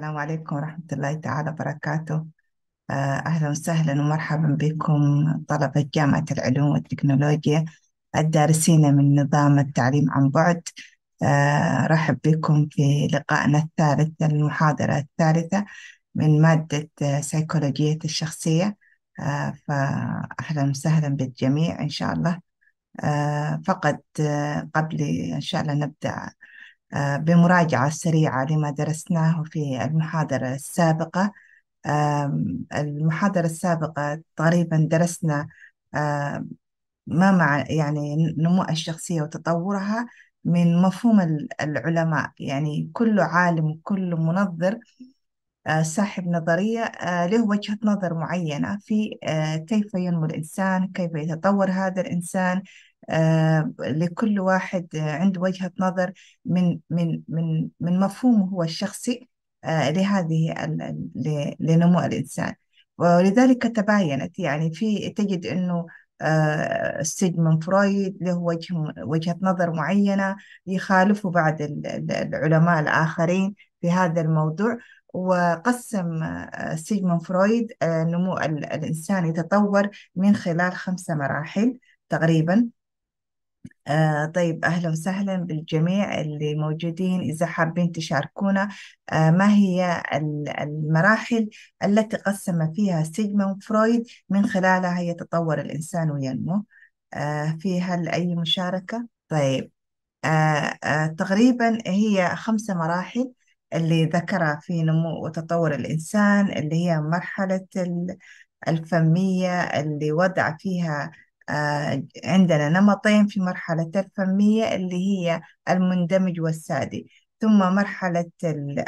السلام عليكم ورحمة الله تعالى وبركاته آه، أهلا وسهلا ومرحبا بكم طلبة جامعة العلوم والتكنولوجيا الدارسين من نظام التعليم عن بعد آه، رحب بكم في لقائنا الثالث المحاضرة الثالثة من مادة سيكولوجية الشخصية آه، فأهلا وسهلا بالجميع إن شاء الله فقد قبل إن شاء الله نبدأ آه، بمراجعة سريعة لما درسناه في المحاضرة السابقة المحاضرة السابقة تقريبا درسنا ما مع يعني نمو الشخصية وتطورها من مفهوم العلماء يعني كل عالم وكل منظر صاحب آه، نظرية آه، له وجهة نظر معينة في كيف ينمو الإنسان كيف يتطور هذا الإنسان آه، لكل واحد آه، عنده وجهة نظر من من من من مفهومه هو الشخصي آه، لهذه لنمو الإنسان ولذلك تباينت يعني في تجد انه سيجمن فرويد له وجه وجهة نظر معينة يخالفه بعض العلماء الآخرين في هذا الموضوع وقسم سيجمن فرويد نمو الإنسان يتطور من خلال خمسة مراحل تقريبا آه طيب أهلا وسهلا بالجميع اللي موجودين إذا حابين تشاركونا آه ما هي المراحل التي قسم فيها سيجمون فرويد من خلالها يتطور الإنسان وينمو آه في هل أي مشاركة؟ طيب آه آه تقريبا هي خمسة مراحل اللي ذكرها في نمو وتطور الإنسان اللي هي مرحلة الفمية اللي وضع فيها آه، عندنا نمطين في مرحلة الفمية اللي هي المندمج والسادي ثم مرحلة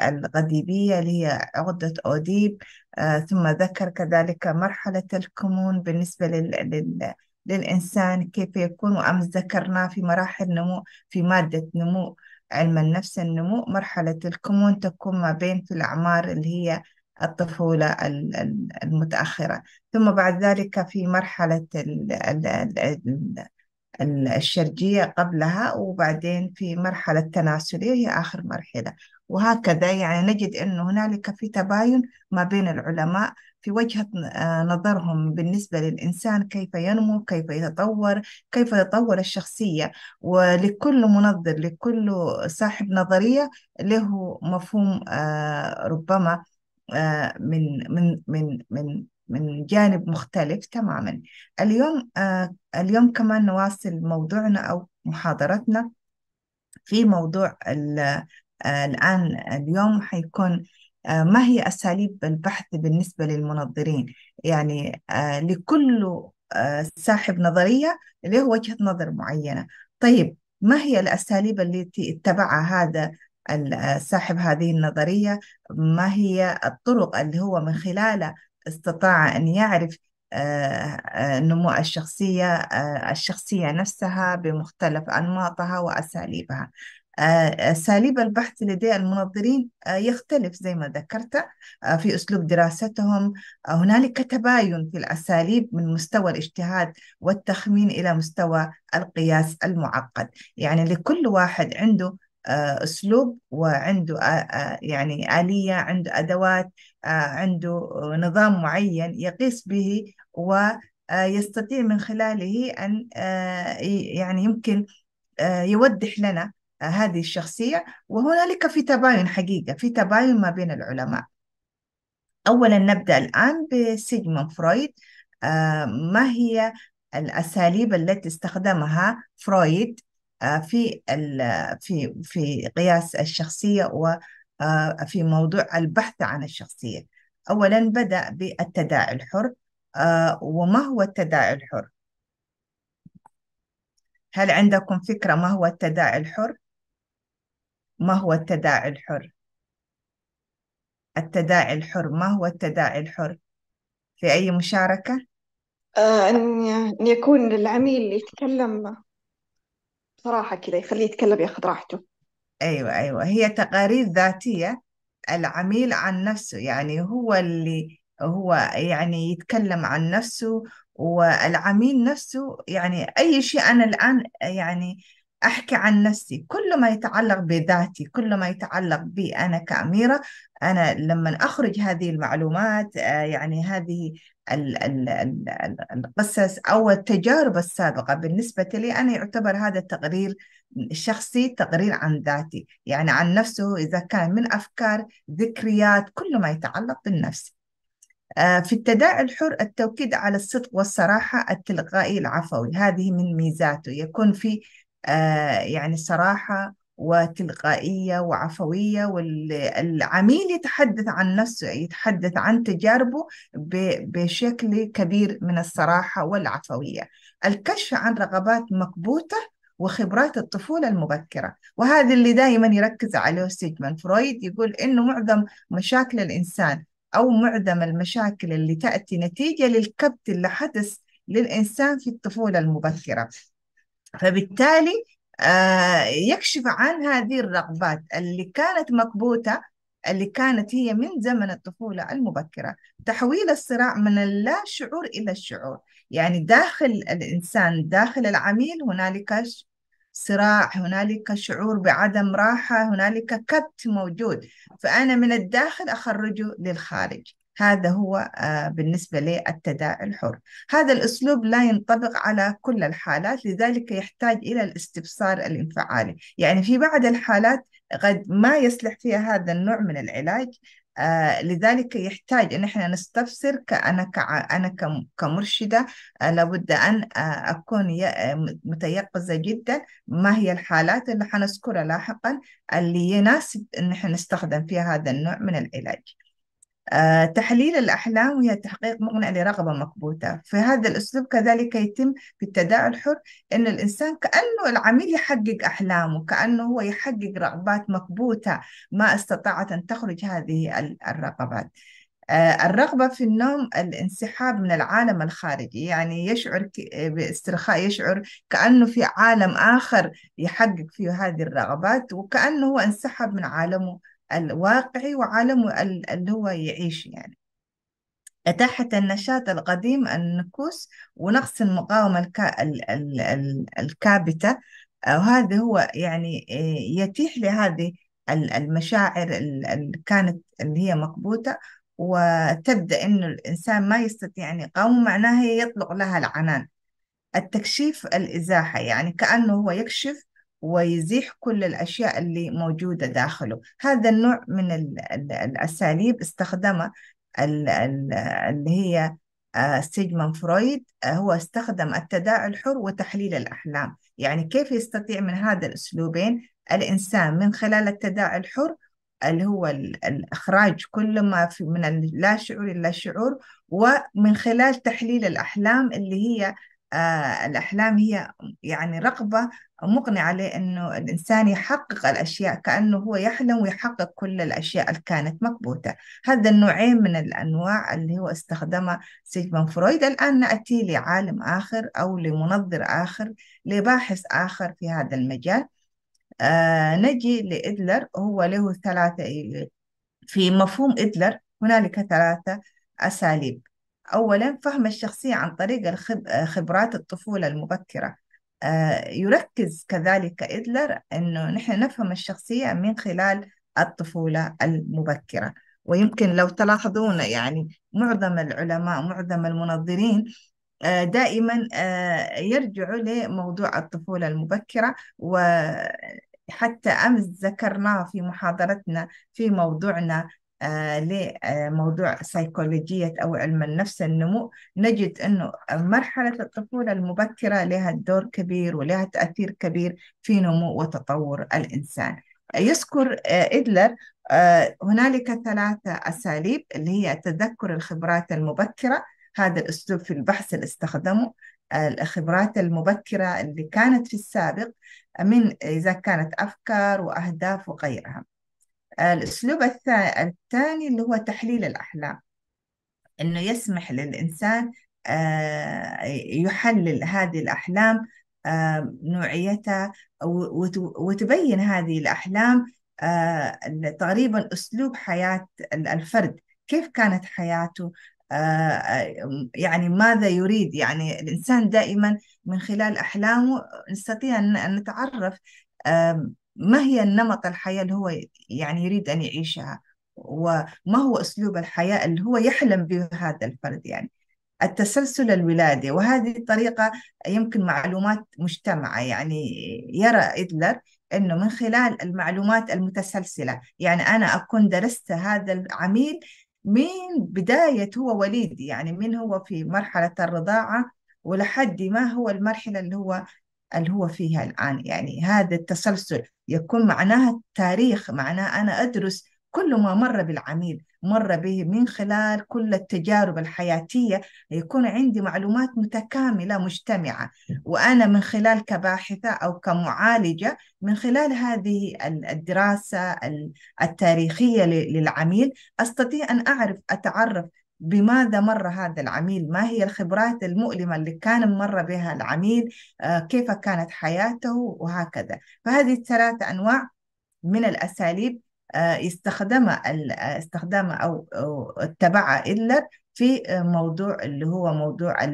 الغديبية اللي هي عقدة أوديب آه، ثم ذكر كذلك مرحلة الكمون بالنسبة لل للإنسان كيف يكون وأمس ذكرناه في مراحل نمو في مادة نمو علم النفس النمو مرحلة الكمون تكون ما بين في الأعمار اللي هي الطفولة المتأخرة ثم بعد ذلك في مرحلة ال الشرجية قبلها وبعدين في مرحلة التناسلية هي آخر مرحلة وهكذا يعني نجد أنه هنالك في تباين ما بين العلماء في وجهة آه، نظرهم بالنسبة للإنسان كيف ينمو كيف يتطور كيف تطور الشخصية ولكل منظر لكل صاحب نظرية له مفهوم آه، ربما آه، من من من من من جانب مختلف تماما اليوم آه اليوم كمان نواصل موضوعنا أو محاضرتنا في موضوع آه الآن اليوم حيكون آه ما هي أساليب البحث بالنسبة للمنظرين يعني آه لكل آه، ساحب نظرية له وجهة نظر معينة طيب ما هي الأساليب التي اتبعها هذا صاحب آه، هذه النظرية ما هي الطرق اللي هو من خلالها استطاع أن يعرف آه، آه، نمو الشخصية آه، الشخصية نفسها بمختلف أنماطها وأساليبها أساليب البحث لدى المنظرين يختلف زي ما ذكرت في أسلوب دراستهم هنالك تباين في الأساليب من مستوى الاجتهاد والتخمين إلى مستوى القياس المعقد يعني لكل واحد عنده آه، أسلوب وعنده آه، آه، يعني آلية عنده أدوات عنده نظام معين يقيس به ويستطيع من خلاله أن يعني يمكن يوضح لنا هذه الشخصية وهنالك في تباين حقيقة في تباين ما بين العلماء أولا نبدأ الآن بسيجمون فرويد ما هي الأساليب التي استخدمها فرويد آه، في في في قياس الشخصيه وفي آه، موضوع البحث عن الشخصيه اولا بدا بالتداعي الحر آه، وما هو التداعي الحر هل عندكم فكره ما هو التداعي الحر ما هو التداعي الحر التداعي الحر ما هو التداعي الحر في اي مشاركه ان يكون للعميل يتكلم صراحة كذا يخليه يتكلم ياخذ راحته أيوة أيوة هي تقارير ذاتية العميل عن نفسه يعني هو اللي هو يعني يتكلم عن نفسه والعميل نفسه يعني أي شيء أنا الآن يعني أحكي عن نفسي كل ما يتعلق بذاتي كل ما يتعلق بي أنا كأميرة أنا لما أخرج هذه المعلومات آه، يعني هذه القصص أو التجارب السابقة بالنسبة لي أنا يعتبر هذا تقرير شخصي تقرير عن ذاتي يعني عن نفسه إذا كان من أفكار ذكريات كل ما يتعلق بالنفس آه، في التداعي الحر التوكيد على الصدق والصراحة التلقائي العفوي هذه من ميزاته يكون في آه، يعني صراحة وتلقائية وعفوية والعميل يتحدث عن نفسه يتحدث عن تجاربه بشكل كبير من الصراحة والعفوية الكشف عن رغبات مكبوتة وخبرات الطفولة المبكرة وهذا اللي دائما يركز عليه سيجمان فرويد يقول إنه معظم مشاكل الإنسان أو معظم المشاكل اللي تأتي نتيجة للكبت اللي حدث للإنسان في الطفولة المبكرة فبالتالي آه، يكشف عن هذه الرغبات اللي كانت مكبوتة اللي كانت هي من زمن الطفولة المبكرة تحويل الصراع من اللا شعور إلى الشعور يعني داخل الإنسان داخل العميل هنالك صراع هنالك شعور بعدم راحة هنالك كبت موجود فأنا من الداخل أخرجه للخارج هذا هو آه، بالنسبة للتداعي الحر هذا الأسلوب لا ينطبق على كل الحالات لذلك يحتاج إلى الاستبصار الانفعالي يعني في بعض الحالات قد ما يصلح فيها هذا النوع من العلاج آه، لذلك يحتاج ان احنا نستفسر كأنا انا كمرشده آه، لابد ان اكون متيقظه جدا ما هي الحالات اللي حنذكرها لاحقا اللي يناسب ان احنا نستخدم فيها هذا النوع من العلاج آه، تحليل الأحلام وهي تحقيق مقنع لرغبة مكبوتة في هذا الأسلوب كذلك يتم في التداعي الحر أن الإنسان كأنه العميل يحقق أحلامه كأنه هو يحقق رغبات مكبوتة ما استطاعت أن تخرج هذه الرغبات آه، الرغبة في النوم الانسحاب من العالم الخارجي يعني يشعر باسترخاء يشعر كأنه في عالم آخر يحقق فيه هذه الرغبات وكأنه هو انسحب من عالمه الواقعي وعالم اللي هو يعيش يعني أتاحت النشاط القديم النكوص ونقص المقاومة الكا ال ال الكابتة آه، وهذا هو يعني آه، يتيح لهذه المشاعر اللي كانت اللي هي مكبوتة وتبدأ إنه الإنسان ما يستطيع أن يعني يقاوم معناها يطلق لها العنان التكشيف الإزاحة يعني كأنه هو يكشف ويزيح كل الأشياء اللي موجودة داخله هذا النوع من الأساليب استخدمه اللي هي آه، سيجمان فرويد آه، هو استخدم التداعي الحر وتحليل الأحلام يعني كيف يستطيع من هذا الأسلوبين الإنسان من خلال التداعي الحر اللي هو الإخراج كل ما في من اللا شعور إلى الشعور ومن خلال تحليل الأحلام اللي هي آه، الأحلام هي يعني رغبة مقنعة لأنه الإنسان يحقق الأشياء كأنه هو يحلم ويحقق كل الأشياء اللي كانت مكبوتة هذا النوعين من الأنواع اللي هو استخدمها سيجمان فرويد الآن نأتي لعالم آخر أو لمنظر آخر لباحث آخر في هذا المجال آه نجي لإدلر هو له ثلاثة في مفهوم إدلر هنالك ثلاثة أساليب أولا فهم الشخصية عن طريق خبرات الطفولة المبكرة آه، يركز كذلك إدلر أنه نحن نفهم الشخصية من خلال الطفولة المبكرة ويمكن لو تلاحظون يعني معظم العلماء معظم المنظرين آه، دائما آه، يرجعوا لموضوع الطفولة المبكرة وحتى أمس ذكرناه في محاضرتنا في موضوعنا آه، لموضوع آه، سيكولوجية أو علم النفس النمو نجد أنه مرحلة الطفولة المبكرة لها دور كبير ولها تأثير كبير في نمو وتطور الإنسان يذكر آه، إدلر هنالك ثلاثة أساليب اللي هي تذكر الخبرات المبكرة هذا الأسلوب في البحث اللي استخدمه الخبرات المبكرة اللي كانت في السابق من إذا كانت أفكار وأهداف وغيرها الأسلوب الثاني اللي هو تحليل الأحلام إنه يسمح للإنسان آه، يحلل هذه الأحلام آه، نوعيتها وتبين هذه الأحلام آه، تقريبا أسلوب حياة الفرد كيف كانت حياته يعني ماذا يريد يعني الإنسان دائما من خلال أحلامه نستطيع أن نتعرف ما هي النمط الحياة اللي هو يعني يريد أن يعيشها وما هو أسلوب الحياة اللي هو يحلم به هذا الفرد يعني التسلسل الولادي وهذه الطريقة يمكن معلومات مجتمعة يعني يرى إدلر أنه من خلال المعلومات المتسلسلة يعني أنا أكون درست هذا العميل من بداية هو وليدي يعني من هو في مرحلة الرضاعة ولحد ما هو المرحلة اللي هو اللي هو فيها الآن يعني هذا التسلسل يكون معناها التاريخ معناه أنا أدرس كل ما مر بالعميل مر به من خلال كل التجارب الحياتية يكون عندي معلومات متكاملة مجتمعة وأنا من خلال كباحثة أو كمعالجة من خلال هذه الدراسة التاريخية للعميل أستطيع أن أعرف أتعرف بماذا مر هذا العميل ما هي الخبرات المؤلمة اللي كان مر بها العميل آه، كيف كانت حياته وهكذا فهذه الثلاثة أنواع من الأساليب آه، استخدم آه، استخدام أو اتبع إلا في موضوع اللي هو موضوع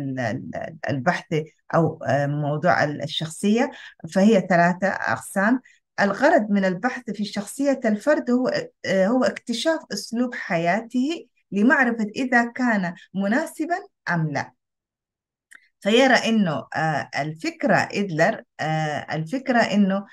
البحث أو موضوع الشخصية فهي ثلاثة أقسام الغرض من البحث في شخصية الفرد هو هو اكتشاف أسلوب حياته لمعرفة إذا كان مناسبا أم لا فيرى أنه آه، الفكرة إدلر آه، الفكرة أنه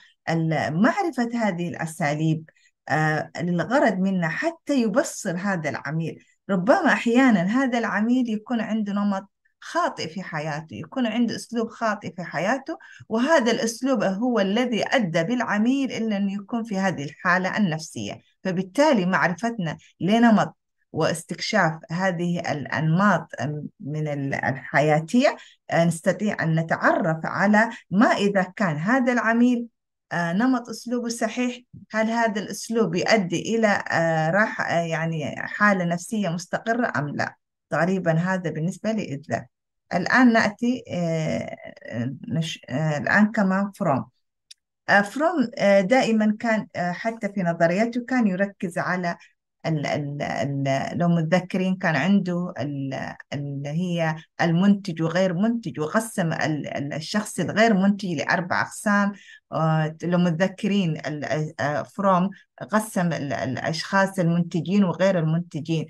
معرفة هذه الأساليب آه، للغرض منها حتى يبصر هذا العميل ربما أحيانا هذا العميل يكون عنده نمط خاطئ في حياته يكون عنده أسلوب خاطئ في حياته وهذا الأسلوب هو الذي أدى بالعميل إلى أن يكون في هذه الحالة النفسية فبالتالي معرفتنا لنمط واستكشاف هذه الأنماط من الحياتية آه، نستطيع أن نتعرف على ما إذا كان هذا العميل آه، نمط أسلوبه صحيح هل هذا الأسلوب يؤدي إلى آه، راحة يعني حالة نفسية مستقرة أم لا تقريبا هذا بالنسبة لإدلاك الآن نأتي الآن كمان فروم فروم دائما كان حتى في نظريته كان يركز على لو متذكرين كان عنده اللي هي المنتج وغير منتج وقسم الشخص الغير منتج لأربع أقسام آه، لو متذكرين فروم آه، آه، قسم الأشخاص المنتجين وغير المنتجين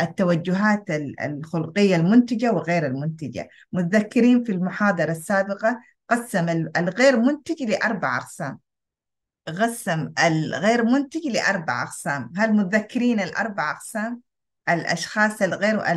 التوجهات الخلقية المنتجة وغير المنتجة متذكرين في المحاضرة السابقة قسم الغير منتج لأربع أقسام قسم الغير منتج لأربع أقسام هل متذكرين الأربع أقسام الأشخاص الغير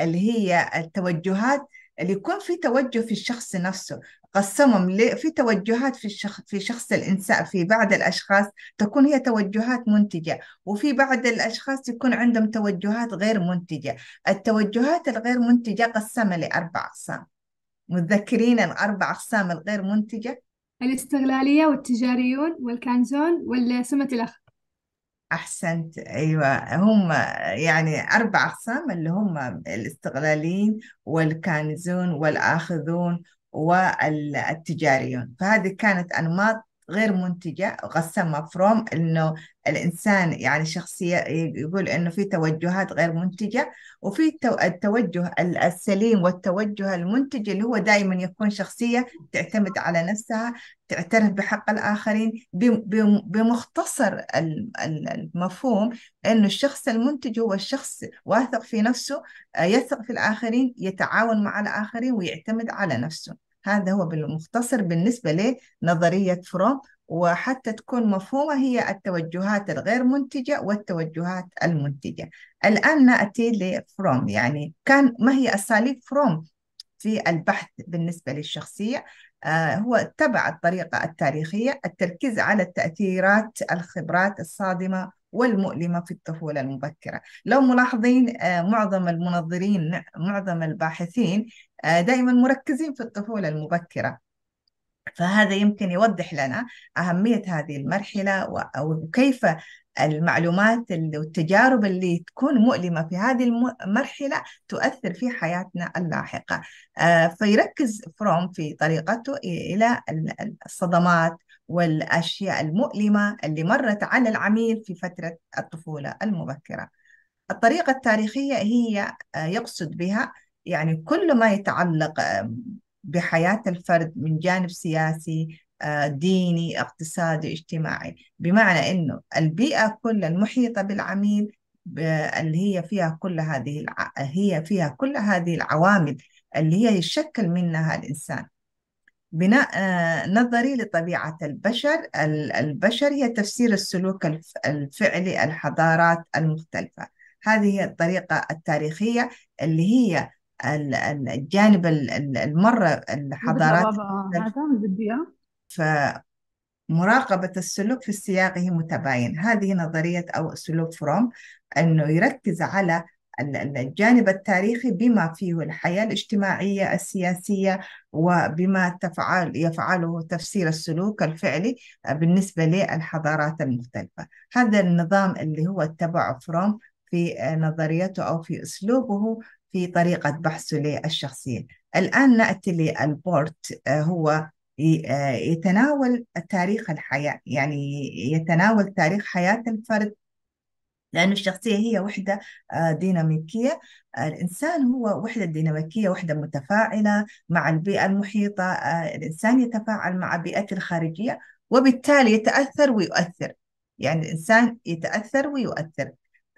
اللي هي التوجهات اللي يكون في توجه في الشخص نفسه قسمهم في توجهات في الشخص في شخص الانسان في بعض الاشخاص تكون هي توجهات منتجه وفي بعض الاشخاص يكون عندهم توجهات غير منتجه التوجهات الغير منتجه قسمها لاربع اقسام متذكرين الاربع اقسام الغير منتجه الاستغلالية والتجاريون والكانزون ولا سمة الأخ أحسنت أيوة هم يعني أربع أقسام اللي هم الاستغلاليين والكانزون والآخذون والتجاريون فهذه كانت أنماط غير منتجة غسمها مفروم إنه الإنسان يعني شخصية يقول إنه في توجهات غير منتجة وفي التوجه السليم والتوجه المنتج اللي هو دائما يكون شخصية تعتمد على نفسها تعترف بحق الآخرين بمختصر المفهوم إنه الشخص المنتج هو الشخص واثق في نفسه يثق في الآخرين يتعاون مع الآخرين ويعتمد على نفسه هذا هو بالمختصر بالنسبة لنظرية فروم وحتى تكون مفهومة هي التوجهات الغير منتجة والتوجهات المنتجة الآن نأتي لفروم يعني كان ما هي أساليب فروم في البحث بالنسبة للشخصية آه، هو اتبع الطريقة التاريخية التركيز على التأثيرات الخبرات الصادمة والمؤلمة في الطفولة المبكرة لو ملاحظين آه، معظم المنظرين معظم الباحثين آه، دائما مركزين في الطفولة المبكرة فهذا يمكن يوضح لنا أهمية هذه المرحلة وكيف المعلومات والتجارب اللي تكون مؤلمة في هذه المرحلة تؤثر في حياتنا اللاحقة آه، فيركز فروم في طريقته إلى الصدمات والأشياء المؤلمة اللي مرت على العميل في فترة الطفولة المبكرة الطريقة التاريخية هي آه، يقصد بها يعني كل ما يتعلق بحياة الفرد من جانب سياسي آه، ديني اقتصادي اجتماعي بمعنى أنه البيئة كل المحيطة بالعميل اللي هي فيها كل هذه الع... هي فيها كل هذه العوامل اللي هي يشكل منها الإنسان بناء آه، نظري لطبيعة البشر البشر هي تفسير السلوك الفعلي الحضارات المختلفة هذه هي الطريقة التاريخية اللي هي الجانب المرة الحضارات فمراقبة السلوك في سياقه متباين هذه نظرية أو سلوك فروم أنه يركز على الجانب التاريخي بما فيه الحياة الاجتماعية السياسية وبما تفعل يفعله تفسير السلوك الفعلي آه، بالنسبة للحضارات المختلفة هذا النظام اللي هو اتبعه فروم في آه، نظريته أو في أسلوبه في طريقة بحثه للشخصية الآن نأتي للبورت آه، هو يتناول تاريخ الحياة يعني يتناول تاريخ حياة الفرد لأنه الشخصية هي وحدة آه، ديناميكية الإنسان هو وحدة ديناميكية وحدة متفاعلة مع البيئة المحيطة آه، الإنسان يتفاعل مع بيئته الخارجية وبالتالي يتأثر ويؤثر يعني الإنسان يتأثر ويؤثر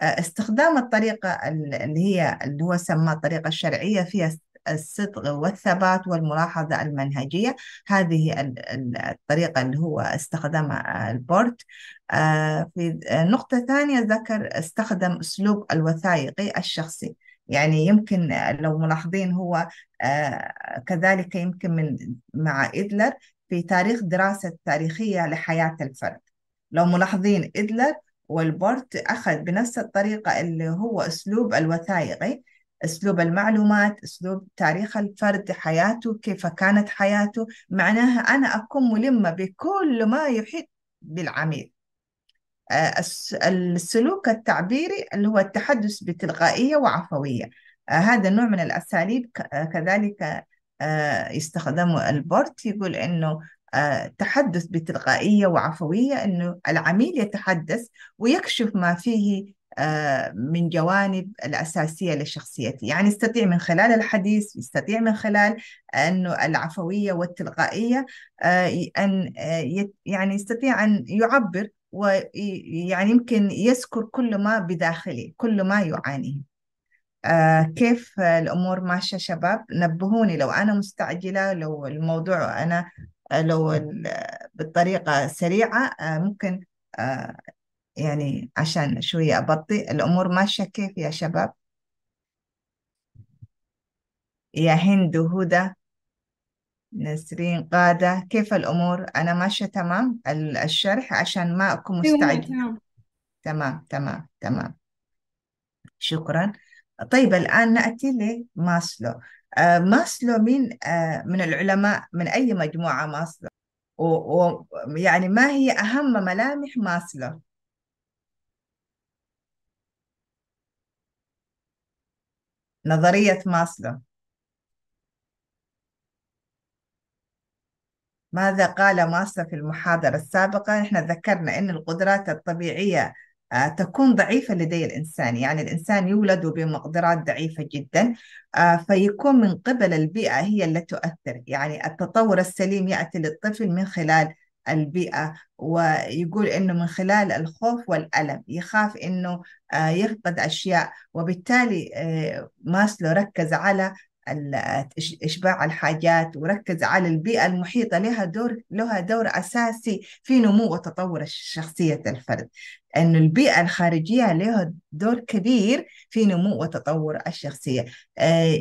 آه، استخدام الطريقة اللي هي اللي هو سماها الطريقة الشرعية فيها الصدق والثبات والملاحظة المنهجية هذه الطريقة اللي هو استخدمها آه، البورت آه، في نقطة ثانية ذكر استخدم أسلوب الوثائقي الشخصي يعني يمكن لو ملاحظين هو آه، كذلك يمكن من مع إدلر في تاريخ دراسة تاريخية لحياة الفرد لو ملاحظين إدلر والبورت أخذ بنفس الطريقة اللي هو أسلوب الوثائقي اسلوب المعلومات اسلوب تاريخ الفرد حياته كيف كانت حياته معناها انا اكون ملمه بكل ما يحيط بالعميل آه، السلوك التعبيري اللي هو التحدث بتلقائيه وعفويه آه، هذا النوع من الاساليب آه، كذلك يستخدم البورت يقول انه تحدث بتلقائيه وعفويه انه العميل يتحدث ويكشف ما فيه آه، من جوانب الأساسية لشخصيتي يعني استطيع من خلال الحديث يستطيع من خلال أنه العفوية والتلقائية آه، أن آه، يعني يستطيع أن يعبر ويعني يمكن يذكر كل ما بداخله كل ما يعانيه آه كيف الأمور ماشية شباب نبهوني لو أنا مستعجلة لو الموضوع أنا لو بالطريقة سريعة آه ممكن آه يعني عشان شوية أبطئ الأمور ماشية كيف يا شباب يا هند وهدى نسرين قادة كيف الأمور أنا ماشية تمام الشرح عشان ما أكون مستعدة تمام تمام تمام شكرا طيب الآن نأتي لماسلو آه، ماسلو من آه، من العلماء من أي مجموعة ماسلو ويعني ما هي أهم ملامح ماسلو نظرية ماسلو ماذا قال ماسلو في المحاضرة السابقة؟ نحن ذكرنا أن القدرات الطبيعية آه، تكون ضعيفة لدي الإنسان يعني الإنسان يولد بمقدرات ضعيفة جدا آه، فيكون من قبل البيئة هي التي تؤثر يعني التطور السليم يأتي للطفل من خلال البيئة ويقول أنه من خلال الخوف والألم يخاف أنه آه، يفقد أشياء وبالتالي آه، ماسلو ركز على اشباع الحاجات وركز على البيئه المحيطه لها دور لها دور اساسي في نمو وتطور شخصيه الفرد أن البيئة الخارجية لها دور كبير في نمو وتطور الشخصية آه،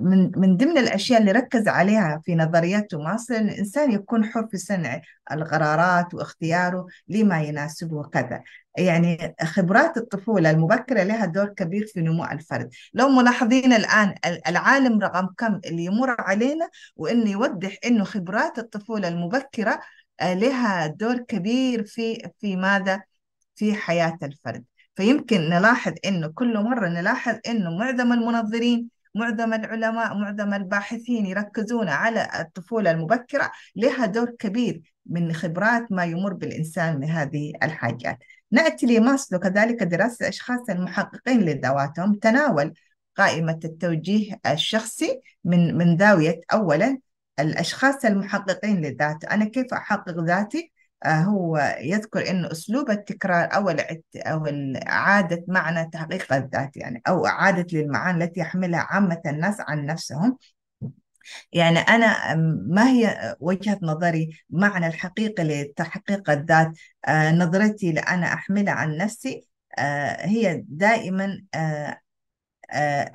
من, من ضمن الأشياء اللي ركز عليها في نظريات توماس أن الإنسان يكون حر في صنع القرارات واختياره لما يناسبه وكذا يعني خبرات الطفولة المبكرة لها دور كبير في نمو الفرد لو ملاحظين الآن العالم رقم كم اللي يمر علينا وإنه يوضح أنه خبرات الطفولة المبكرة آه، لها دور كبير في في ماذا في حياة الفرد فيمكن نلاحظ أنه كل مرة نلاحظ أنه معظم المنظرين معظم العلماء معظم الباحثين يركزون على الطفولة المبكرة لها دور كبير من خبرات ما يمر بالإنسان من هذه الحاجات نأتي لماسلو كذلك دراسة الأشخاص المحققين لذواتهم تناول قائمة التوجيه الشخصي من من زاوية أولا الأشخاص المحققين للذات أنا كيف أحقق ذاتي آه، هو يذكر أن أسلوب التكرار أو إعادة معنى تحقيق الذات يعني أو إعادة للمعاني التي يحملها عامة الناس عن نفسهم يعني أنا ما هي وجهة نظري معنى الحقيقة لتحقيق الذات آه، نظرتي اللي أنا أحملها عن نفسي آه، هي دائما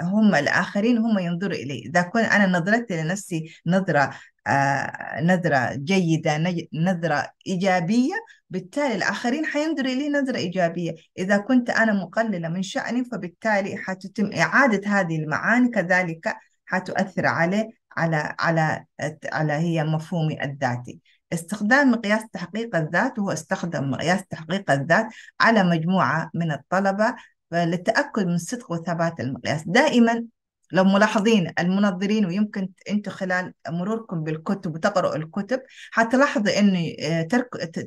هم الآخرين هم ينظروا إلي إذا كنت أنا نظرتي لنفسي نظرة آه، نظرة جيدة نظرة إيجابية بالتالي الآخرين حينظروا لي نظرة إيجابية إذا كنت أنا مقللة من شأني فبالتالي حتتم إعادة هذه المعاني كذلك حتؤثر عليه على على على هي مفهومي الذاتي استخدام مقياس تحقيق الذات هو استخدم مقياس تحقيق الذات على مجموعة من الطلبة للتأكد من صدق وثبات المقياس دائما لو ملاحظين المنظرين ويمكن انتم خلال مروركم بالكتب وتقرأوا الكتب حتلاحظوا انه آه،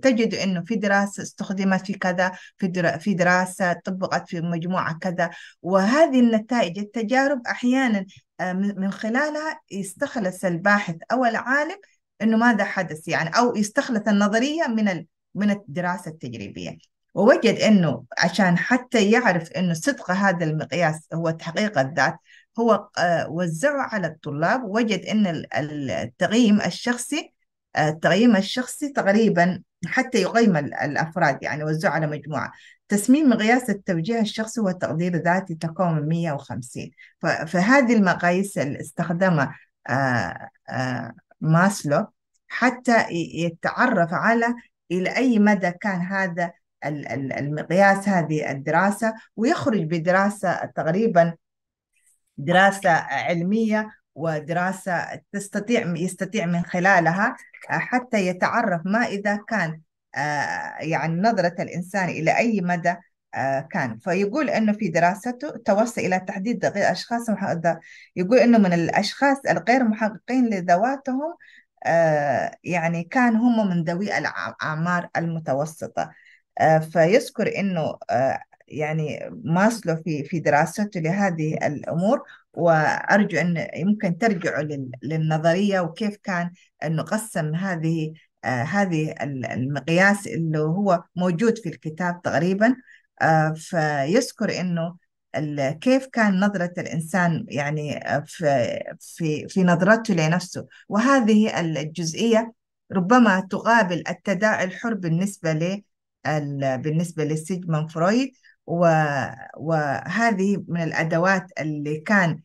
تجدوا انه في دراسه استخدمت في كذا في في دراسه طبقت في مجموعه كذا وهذه النتائج التجارب احيانا آه، من خلالها يستخلص الباحث او العالم انه ماذا حدث يعني او يستخلص النظريه من من الدراسه التجريبيه ووجد انه عشان حتى يعرف انه صدق هذا المقياس هو تحقيق الذات هو آه، وزعه على الطلاب وجد أن التقييم الشخصي آه، التقييم الشخصي تقريبا حتى يقيم الأفراد يعني وزعه على مجموعة تصميم مقياس التوجيه الشخصي والتقدير الذاتي تكون من 150 فهذه المقاييس اللي استخدمها آه، ماسلو حتى يتعرف على إلى أي مدى كان هذا المقياس هذه الدراسة ويخرج بدراسة تقريبا دراسه علميه ودراسه تستطيع يستطيع من خلالها آه، حتى يتعرف ما اذا كان آه، يعني نظره الانسان الى اي مدى آه، كان فيقول انه في دراسته توصل الى تحديد اشخاص يقول انه من الاشخاص الغير محققين لذواتهم يعني كان هم من ذوي الاعمار المتوسطه فيذكر انه يعني ماسلو في في دراسته لهذه الامور وارجو ان يمكن ترجعوا للنظريه وكيف كان انه قسم هذه آه، هذه المقياس اللي هو موجود في الكتاب تقريبا آه، فيذكر انه كيف كان نظرة الإنسان يعني آه، في في في نظرته لنفسه وهذه الجزئية ربما تقابل التداعي الحر بالنسبة ل بالنسبة لسيجموند فرويد وهذه من الأدوات اللي كان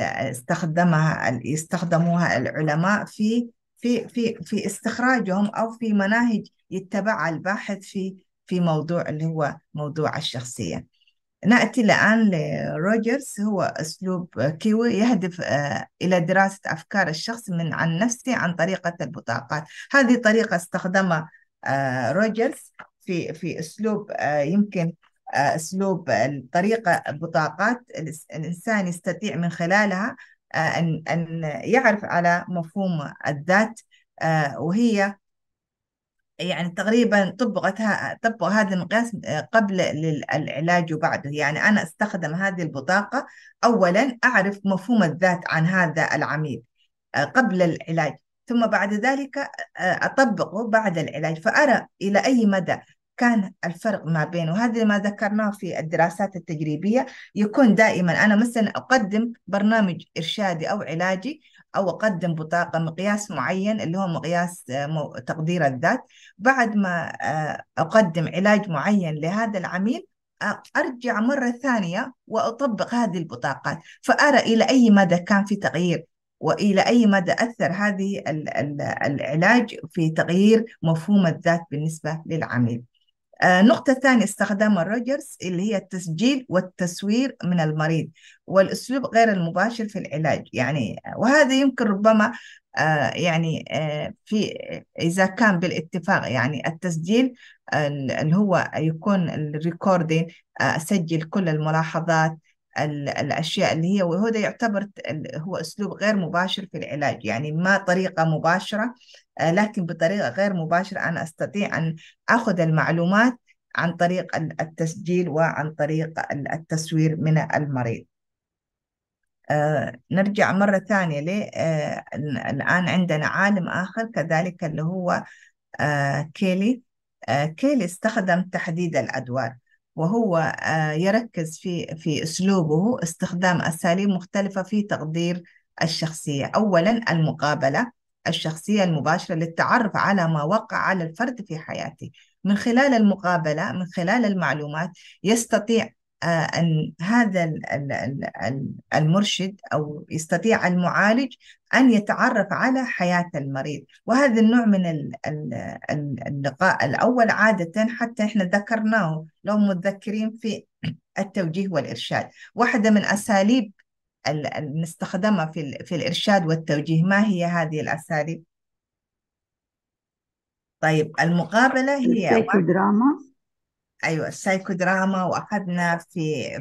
استخدمها يستخدموها العلماء في في في في استخراجهم او في مناهج يتبعها الباحث في في موضوع اللي هو موضوع الشخصيه. ناتي الان لروجرز هو اسلوب كيوي يهدف آه، الى دراسه افكار الشخص من عن نفسه عن طريقه البطاقات، هذه طريقه استخدمها آه، روجرز في في اسلوب آه، يمكن آه، اسلوب الطريقه بطاقات الانسان يستطيع من خلالها آه، ان ان يعرف على مفهوم الذات آه، وهي يعني تقريبا طبقت طبق هذا المقياس قبل العلاج وبعده يعني انا استخدم هذه البطاقه اولا اعرف مفهوم الذات عن هذا العميل قبل العلاج ثم بعد ذلك اطبقه بعد العلاج فارى الى اي مدى كان الفرق ما بينه وهذا ما ذكرناه في الدراسات التجريبية يكون دائما أنا مثلا أقدم برنامج إرشادي أو علاجي أو أقدم بطاقة مقياس معين اللي هو مقياس آه، تقدير الذات بعد ما آه، أقدم علاج معين لهذا العميل أرجع مرة ثانية وأطبق هذه البطاقات فأرى إلى أي مدى كان في تغيير والى اي مدى اثر هذه العلاج في تغيير مفهوم الذات بالنسبه للعميل آه، نقطة ثانية استخدام الرجرز اللي هي التسجيل والتصوير من المريض والأسلوب غير المباشر في العلاج يعني وهذا يمكن ربما آه، يعني آه، في إذا كان بالاتفاق يعني التسجيل اللي هو يكون الريكوردين أسجل كل الملاحظات الأشياء اللي هي وهذا يعتبر هو أسلوب غير مباشر في العلاج يعني ما طريقة مباشرة آه، لكن بطريقة غير مباشرة أنا أستطيع أن أخذ المعلومات عن طريق التسجيل وعن طريق التصوير من المريض آه نرجع مرة ثانية آه، الآن آه عندنا عالم آخر كذلك اللي هو آه كيلي آه، كيلي استخدم تحديد الأدوار وهو آه، يركز في في اسلوبه استخدام اساليب مختلفه في تقدير الشخصيه اولا المقابله الشخصيه المباشره للتعرف على ما وقع على الفرد في حياته من خلال المقابله من خلال المعلومات يستطيع آه، أن هذا المرشد أو يستطيع المعالج أن يتعرف على حياة المريض وهذا النوع من اللقاء الأول عادة حتى إحنا ذكرناه لو متذكرين في التوجيه والإرشاد واحدة من أساليب نستخدمها في, في الإرشاد والتوجيه ما هي هذه الأساليب؟ طيب المقابلة هي دراما ايوه السايكودراما واخذنا في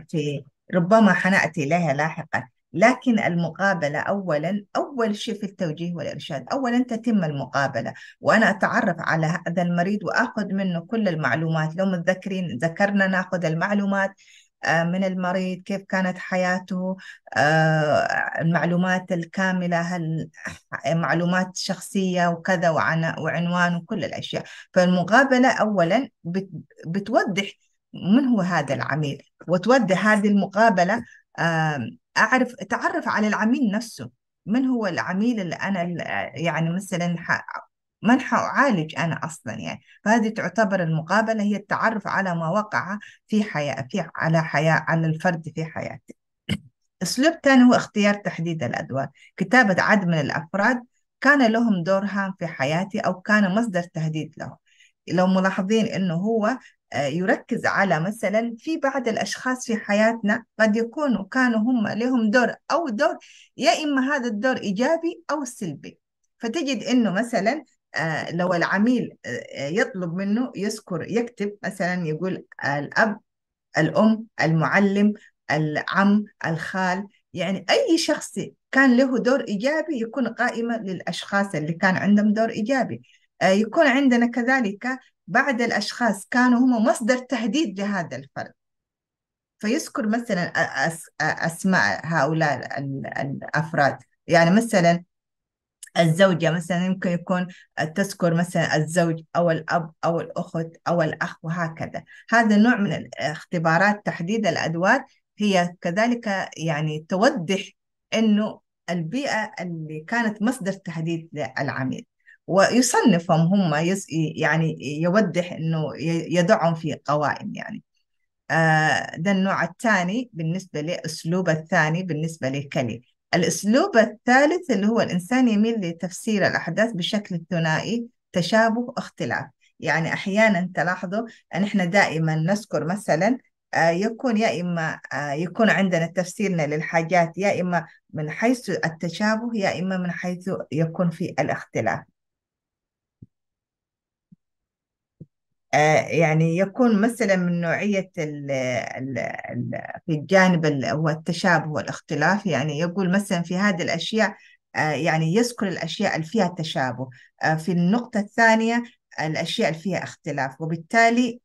في ربما حناتي اليها لاحقا لكن المقابله اولا اول شيء في التوجيه والارشاد اولا تتم المقابله وانا اتعرف على هذا المريض واخذ منه كل المعلومات لو متذكرين ذكرنا ناخذ المعلومات آه، من المريض كيف كانت حياته آه، المعلومات الكاملة هل معلومات شخصية وكذا وعنوان وكل الأشياء فالمقابلة أولا بتوضح من هو هذا العميل وتوضح هذه المقابلة أعرف أتعرف على العميل نفسه من هو العميل اللي أنا يعني مثلا من حأعالج أنا أصلا يعني فهذه تعتبر المقابلة هي التعرف على ما وقع في حياة في على حياة على الفرد في حياته أسلوب ثاني هو اختيار تحديد الأدوار كتابة عدد من الأفراد كان لهم دور هام في حياتي أو كان مصدر تهديد لهم لو ملاحظين أنه هو آه، يركز على مثلا في بعض الأشخاص في حياتنا قد يكونوا كانوا هم لهم دور أو دور يا إما هذا الدور إيجابي أو سلبي فتجد أنه مثلا آه، لو العميل آه، آه، يطلب منه يذكر يكتب مثلا يقول الأب الأم المعلم العم الخال يعني أي شخص كان له دور إيجابي يكون قائمة للأشخاص اللي كان عندهم دور إيجابي يكون عندنا كذلك بعض الأشخاص كانوا هم مصدر تهديد لهذا الفرد فيذكر مثلا أسماء هؤلاء الأفراد يعني مثلا الزوجة مثلا يمكن يكون تذكر مثلا الزوج أو الأب أو الأخت أو الأخ وهكذا هذا نوع من الاختبارات تحديد الأدوات هي كذلك يعني توضح أنه البيئة اللي كانت مصدر تحديد للعميل ويصنفهم هم يس يعني يوضح أنه يضعهم في قوائم يعني آه، ده النوع الثاني بالنسبة لأسلوب الثاني بالنسبة لكلي الأسلوب الثالث اللي هو الإنسان يميل لتفسير الأحداث بشكل ثنائي تشابه اختلاف يعني أحيانا تلاحظوا أن إحنا دائما نذكر مثلا آه، يكون يا إما آه، يكون عندنا تفسيرنا للحاجات يا إما من حيث التشابه يا إما من حيث يكون في الاختلاف آه، يعني يكون مثلا من نوعية ال ال الـ في الجانب هو التشابه والاختلاف يعني يقول مثلا في هذه الأشياء آه، يعني يذكر الأشياء اللي فيها تشابه آه، في النقطة الثانية الأشياء اللي فيها اختلاف وبالتالي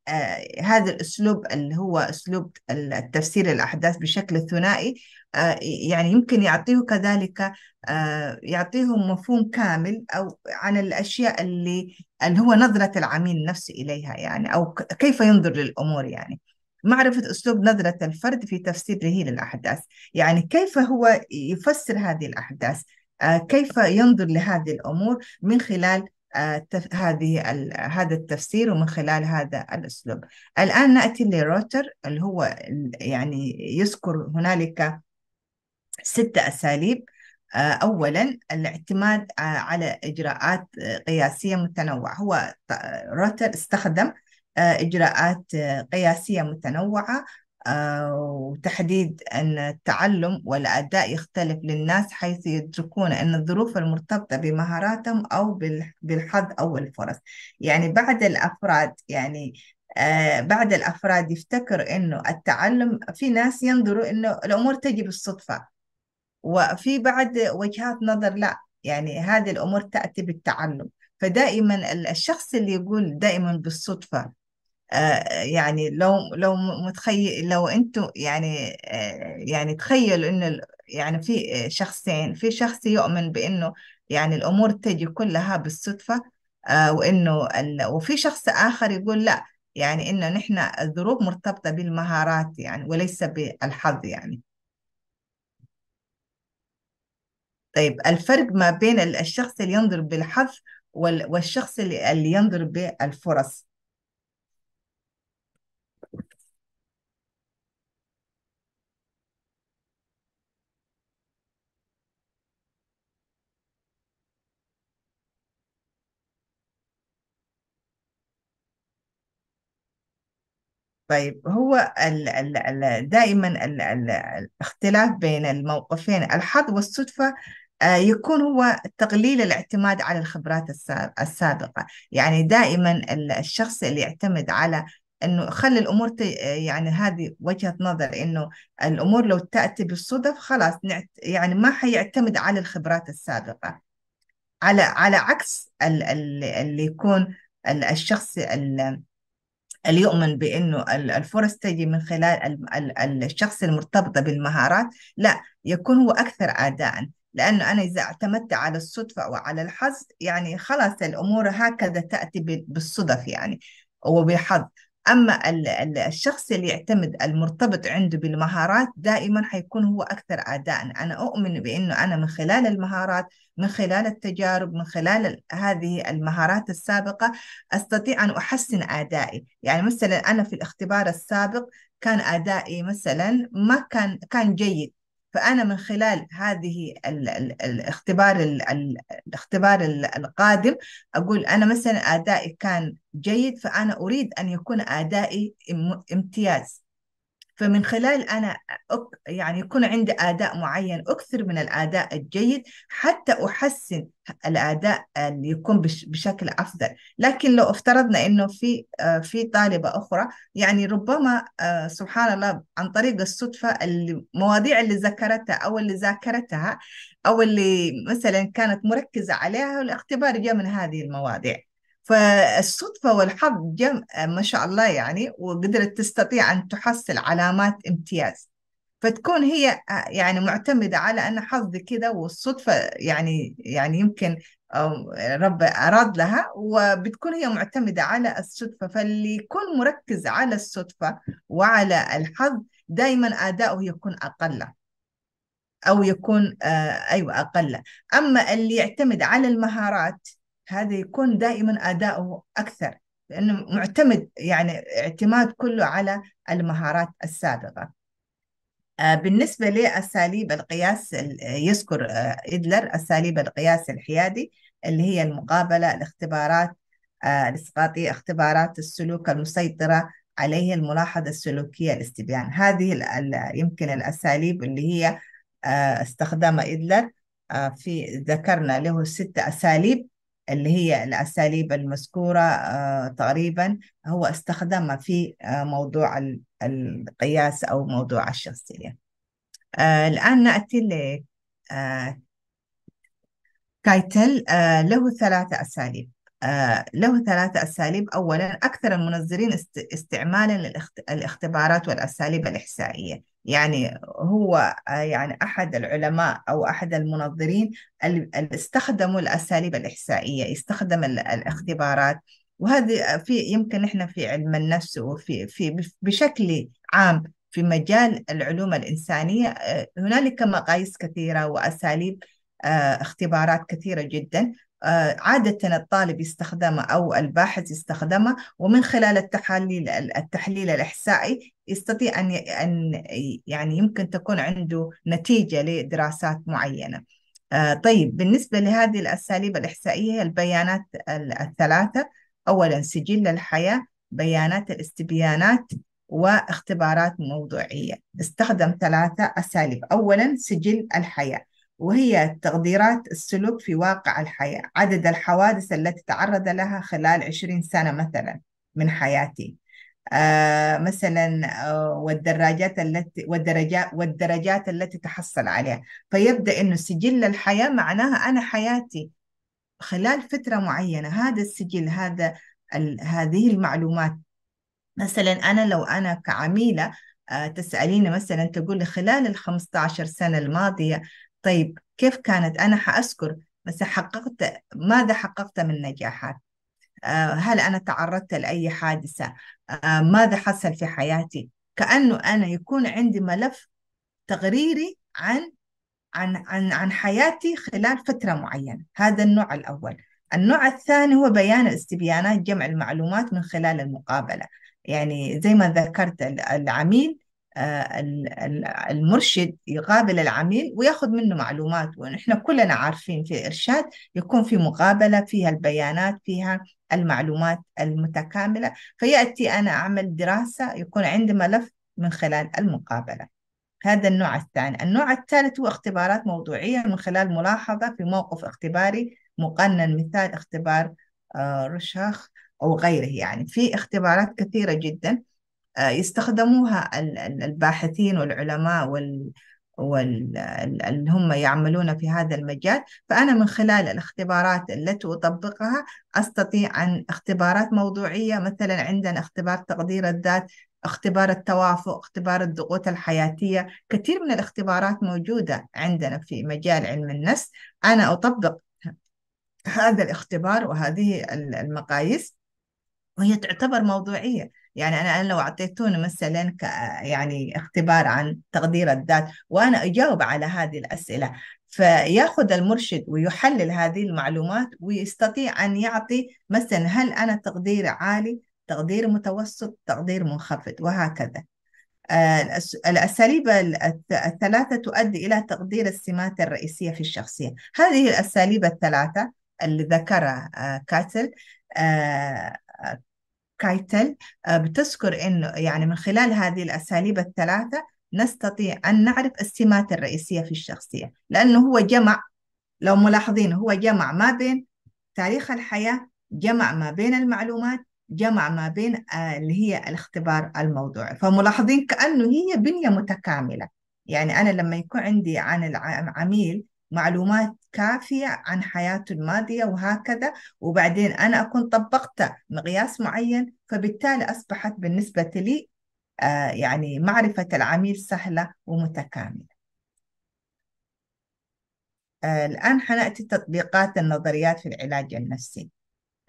هذا الأسلوب اللي هو أسلوب التفسير الأحداث بشكل ثنائي يعني يمكن يعطيه كذلك يعطيهم مفهوم كامل أو عن الأشياء اللي اللي هو نظرة العميل نفسه إليها يعني أو كيف ينظر للأمور يعني معرفة أسلوب نظرة الفرد في تفسيره للأحداث يعني كيف هو يفسر هذه الأحداث آه، كيف ينظر لهذه الأمور من خلال آه، هذه هذا التفسير ومن خلال هذا الأسلوب الآن نأتي لروتر اللي هو يعني يذكر هنالك ستة أساليب آه، أولا الاعتماد آه، على إجراءات آه، قياسية متنوعة هو روتر استخدم إجراءات قياسية متنوعة وتحديد أن التعلم والأداء يختلف للناس حيث يدركون أن الظروف المرتبطة بمهاراتهم أو بالحظ أو الفرص يعني بعد الأفراد يعني بعد الأفراد يفتكر أنه التعلم في ناس ينظروا أنه الأمور تجي بالصدفة وفي بعد وجهات نظر لا يعني هذه الأمور تأتي بالتعلم فدائما الشخص اللي يقول دائما بالصدفة آه يعني لو لو متخيل لو انتم يعني آه يعني تخيلوا انه يعني في شخصين في شخص يؤمن بانه يعني الامور تجي كلها بالصدفه آه وانه وفي شخص اخر يقول لا يعني انه نحن الظروف مرتبطه بالمهارات يعني وليس بالحظ يعني طيب الفرق ما بين الشخص اللي ينظر بالحظ والشخص اللي ينظر بالفرص طيب هو الـ الـ الـ دائما الـ الـ الاختلاف بين الموقفين الحظ والصدفة آه، يكون هو تقليل الاعتماد على الخبرات السابقة يعني دائما الشخص اللي يعتمد على انه خلي الامور يعني هذه وجهه نظر انه الامور لو تاتي بالصدف خلاص يعني ما حيعتمد على الخبرات السابقه على على عكس اللي يكون الشخص اللي ليؤمن بأنه الفرص تجي من خلال الشخص المرتبطة بالمهارات لا يكون هو أكثر أداء لأنه أنا إذا اعتمدت على الصدفة أو على الحظ يعني خلاص الأمور هكذا تأتي بالصدف يعني وبالحظ أما الشخص اللي يعتمد المرتبط عنده بالمهارات دائما حيكون هو أكثر أداء أنا أؤمن بأنه أنا من خلال المهارات من خلال التجارب من خلال هذه المهارات السابقة أستطيع أن أحسن أدائي يعني مثلا أنا في الاختبار السابق كان أدائي مثلا ما كان كان جيد فأنا من خلال هذه الـ الـ الاختبار الـ الاختبار القادم أقول أنا مثلا أدائي كان جيد فأنا أريد أن يكون أدائي امتياز فمن خلال أنا يعني يكون عندي أداء معين أكثر من الأداء الجيد حتى أحسن الأداء اللي يكون بشكل أفضل لكن لو افترضنا أنه في آه، في طالبة أخرى يعني ربما آه، سبحان الله عن طريق الصدفة المواضيع اللي ذكرتها أو اللي ذاكرتها أو اللي مثلا كانت مركزة عليها والاختبار جاء من هذه المواضيع فالصدفة والحظ جم... آه، ما شاء الله يعني وقدرت تستطيع أن تحصل علامات امتياز فتكون هي آه، يعني معتمدة على أن حظي كده والصدفة يعني يعني يمكن آه، رب أراد لها وبتكون هي معتمدة على الصدفة فاللي يكون مركز على الصدفة وعلى الحظ دائما أداؤه يكون أقل أو يكون أيوة أقل أما اللي يعتمد على المهارات هذا يكون دائما أداؤه أكثر لأنه معتمد يعني اعتماد كله على المهارات السابقة آه، بالنسبة لأساليب القياس يذكر آه، إدلر أساليب القياس الحيادي اللي هي المقابلة الاختبارات آه، الإسقاطية اختبارات السلوك المسيطرة عليه الملاحظة السلوكية الاستبيان هذه يمكن الأساليب اللي هي استخدمها إدلر في ذكرنا له ست أساليب اللي هي الأساليب المذكورة آه، تقريبا هو استخدمها في آه، موضوع القياس أو موضوع الشخصية آه، الآن نأتي ل كايتل له ثلاثة أساليب له ثلاثة أساليب أولا أكثر المنظرين استعمالا للاختبارات والأساليب الإحصائية يعني هو آه، يعني أحد العلماء أو أحد المنظرين اللي استخدموا الأساليب الإحصائية استخدم الاختبارات وهذه آه، في يمكن احنا في علم النفس وفي في بشكل عام في مجال العلوم الإنسانية آه، هنالك مقاييس كثيرة وأساليب اختبارات كثيرة جدا آه، عادة الطالب يستخدمه أو الباحث يستخدمه ومن خلال التحليل التحليل الإحصائي يستطيع أن أن يعني يمكن تكون عنده نتيجة لدراسات معينة. آه، طيب بالنسبة لهذه الأساليب الإحصائية البيانات الثلاثة أولا سجل الحياة بيانات الاستبيانات واختبارات موضوعية استخدم ثلاثة أساليب أولا سجل الحياة وهي تقديرات السلوك في واقع الحياة عدد الحوادث التي تعرض لها خلال 20 سنة مثلا من حياتي آه مثلا آه والدراجات التي والدرجات والدرجات التي تحصل عليها فيبدا انه سجل الحياه معناها انا حياتي خلال فتره معينه هذا السجل هذا ال... هذه المعلومات مثلا انا لو انا كعميله آه تساليني مثلا تقول لي خلال ال 15 سنه الماضيه طيب كيف كانت أنا حأذكر بس حققت ماذا حققت من نجاحات آه، هل أنا تعرضت لأي حادثة آه، ماذا حصل في حياتي كأنه أنا يكون عندي ملف تقريري عن عن عن عن حياتي خلال فترة معينة هذا النوع الأول النوع الثاني هو بيان الاستبيانات جمع المعلومات من خلال المقابلة يعني زي ما ذكرت العميل آه، المرشد يقابل العميل وياخذ منه معلومات ونحن كلنا عارفين في الارشاد يكون في مقابله فيها البيانات فيها المعلومات المتكامله فياتي انا اعمل دراسه يكون عندي ملف من خلال المقابله هذا النوع الثاني النوع الثالث هو اختبارات موضوعيه من خلال ملاحظه في موقف اختباري مقنن مثال اختبار آه، رشاخ او غيره يعني في اختبارات كثيره جدا يستخدموها الباحثين والعلماء وال وال هم يعملون في هذا المجال فأنا من خلال الاختبارات التي أطبقها أستطيع أن اختبارات موضوعية مثلا عندنا اختبار تقدير الذات اختبار التوافق اختبار الضغوط الحياتية كثير من الاختبارات موجودة عندنا في مجال علم النفس أنا أطبق هذا الاختبار وهذه المقاييس وهي تعتبر موضوعية يعني أنا أنا لو أعطيتوني مثلا يعني اختبار عن تقدير الذات وأنا أجاوب على هذه الأسئلة فياخذ المرشد ويحلل هذه المعلومات ويستطيع أن يعطي مثلا هل أنا تقديري عالي تقدير متوسط تقدير منخفض وهكذا آه، الأساليب الثلاثة تؤدي إلى تقدير السمات الرئيسية في الشخصية هذه الأساليب الثلاثة اللي ذكرها آه، كاتل آه، كايتل آه، بتذكر أنه يعني من خلال هذه الأساليب الثلاثة نستطيع أن نعرف السمات الرئيسية في الشخصية لأنه هو جمع لو ملاحظين هو جمع ما بين تاريخ الحياة جمع ما بين المعلومات جمع ما بين آه، اللي هي الاختبار الموضوعي فملاحظين كأنه هي بنية متكاملة يعني أنا لما يكون عندي عن العميل معلومات كافية عن حياته الماضية وهكذا وبعدين أنا أكون طبقت مقياس معين فبالتالي أصبحت بالنسبة لي آه، يعني معرفة العميل سهلة ومتكاملة آه، الآن حنأتي تطبيقات النظريات في العلاج النفسي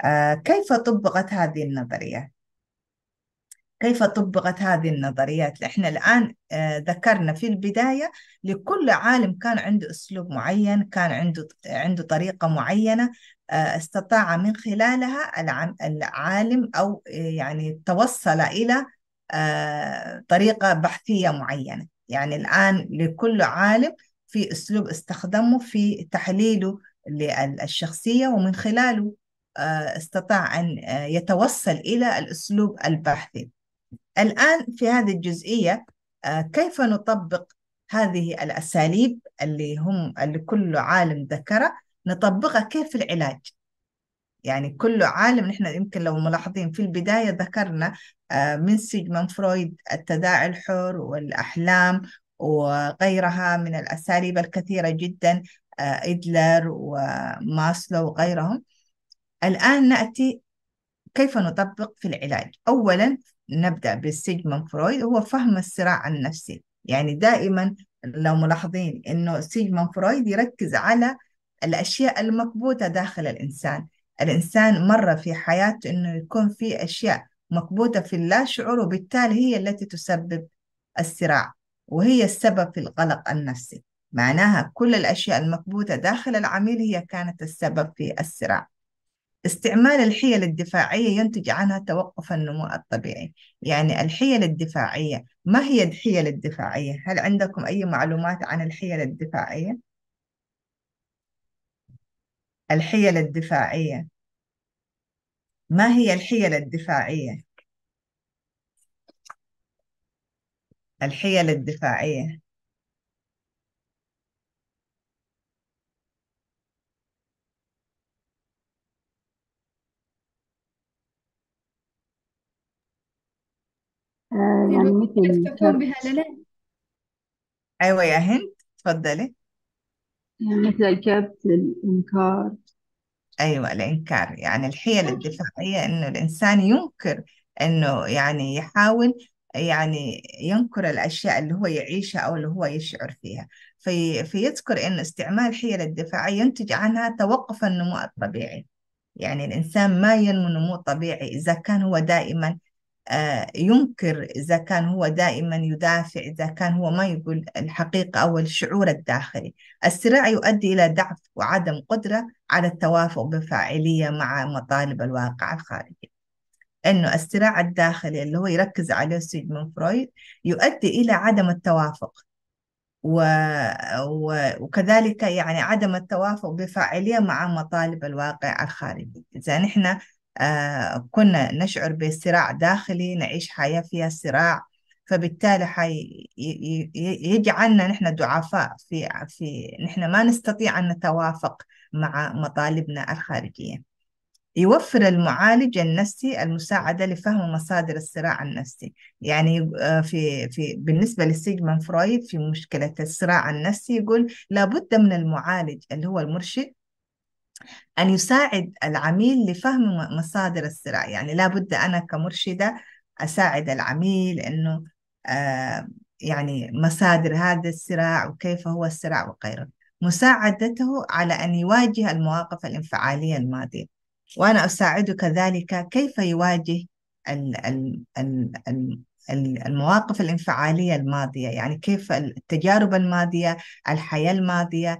آه، كيف طبقت هذه النظريات؟ كيف طبقت هذه النظريات احنا الآن آه، ذكرنا في البداية لكل عالم كان عنده أسلوب معين كان عنده عنده طريقة معينة آه، استطاع من خلالها العالم أو آه، يعني توصل إلى طريقة بحثية معينة يعني الآن لكل عالم في أسلوب استخدمه في تحليله للشخصية ومن خلاله استطاع أن يتوصل إلى الأسلوب البحثي الآن في هذه الجزئية آه، كيف نطبق هذه الأساليب اللي هم اللي كل عالم ذكرها نطبقها كيف في العلاج يعني كل عالم نحن يمكن لو ملاحظين في البداية ذكرنا آه، من سيجمان فرويد التداعي الحر والأحلام وغيرها من الأساليب الكثيرة جدا آه، إدلر وماسلو وغيرهم الآن نأتي كيف نطبق في العلاج أولا نبدأ بسيجموند فرويد هو فهم الصراع النفسي يعني دائما لو ملاحظين انه سيجموند فرويد يركز على الاشياء المكبوته داخل الانسان الانسان مر في حياته انه يكون في اشياء مكبوته في اللاشعور وبالتالي هي التي تسبب الصراع وهي السبب في القلق النفسي معناها كل الاشياء المكبوته داخل العميل هي كانت السبب في الصراع استعمال الحيل الدفاعية ينتج عنها توقف النمو الطبيعي يعني الحيل الدفاعية ما هي الحيل الدفاعية؟ هل عندكم أي معلومات عن الحيل الدفاعية؟ الحيل الدفاعية ما هي الحيل الدفاعية؟ الحيل الدفاعية آه، يعني مثل يفتكون بها لا أيوة يا هند اتفضلي يعني مثل الكبت الإنكار أيوة الإنكار يعني الحيل الدفاعية إنه الإنسان ينكر إنه يعني يحاول يعني ينكر الأشياء اللي هو يعيشها أو اللي هو يشعر فيها في فيذكر إنه استعمال حيل الدفاعية ينتج عنها توقف النمو الطبيعي يعني الإنسان ما ينمو نمو طبيعي إذا كان هو دائما آه، ينكر إذا كان هو دائما يدافع إذا كان هو ما يقول الحقيقة أو الشعور الداخلي الصراع يؤدي إلى ضعف وعدم قدرة على التوافق بفاعلية مع مطالب الواقع الخارجي أنه الصراع الداخلي اللي هو يركز عليه سيجموند فرويد يؤدي إلى عدم التوافق و... و... وكذلك يعني عدم التوافق بفاعلية مع مطالب الواقع الخارجي إذا نحن آه، كنا نشعر بصراع داخلي نعيش حياة فيها صراع فبالتالي حي يجعلنا نحن ضعفاء في في نحن ما نستطيع أن نتوافق مع مطالبنا الخارجية يوفر المعالج النفسي المساعدة لفهم مصادر الصراع النفسي يعني آه، في, في بالنسبة لسيجمان فرويد في مشكلة الصراع النفسي يقول لابد من المعالج اللي هو المرشد أن يساعد العميل لفهم مصادر الصراع يعني لابد أنا كمرشدة أساعد العميل أنه آه، يعني مصادر هذا الصراع وكيف هو الصراع وغيره مساعدته على أن يواجه المواقف الانفعالية الماضية وأنا أساعده كذلك كيف يواجه المواقف الانفعالية الماضية يعني كيف التجارب الماضية الحياة الماضية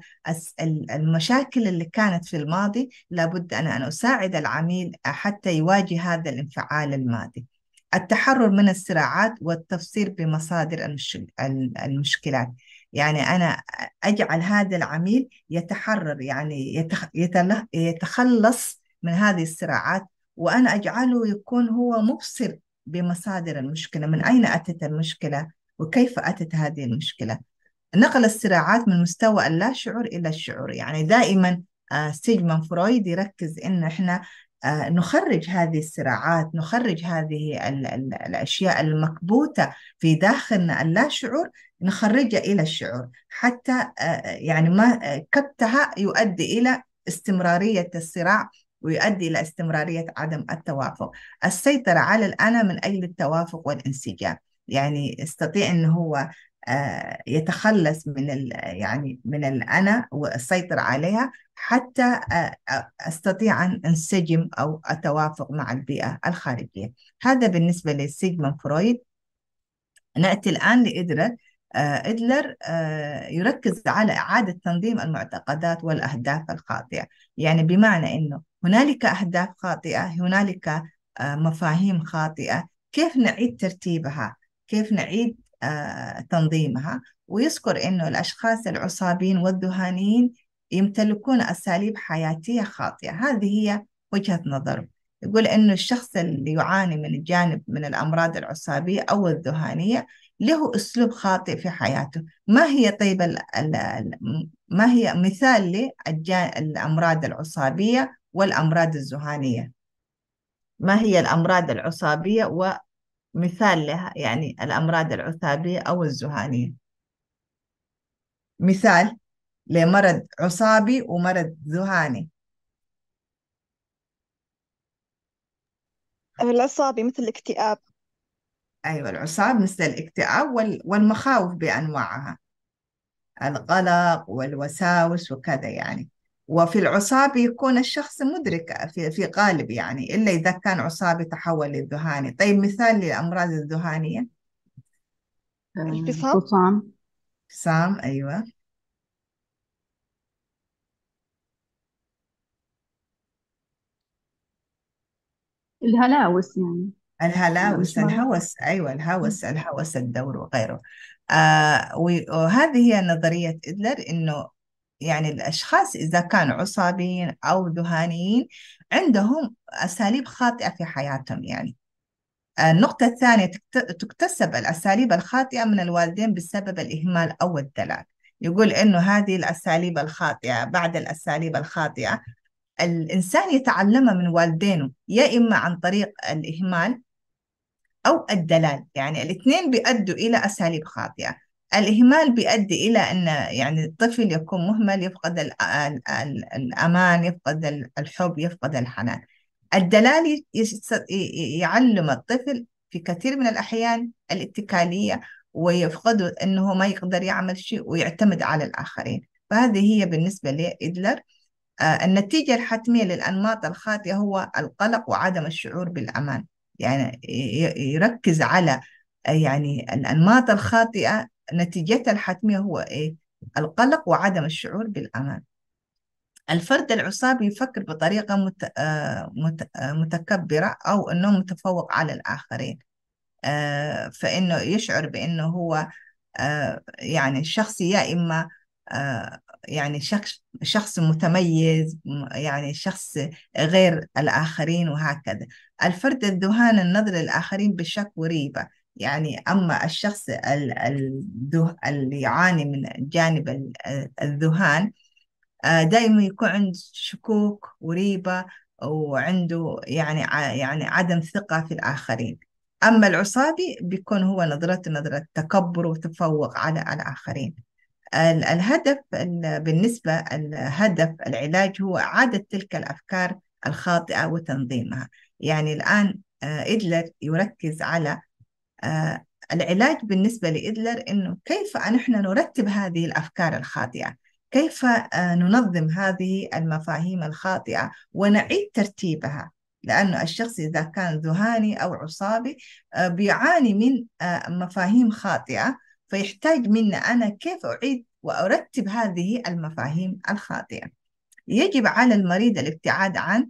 المشاكل اللي كانت في الماضي لابد أنا أن أساعد العميل حتى يواجه هذا الانفعال الماضي التحرر من الصراعات والتفسير بمصادر المشكلات يعني أنا أجعل هذا العميل يتحرر يعني يتخلص من هذه الصراعات وأنا أجعله يكون هو مبصر بمصادر المشكلة من أين أتت المشكلة وكيف أتت هذه المشكلة نقل الصراعات من مستوى اللاشعور إلى الشعور يعني دائما آه، سيجمن فرويد يركز إن إحنا آه، نخرج هذه الصراعات نخرج هذه الأشياء المكبوتة في داخلنا اللاشعور نخرجها إلى الشعور حتى آه، يعني ما كبتها يؤدي إلى استمرارية الصراع ويؤدي إلى استمرارية عدم التوافق السيطرة على الأنا من أجل التوافق والانسجام يعني استطيع أن هو آه، يتخلص من يعني من الأنا والسيطرة عليها حتى آه، آه، أستطيع أن أنسجم أو أتوافق مع البيئة الخارجية هذا بالنسبة لسيجموند فرويد نأتي الآن لإدراك آه، إدلر آه، يركز على إعادة تنظيم المعتقدات والأهداف الخاطئة يعني بمعنى أنه هنالك أهداف خاطئة هنالك آه، مفاهيم خاطئة كيف نعيد ترتيبها كيف نعيد تنظيمها ويذكر أنه الأشخاص العصابين والذهانيين يمتلكون أساليب حياتية خاطئة هذه هي وجهة نظره يقول أنه الشخص اللي يعاني من الجانب من الأمراض العصابية أو الذهانية له أسلوب خاطئ في حياته ما هي طيب الـ الـ الـ ما هي مثال للأمراض العصابية والأمراض الذهانية ما هي الأمراض العصابية ومثال لها يعني الأمراض العصابية أو الذهانية مثال لمرض عصابي ومرض ذهاني العصابي مثل الاكتئاب أيوة العصاب مثل الاكتئاب والمخاوف بأنواعها القلق والوساوس وكذا يعني وفي العصاب يكون الشخص مدرك في, في غالب يعني إلا إذا كان عصابي تحول للذهاني طيب مثال للأمراض الذهانية الفصام فصام أيوة الهلاوس يعني الهلاوس الهوس أيوة الهوس الهوس الدور وغيره آه وهذه هي نظرية إدلر إنه يعني الأشخاص إذا كانوا عصابيين أو ذهانيين عندهم أساليب خاطئة في حياتهم يعني آه، النقطة الثانية تكتسب الأساليب الخاطئة من الوالدين بسبب الإهمال أو الدلال يقول إنه هذه الأساليب الخاطئة بعد الأساليب الخاطئة الإنسان يتعلمها من والدينه يا إما عن طريق الإهمال أو الدلال يعني الاثنين بيؤدوا إلى أساليب خاطئة الإهمال بيؤدي إلى أن يعني الطفل يكون مهمل يفقد الأمان يفقد الحب يفقد الحنان الدلال يعلم الطفل في كثير من الأحيان الاتكالية ويفقد أنه ما يقدر يعمل شيء ويعتمد على الآخرين فهذه هي بالنسبة لإدلر آه، النتيجة الحتمية للأنماط الخاطئة هو القلق وعدم الشعور بالأمان يعني يركز على يعني الأنماط الخاطئة نتيجتها الحتمية هو إيه؟ القلق وعدم الشعور بالأمان الفرد العصابي يفكر بطريقة مت... آه، مت... آه، متكبرة أو أنه متفوق على الآخرين آه، فإنه يشعر بأنه هو يعني الشخص يا إما يعني شخص شخص متميز يعني شخص غير الآخرين وهكذا الفرد الذهان النظر للآخرين بشك وريبة يعني أما الشخص اللي يعاني من جانب الذهان آه، دائما يكون عنده شكوك وريبة وعنده يعني يعني عدم ثقة في الآخرين أما العصابي بيكون هو نظرته نظرة تكبر وتفوق على الآخرين الهدف بالنسبة الهدف العلاج هو إعادة تلك الأفكار الخاطئة وتنظيمها يعني الآن آه، إدلر يركز على آه، العلاج بالنسبة لإدلر أنه كيف نحن نرتب هذه الأفكار الخاطئة كيف آه، ننظم هذه المفاهيم الخاطئة ونعيد ترتيبها لأنه الشخص إذا كان ذهاني أو عصابي بيعاني من مفاهيم خاطئة فيحتاج منا أنا كيف أعيد وأرتب هذه المفاهيم الخاطئة يجب على المريض الابتعاد عن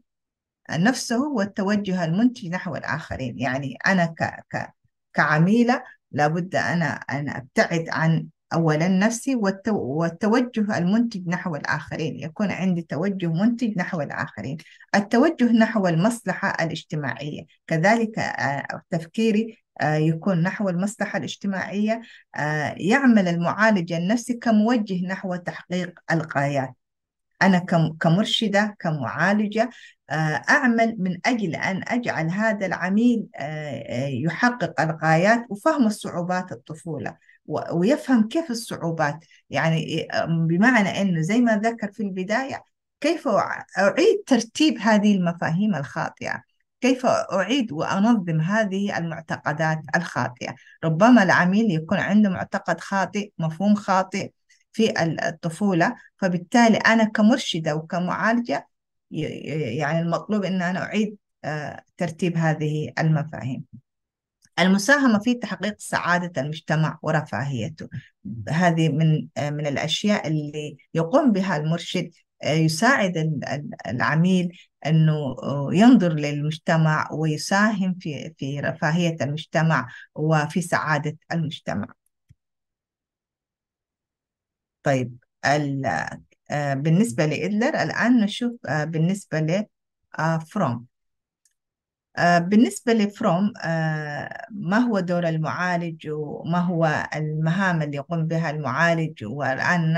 نفسه والتوجه المنتج نحو الآخرين يعني أنا ك... ك... كعميلة لابد أنا أن أبتعد عن أولا نفسي والتو... والتوجه المنتج نحو الآخرين يكون عندي توجه منتج نحو الآخرين التوجه نحو المصلحة الاجتماعية كذلك آه، تفكيري آه، يكون نحو المصلحة الاجتماعية آه، يعمل المعالج النفسي كموجه نحو تحقيق الغايات أنا كمرشدة كمعالجة آه، أعمل من أجل أن أجعل هذا العميل يحقق الغايات وفهم الصعوبات الطفولة ويفهم كيف الصعوبات يعني بمعنى أنه زي ما ذكر في البداية كيف أعيد ترتيب هذه المفاهيم الخاطئة كيف أعيد وأنظم هذه المعتقدات الخاطئة ربما العميل يكون عنده معتقد خاطئ مفهوم خاطئ في الطفولة فبالتالي أنا كمرشدة وكمعالجة يعني المطلوب أن أنا أعيد آه، ترتيب هذه المفاهيم المساهمة في تحقيق سعادة المجتمع ورفاهيته هذه من آه، من الأشياء اللي يقوم بها المرشد آه، يساعد العميل أنه آه، ينظر للمجتمع ويساهم في, في رفاهية المجتمع وفي سعادة المجتمع طيب آه، بالنسبة لإدلر الآن نشوف آه، بالنسبة لفروم بالنسبة لفروم ما هو دور المعالج وما هو المهام اللي يقوم بها المعالج والآن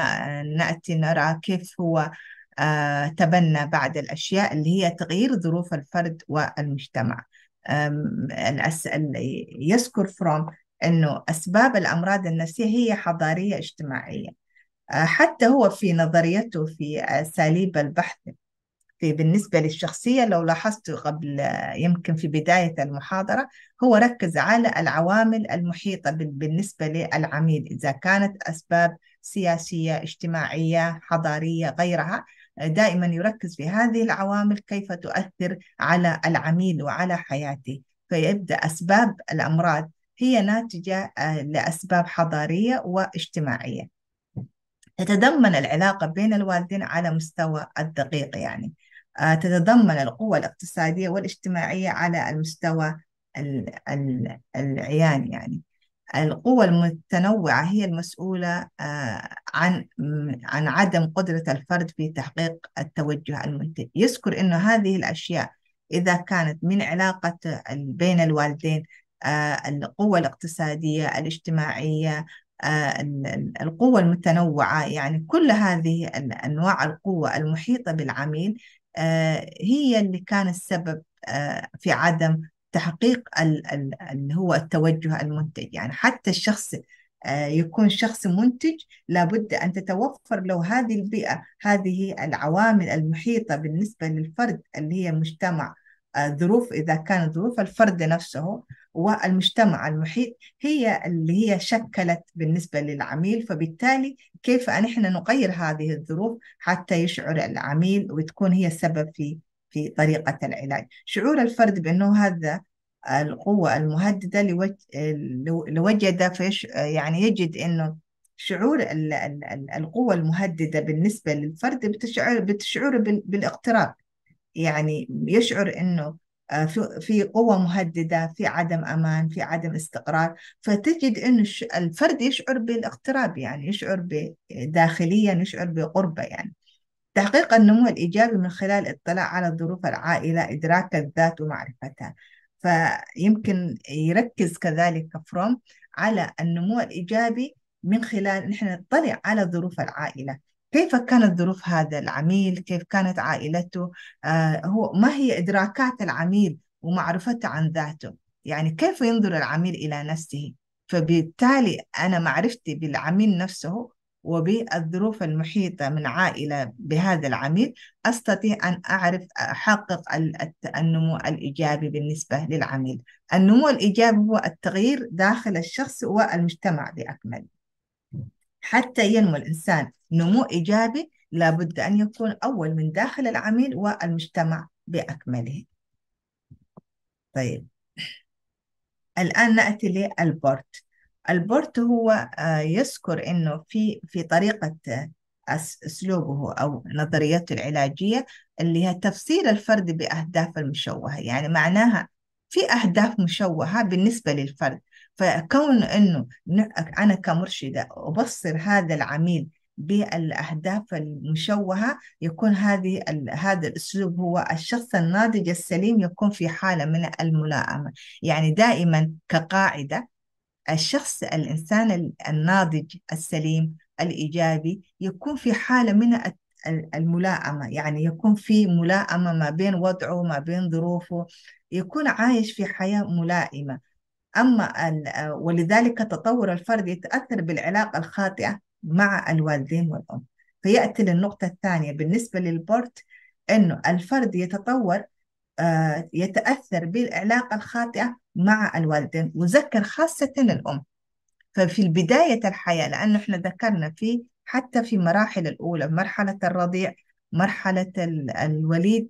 نأتي نرى كيف هو آه، تبنى بعض الأشياء اللي هي تغيير ظروف الفرد والمجتمع يذكر فروم أنه أسباب الأمراض النفسية هي حضارية اجتماعية آه، حتى هو في نظريته في أساليب البحث في بالنسبة للشخصية لو لاحظت قبل يمكن في بداية المحاضرة هو ركز على العوامل المحيطة بالنسبة للعميل إذا كانت أسباب سياسية اجتماعية حضارية غيرها دائما يركز في هذه العوامل كيف تؤثر على العميل وعلى حياته فيبدا اسباب الامراض هي ناتجه آه، لاسباب حضاريه واجتماعيه تتضمن العلاقه بين الوالدين على مستوى الدقيق يعني آه، تتضمن القوة الاقتصادية والاجتماعية على المستوى العيان يعني القوى المتنوعة هي المسؤولة آه، عن عن عدم قدرة الفرد في تحقيق التوجه المنتج يذكر أنه هذه الأشياء إذا كانت من علاقة بين الوالدين آه، القوة الاقتصادية الاجتماعية آه، القوة المتنوعة يعني كل هذه أنواع القوة المحيطة بالعميل هي اللي كان السبب في عدم تحقيق اللي هو التوجه المنتج يعني حتى الشخص آه، يكون شخص منتج لابد أن تتوفر لو هذه البيئة هذه العوامل المحيطة بالنسبة للفرد اللي هي مجتمع آه، ظروف إذا كان ظروف الفرد نفسه والمجتمع المحيط هي اللي هي شكلت بالنسبة للعميل فبالتالي كيف نحن نغير هذه الظروف حتى يشعر العميل وتكون هي السبب في في طريقة العلاج شعور الفرد بأنه هذا القوة المهددة لوجد لوجد فيش يعني يجد أنه شعور القوة المهددة بالنسبة للفرد بتشعر بتشعر بالاقتراب يعني يشعر أنه آه، في قوة مهددة في عدم أمان في عدم استقرار فتجد أن الفرد يشعر بالاقتراب يعني يشعر داخليا يشعر بقربة يعني تحقيق النمو الإيجابي من خلال الاطلاع على ظروف العائلة إدراك الذات ومعرفتها فيمكن يركز كذلك فروم على النمو الإيجابي من خلال نحن نطلع على ظروف العائلة كيف كانت ظروف هذا العميل كيف كانت عائلته آه هو ما هي إدراكات العميل ومعرفته عن ذاته يعني كيف ينظر العميل إلى نفسه فبالتالي أنا معرفتي بالعميل نفسه وبالظروف المحيطة من عائلة بهذا العميل أستطيع أن أعرف أحقق النمو الإيجابي بالنسبة للعميل النمو الإيجابي هو التغيير داخل الشخص والمجتمع بأكمله حتى ينمو الإنسان نمو إيجابي لابد أن يكون أول من داخل العميل والمجتمع بأكمله طيب الآن نأتي للبورت البورت هو آه، يذكر انه في في طريقه آه، اسلوبه او نظريته العلاجيه اللي هي تفسير الفرد باهداف المشوهه يعني معناها في اهداف مشوهه بالنسبه للفرد فكون انه انا كمرشده ابصر هذا العميل بالاهداف المشوهه يكون هذه هذا الاسلوب هو الشخص الناضج السليم يكون في حاله من الملائمه يعني دائما كقاعده الشخص الإنسان الناضج السليم الإيجابي يكون في حالة من الملائمة يعني يكون في ملائمة ما بين وضعه ما بين ظروفه يكون عايش في حياة ملائمة أما ولذلك تطور الفرد يتأثر بالعلاقة الخاطئة مع الوالدين والأم فيأتي للنقطة الثانية بالنسبة للبورت أنه الفرد يتطور آه، يتأثر بالعلاقة الخاطئة مع الوالدين وذكر خاصة الأم ففي بداية الحياة لأنه إحنا ذكرنا في حتى في مراحل الأولى مرحلة الرضيع مرحلة الوليد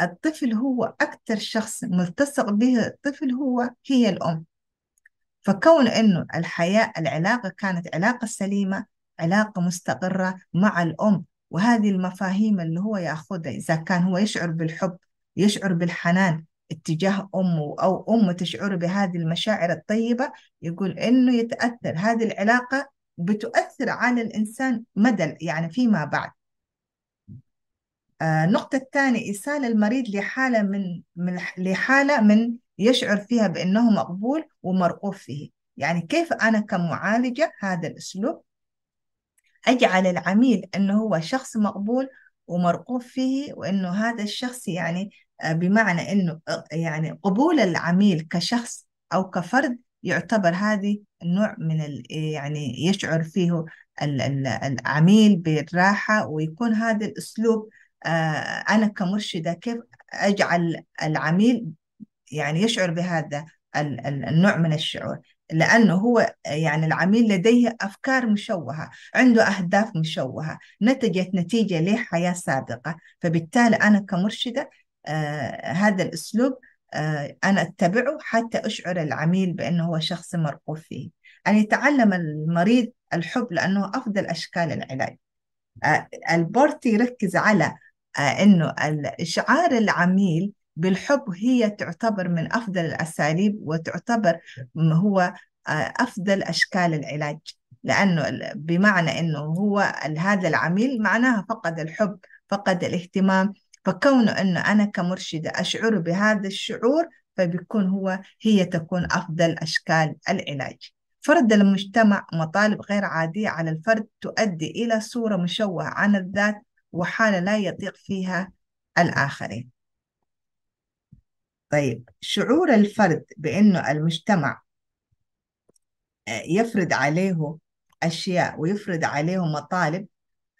الطفل هو أكثر شخص ملتصق به الطفل هو هي الأم فكون أنه الحياة العلاقة كانت علاقة سليمة علاقة مستقرة مع الأم وهذه المفاهيم اللي هو ياخذها اذا كان هو يشعر بالحب يشعر بالحنان اتجاه امه او امه تشعر بهذه المشاعر الطيبه يقول انه يتاثر هذه العلاقه بتؤثر على الانسان مدى يعني فيما بعد آه، النقطة الثانية إيصال المريض لحالة من, من لحالة من يشعر فيها بأنه مقبول ومرغوب فيه يعني كيف أنا كمعالجة هذا الأسلوب أجعل العميل أنه هو شخص مقبول ومرغوب فيه وأنه هذا الشخص يعني آه، بمعنى انه آه، يعني قبول العميل كشخص او كفرد يعتبر هذه النوع من يعني يشعر فيه العميل بالراحة ويكون هذا الأسلوب آه، أنا كمرشدة كيف أجعل العميل يعني يشعر بهذا النوع من الشعور لأنه هو يعني العميل لديه أفكار مشوهة عنده أهداف مشوهة نتجت نتيجة لحياة سابقة فبالتالي أنا كمرشدة آه، هذا الأسلوب آه، أنا أتبعه حتى أشعر العميل بأنه هو شخص مرغوب فيه أن يعني يتعلم المريض الحب لأنه أفضل أشكال العلاج آه، البورت يركز على أنه إشعار العميل بالحب هي تعتبر من أفضل الأساليب وتعتبر هو أفضل أشكال العلاج لأنه بمعنى أنه هو هذا العميل معناها فقد الحب فقد الاهتمام فكونه أنه أنا كمرشدة أشعر بهذا الشعور فبيكون هو هي تكون أفضل أشكال العلاج فرض المجتمع مطالب غير عادية على الفرد تؤدي إلى صورة مشوهة عن الذات وحالة لا يطيق فيها الآخرين طيب شعور الفرد بأنه المجتمع آه، يفرض عليه أشياء ويفرض عليه مطالب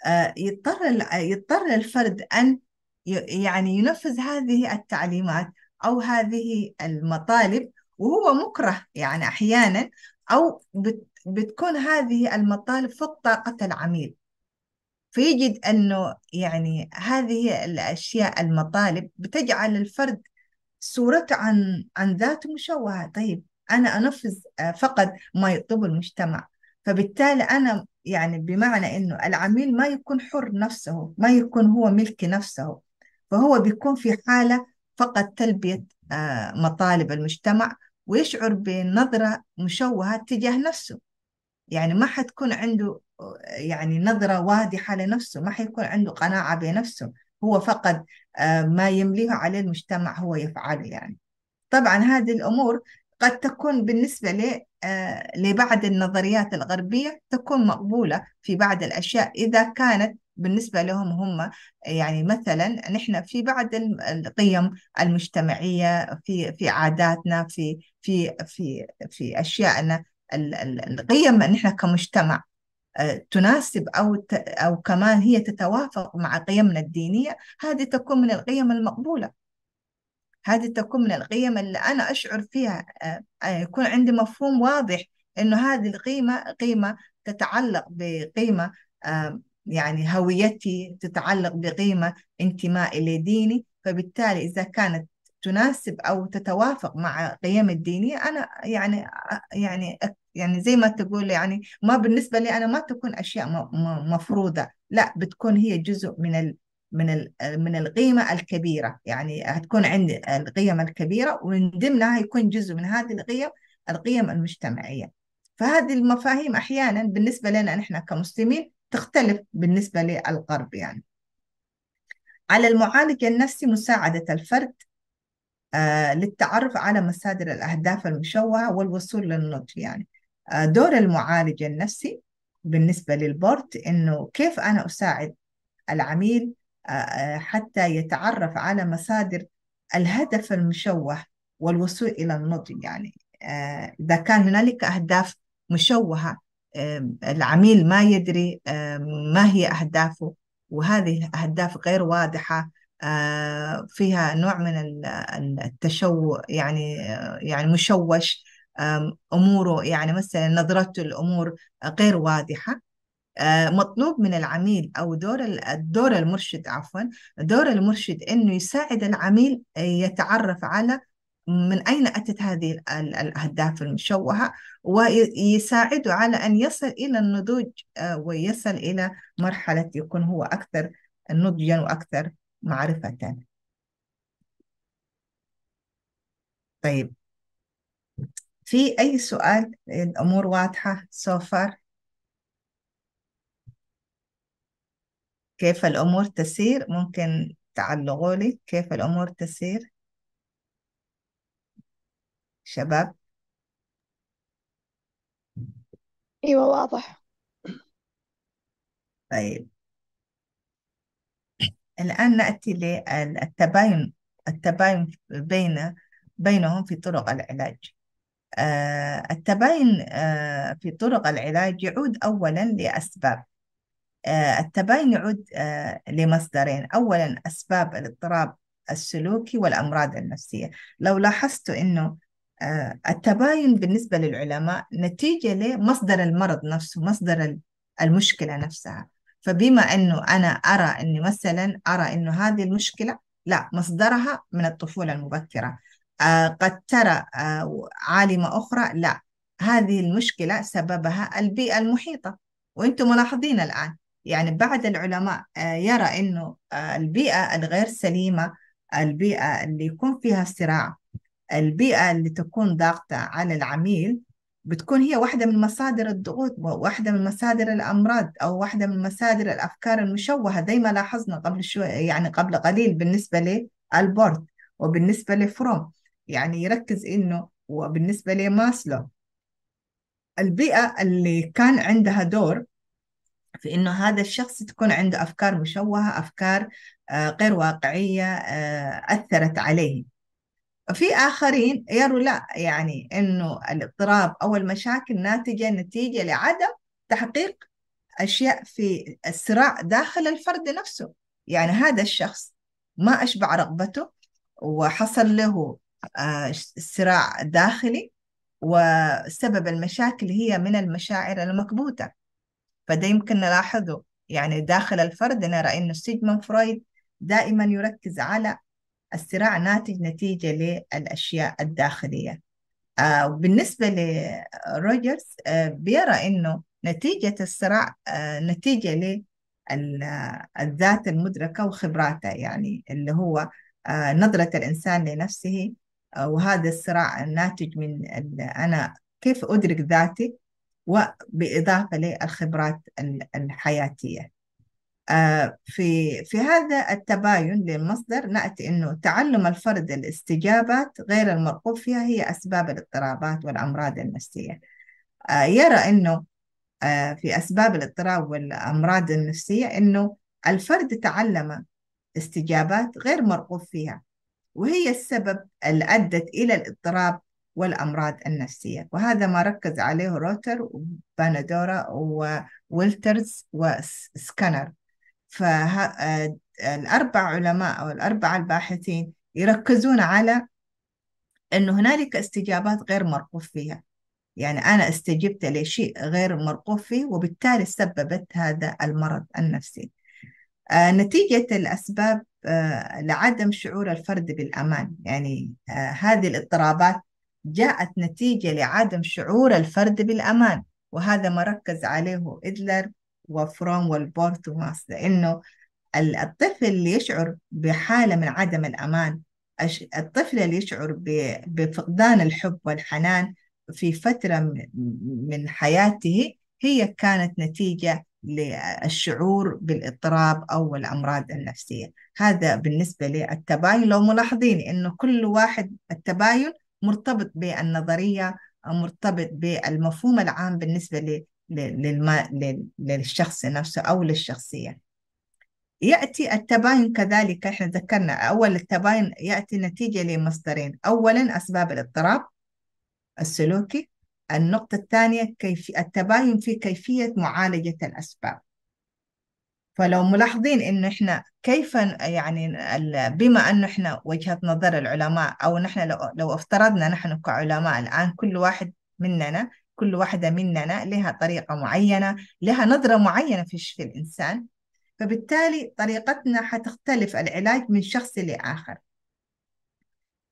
آه، يضطر يضطر الفرد أن يعني ينفذ هذه التعليمات أو هذه المطالب وهو مكره يعني أحيانا أو بت بتكون هذه المطالب فوق طاقة العميل فيجد أنه يعني هذه الأشياء المطالب بتجعل الفرد صورته عن عن ذاته مشوهة طيب أنا أنفذ آه، فقط ما يطلبه المجتمع فبالتالي أنا يعني بمعنى أنه العميل ما يكون حر نفسه ما يكون هو ملك نفسه فهو بيكون في حالة فقط تلبية آه، مطالب المجتمع ويشعر بنظرة مشوهة تجاه نفسه يعني ما حتكون عنده آه، يعني نظرة واضحة لنفسه ما حيكون عنده قناعة بنفسه هو فقد آه، ما يمليه عليه المجتمع هو يفعله يعني طبعا هذه الأمور قد تكون بالنسبة لي لبعض النظريات الغربية تكون مقبولة في بعض الأشياء إذا كانت بالنسبة لهم هم يعني مثلا نحن في بعض القيم المجتمعية في في عاداتنا في في في في أشيائنا القيم نحن كمجتمع آه، تناسب أو أو كمان هي تتوافق مع قيمنا الدينية هذه تكون من القيم المقبولة هذه تكون من القيم اللي أنا أشعر فيها آه، آه، يكون عندي مفهوم واضح إنه هذه القيمة قيمة تتعلق بقيمة يعني هويتي تتعلق بقيمة انتمائي لديني فبالتالي إذا كانت تناسب أو تتوافق مع قيم الدينية أنا يعني يعني يعني زي ما تقول يعني ما بالنسبة لي أنا ما تكون أشياء مفروضة لا بتكون هي جزء من ال من من القيمة الكبيرة يعني هتكون عندي القيم الكبيرة ومن ضمنها يكون جزء من هذه القيم القيم المجتمعية فهذه المفاهيم أحيانا بالنسبة لنا نحن كمسلمين تختلف بالنسبة للغرب يعني على المعالج النفسي مساعدة الفرد آه، للتعرف على مصادر الأهداف المشوهة والوصول للنضج يعني آه، دور المعالج النفسي بالنسبة للبورد إنه كيف أنا أساعد العميل آه، حتى يتعرف على مصادر الهدف المشوه والوصول إلى النضج يعني إذا كان هنالك أهداف مشوهة العميل ما يدري ما هي أهدافه وهذه أهداف غير واضحة آه، فيها نوع من التشوه يعني آه، يعني مشوش اموره يعني مثلا نظرته للامور غير واضحه آه، مطلوب من العميل او دور الدور المرشد عفوا دور المرشد انه يساعد العميل يتعرف على من أين أتت هذه الأهداف المشوهة ويساعده على أن يصل إلى النضوج آه، ويصل إلى مرحلة يكون هو أكثر نضجا وأكثر معرفة طيب في أي سؤال الأمور واضحة سوفر كيف الأمور تسير ممكن تعلقوا لي كيف الأمور تسير شباب ايوه واضح طيب الآن نأتي للتباين التباين بين بينهم في طرق العلاج آه، التباين آه، في طرق العلاج يعود أولا لأسباب آه، التباين يعود لمصدرين أولا أسباب الاضطراب السلوكي والأمراض النفسية لو لاحظت أنه آه، التباين بالنسبة للعلماء نتيجة لمصدر المرض نفسه مصدر المشكلة نفسها فبما أنه أنا أرى أني مثلا أرى أنه هذه المشكلة لا مصدرها من الطفولة المبكرة آه، قد ترى آه، عالمة أخرى لا هذه المشكلة سببها البيئة المحيطة وأنتم ملاحظين الآن يعني بعض العلماء يرى أنه البيئة الغير سليمة البيئة اللي يكون فيها صراع البيئة اللي تكون ضاغطة على العميل بتكون هي واحدة من مصادر الضغوط وواحدة من مصادر الأمراض أو واحدة من مصادر الأفكار المشوهة زي ما لاحظنا قبل شوي يعني قبل قليل بالنسبة لألبرت وبالنسبة لفروم يعني يركز إنه وبالنسبة لماسلو البيئة اللي كان عندها دور في انه هذا الشخص تكون عنده افكار مشوهه افكار آه، غير واقعيه آه، اثرت عليه في آخرين يروا لا يعني أنه الاضطراب أو المشاكل ناتجة نتيجة لعدم تحقيق أشياء في الصراع داخل الفرد نفسه يعني هذا الشخص ما أشبع رغبته وحصل له آه، صراع داخلي وسبب المشاكل هي من المشاعر المكبوتة فده يمكن نلاحظه يعني داخل الفرد نرى أن سيجمون فرويد دائما يركز على الصراع ناتج نتيجة للأشياء الداخلية آه، بالنسبة لروجرز آه، بيرى أنه نتيجة الصراع آه، نتيجة للذات المدركة وخبراتها يعني اللي هو نظرة الإنسان لنفسه وهذا الصراع الناتج من أنا كيف أدرك ذاتي وبإضافة للخبرات الحياتية آه، في في هذا التباين للمصدر نأتي أنه تعلم الفرد الاستجابات غير المرغوب فيها هي أسباب الاضطرابات والأمراض النفسية آه، يرى أنه آه، في أسباب الاضطراب والأمراض النفسية أنه الفرد تعلم استجابات غير مرغوب فيها وهي السبب اللي أدت إلى الاضطراب والأمراض النفسية وهذا ما ركز عليه روتر وبانادورا وولترز وسكانر فالأربع آه، علماء أو الأربعة الباحثين يركزون على أنه هنالك استجابات غير مرغوب فيها يعني أنا استجبت لشيء غير مرغوب فيه وبالتالي سببت هذا المرض النفسي آه، نتيجة الأسباب آه، لعدم شعور الفرد بالأمان يعني هذه الاضطرابات جاءت نتيجة لعدم شعور الفرد بالأمان وهذا ما ركز عليه إدلر وفران والبورتوماس لأنه الطفل اللي يشعر بحالة من عدم الأمان الطفل اللي يشعر بفقدان الحب والحنان في فترة من حياته هي كانت نتيجة للشعور بالاضطراب أو الأمراض النفسية هذا بالنسبة للتباين لو ملاحظين أنه كل واحد التباين مرتبط بالنظرية مرتبط بالمفهوم العام بالنسبة للما للشخص نفسه أو للشخصية يأتي التباين كذلك إحنا ذكرنا أول التباين يأتي نتيجة لمصدرين أولا أسباب الاضطراب السلوكي النقطة الثانية كيف التباين في كيفية معالجة الأسباب فلو ملاحظين إنه إحنا كيف يعني بما إنه إحنا وجهة نظر العلماء أو نحن لو, لو افترضنا نحن كعلماء الآن كل واحد مننا كل واحدة مننا لها طريقة معينة لها نظرة معينة في الإنسان فبالتالي طريقتنا حتختلف العلاج من شخص لآخر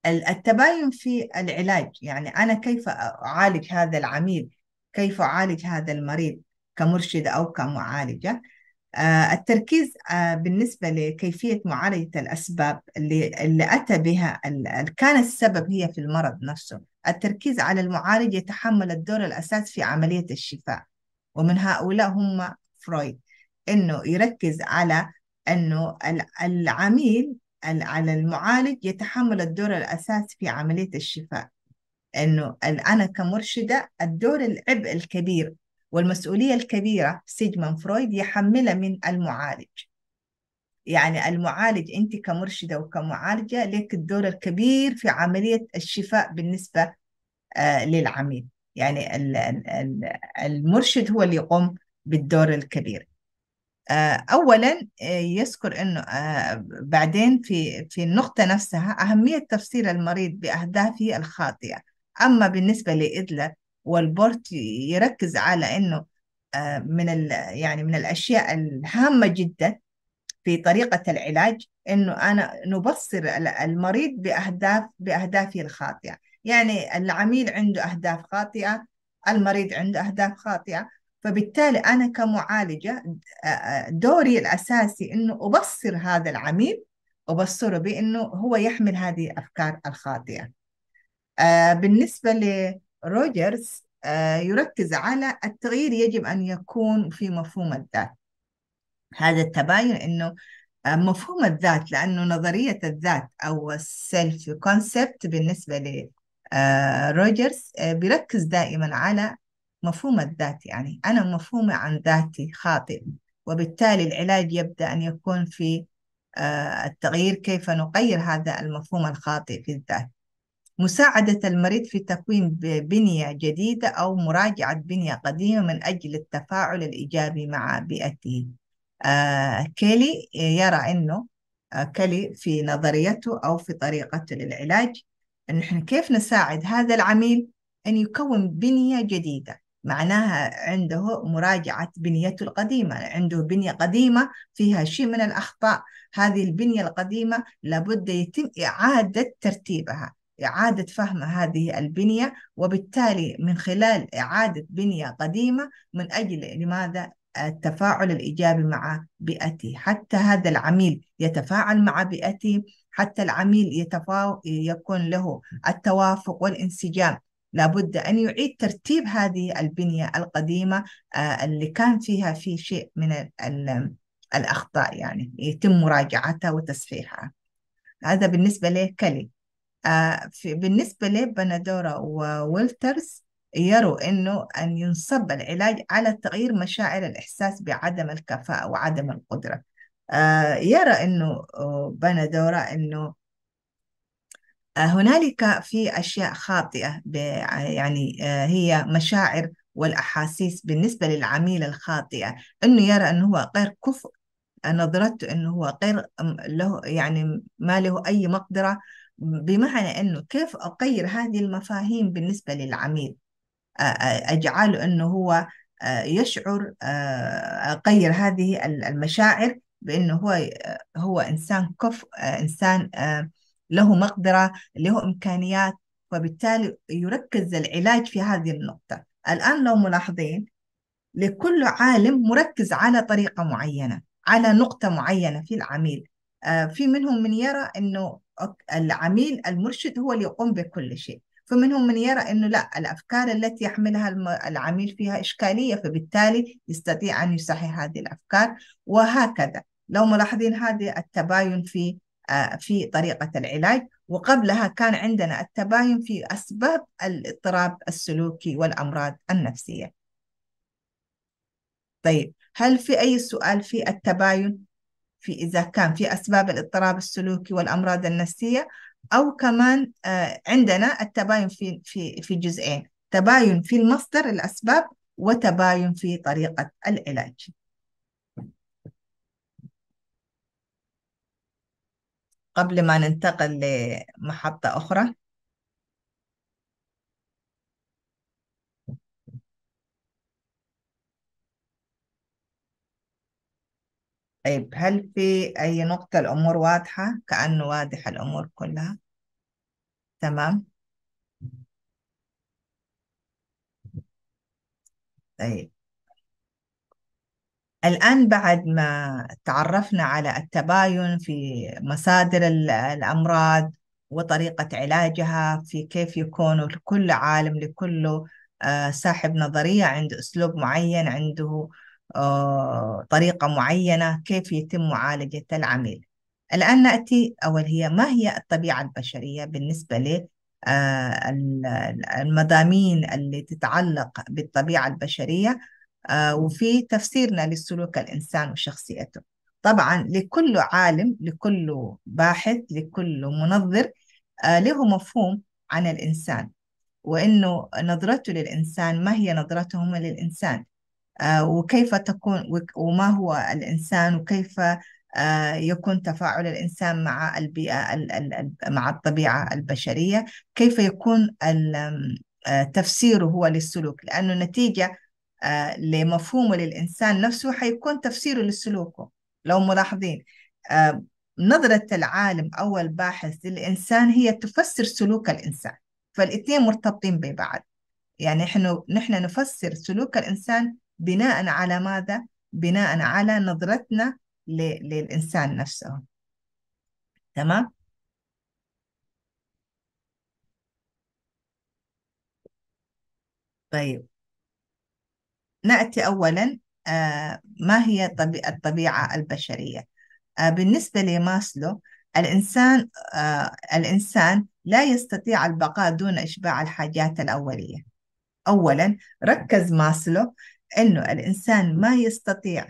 التباين في العلاج يعني أنا كيف أعالج هذا العميل كيف أعالج هذا المريض كمرشدة أو كمعالجة آه، التركيز آه، بالنسبة لكيفية معالجة الأسباب اللي, اللي أتى بها كان السبب هي في المرض نفسه التركيز على المعالج يتحمل الدور الأساسي في عملية الشفاء ومن هؤلاء هم فرويد أنه يركز على أنه العميل على المعالج يتحمل الدور الأساسي في عملية الشفاء أنه أنا كمرشدة الدور العبء الكبير والمسؤولية الكبيرة سيجمان فرويد يحملها من المعالج يعني المعالج أنت كمرشدة وكمعالجة لك الدور الكبير في عملية الشفاء بالنسبة آه، للعميل يعني المرشد هو اللي يقوم بالدور الكبير آه، اولا آه، يذكر انه بعدين في في النقطه نفسها اهميه تفسير المريض باهدافه الخاطئه اما بالنسبه لإدلر والبورت يركز على انه آه، من يعني من الاشياء الهامه جدا في طريقه العلاج انه انا نبصر المريض باهداف باهدافه الخاطئه يعني العميل عنده اهداف خاطئه المريض عنده اهداف خاطئه فبالتالي انا كمعالجه آه، آه، دوري الاساسي انه ابصر هذا العميل ابصره بانه هو يحمل هذه الافكار الخاطئه بالنسبه روجرز آه، يركز على التغيير يجب أن يكون في مفهوم الذات هذا التباين أنه آه، مفهوم الذات لأنه نظرية الذات أو السيلف كونسبت بالنسبة لروجرز آه، بيركز دائما على مفهوم الذات يعني أنا مفهومي عن ذاتي خاطئ وبالتالي العلاج يبدأ أن يكون في التغيير كيف نغير هذا المفهوم الخاطئ في الذات مساعدة المريض في تكوين بنية جديدة أو مراجعة بنية قديمة من أجل التفاعل الإيجابي مع بيئته آه، كيلي آه، يرى أنه كلي آه، كيلي في نظريته أو في طريقته للعلاج أن نحن كيف نساعد هذا العميل أن يكون بنية جديدة معناها عنده مراجعة بنيته القديمة عنده بنية قديمة فيها شيء من الأخطاء هذه البنية القديمة لابد يتم إعادة ترتيبها إعادة فهم هذه البنية وبالتالي من خلال إعادة بنية قديمة من أجل لماذا التفاعل الإيجابي مع بيئتي حتى هذا العميل يتفاعل مع بيئتي حتى العميل يتفاو... يكون له التوافق والانسجام لابد أن يعيد ترتيب هذه البنية القديمة آه، اللي كان فيها في شيء من الأخطاء يعني يتم مراجعتها وتصحيحها هذا بالنسبة لكلي آه، في بالنسبة لبندورا وولترز يروا أنه أن ينصب العلاج على تغيير مشاعر الإحساس بعدم الكفاءة وعدم القدرة آه، يرى أنه آه، بندورا أنه هنالك في أشياء خاطئة يعني هي مشاعر والأحاسيس بالنسبة للعميل الخاطئة أنه يرى أنه هو غير كفء نظرته أنه هو غير له يعني ما له أي مقدرة بمعنى أنه كيف أغير هذه المفاهيم بالنسبة للعميل أجعله أنه هو يشعر أغير هذه المشاعر بأنه هو هو إنسان كف إنسان له مقدرة له إمكانيات وبالتالي يركز العلاج في هذه النقطة الآن لو ملاحظين لكل عالم مركز على طريقة معينة على نقطة معينة في العميل في منهم من يرى أنه العميل المرشد هو اللي يقوم بكل شيء فمنهم من يرى انه لا الافكار التي يحملها العميل فيها اشكاليه فبالتالي يستطيع ان يصحح هذه الافكار وهكذا لو ملاحظين هذه التباين في آه، في طريقه العلاج وقبلها كان عندنا التباين في اسباب الاضطراب السلوكي والامراض النفسيه. طيب هل في اي سؤال في التباين؟ في إذا كان في أسباب الاضطراب السلوكي والأمراض النفسية أو كمان آه، عندنا التباين في في في جزئين تباين في المصدر الأسباب وتباين في طريقة العلاج قبل ما ننتقل لمحطة أخرى طيب هل في أي نقطة الأمور واضحة كأنه واضح الأمور كلها تمام طيب الآن بعد ما تعرفنا على التباين في مصادر الأمراض وطريقة علاجها في كيف يكون لكل عالم لكل آه، صاحب نظرية عنده أسلوب معين عنده آه، طريقة معينة كيف يتم معالجة العميل الآن نأتي أول هي ما هي الطبيعة البشرية بالنسبة ل آه، المضامين اللي تتعلق بالطبيعة البشرية آه، وفي تفسيرنا للسلوك الإنسان وشخصيته طبعا لكل عالم لكل باحث لكل منظر له مفهوم عن الإنسان وإنه نظرته للإنسان ما هي نظرتهم للإنسان آه، وكيف تكون وما هو الإنسان وكيف آه، يكون تفاعل الإنسان مع البيئة مع الطبيعة البشرية كيف يكون آه، تفسيره هو للسلوك لأنه نتيجة لمفهومه للإنسان نفسه حيكون تفسيره لسلوكه لو ملاحظين نظرة العالم أو الباحث للإنسان هي تفسر سلوك الإنسان فالاثنين مرتبطين ببعض يعني نحن نفسر سلوك الإنسان بناء على ماذا؟ بناء على نظرتنا للإنسان نفسه تمام؟ طيب نأتي أولا آه، ما هي الطبيعة البشرية آه، بالنسبة لماسلو الإنسان آه، الإنسان لا يستطيع البقاء دون إشباع الحاجات الأولية أولا ركز ماسلو انه الانسان ما يستطيع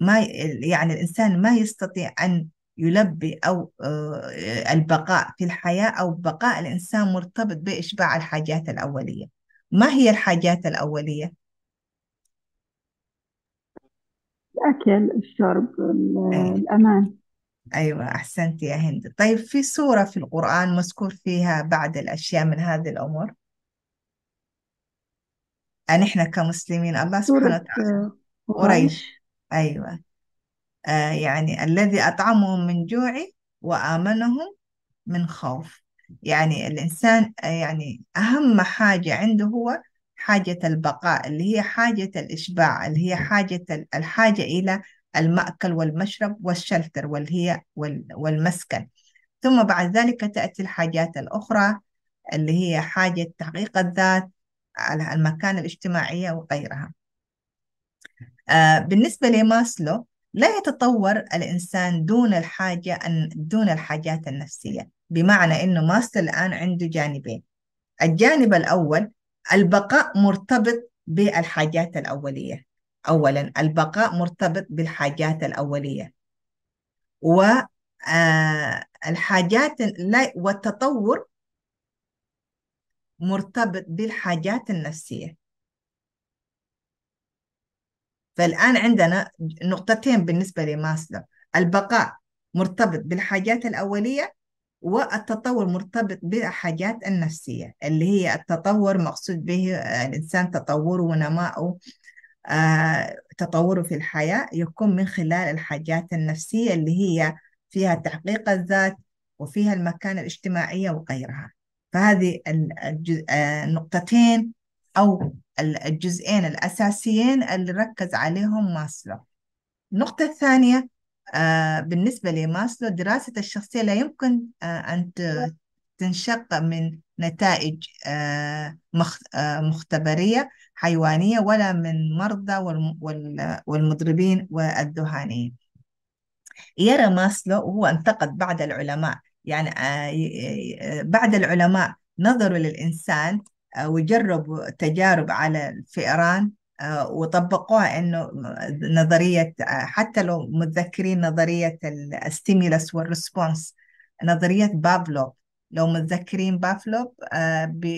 ما يعني الانسان ما يستطيع ان يلبي او آه، البقاء في الحياه او بقاء الانسان مرتبط باشباع الحاجات الاوليه ما هي الحاجات الاوليه الاكل الشرب إيه. الامان ايوه احسنت يا هند طيب في سوره في القران مذكور فيها بعض الاشياء من هذه الامور نحن كمسلمين الله سبحانه وتعالى قريش أيوة آه يعني الذي أطعمهم من جوع وآمنهم من خوف يعني الإنسان آه، يعني أهم حاجة عنده هو حاجة البقاء اللي هي حاجة الإشباع اللي هي حاجة الحاجة إلى المأكل والمشرب والشلتر والهي والمسكن ثم بعد ذلك تأتي الحاجات الأخرى اللي هي حاجة تحقيق الذات على المكانة الاجتماعية وغيرها آه، بالنسبة لماسلو لا يتطور الإنسان دون الحاجة أن دون الحاجات النفسية بمعنى أنه ماسلو الآن عنده جانبين الجانب الأول البقاء مرتبط بالحاجات الأولية أولا البقاء مرتبط بالحاجات الأولية و آه، الحاجات والتطور مرتبط بالحاجات النفسية فالآن عندنا نقطتين بالنسبة لماسلو البقاء مرتبط بالحاجات الأولية والتطور مرتبط بالحاجات النفسية اللي هي التطور مقصود به آه، الإنسان تطوره ونمائه آه، تطوره في الحياة يكون من خلال الحاجات النفسية اللي هي فيها تحقيق الذات وفيها المكانة الاجتماعية وغيرها فهذه الجز... النقطتين آه، أو الجزئين الأساسيين اللي ركز عليهم ماسلو النقطة الثانية آه، بالنسبة لماسلو دراسة الشخصية لا يمكن آه، أن تنشق من نتائج مختبرية حيوانية ولا من مرضى والمضربين والذهانيين يرى ماسلو وهو انتقد بعض العلماء يعني آه، آه، آه، بعد العلماء نظروا للإنسان وجربوا تجارب على الفئران وطبقوها انه نظريه حتى لو متذكرين نظريه الستيمولس والريسبونس نظريه بافلوف لو متذكرين بافلوف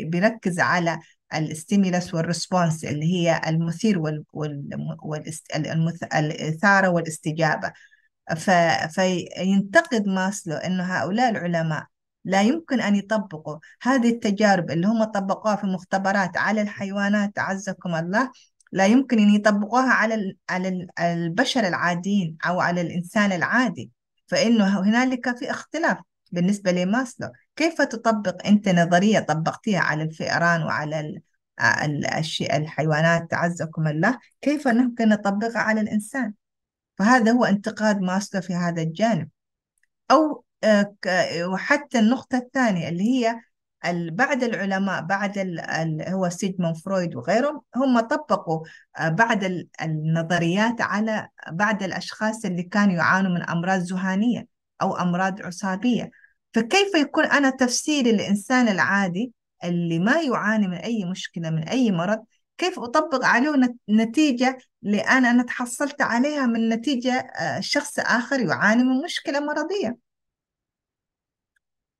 بيركز على الستيمولس والريسبونس اللي هي المثير والاثاره والاستجابه ف... فينتقد ماسلو أنه هؤلاء العلماء لا يمكن أن يطبقوا هذه التجارب اللي هم طبقوها في مختبرات على الحيوانات أعزكم الله لا يمكن أن يطبقوها على على البشر العاديين أو على الإنسان العادي فإنه هنالك في اختلاف بالنسبة لماسلو كيف تطبق أنت نظرية طبقتيها على الفئران وعلى آه، الحيوانات أعزكم الله كيف نمكن نطبقها على الإنسان فهذا هو انتقاد ماسلو في هذا الجانب أو آه، وحتى النقطة الثانية اللي هي بعد العلماء بعد ال هو سيجمون فرويد وغيرهم هم طبقوا آه، بعد النظريات على بعض الأشخاص اللي كانوا يعانوا من أمراض ذهانية أو أمراض عصابية فكيف يكون أنا تفسيري للإنسان العادي اللي ما يعاني من أي مشكلة من أي مرض كيف أطبق عليه نتيجة لأن أنا تحصلت عليها من نتيجة آه، شخص آخر يعاني من مشكلة مرضية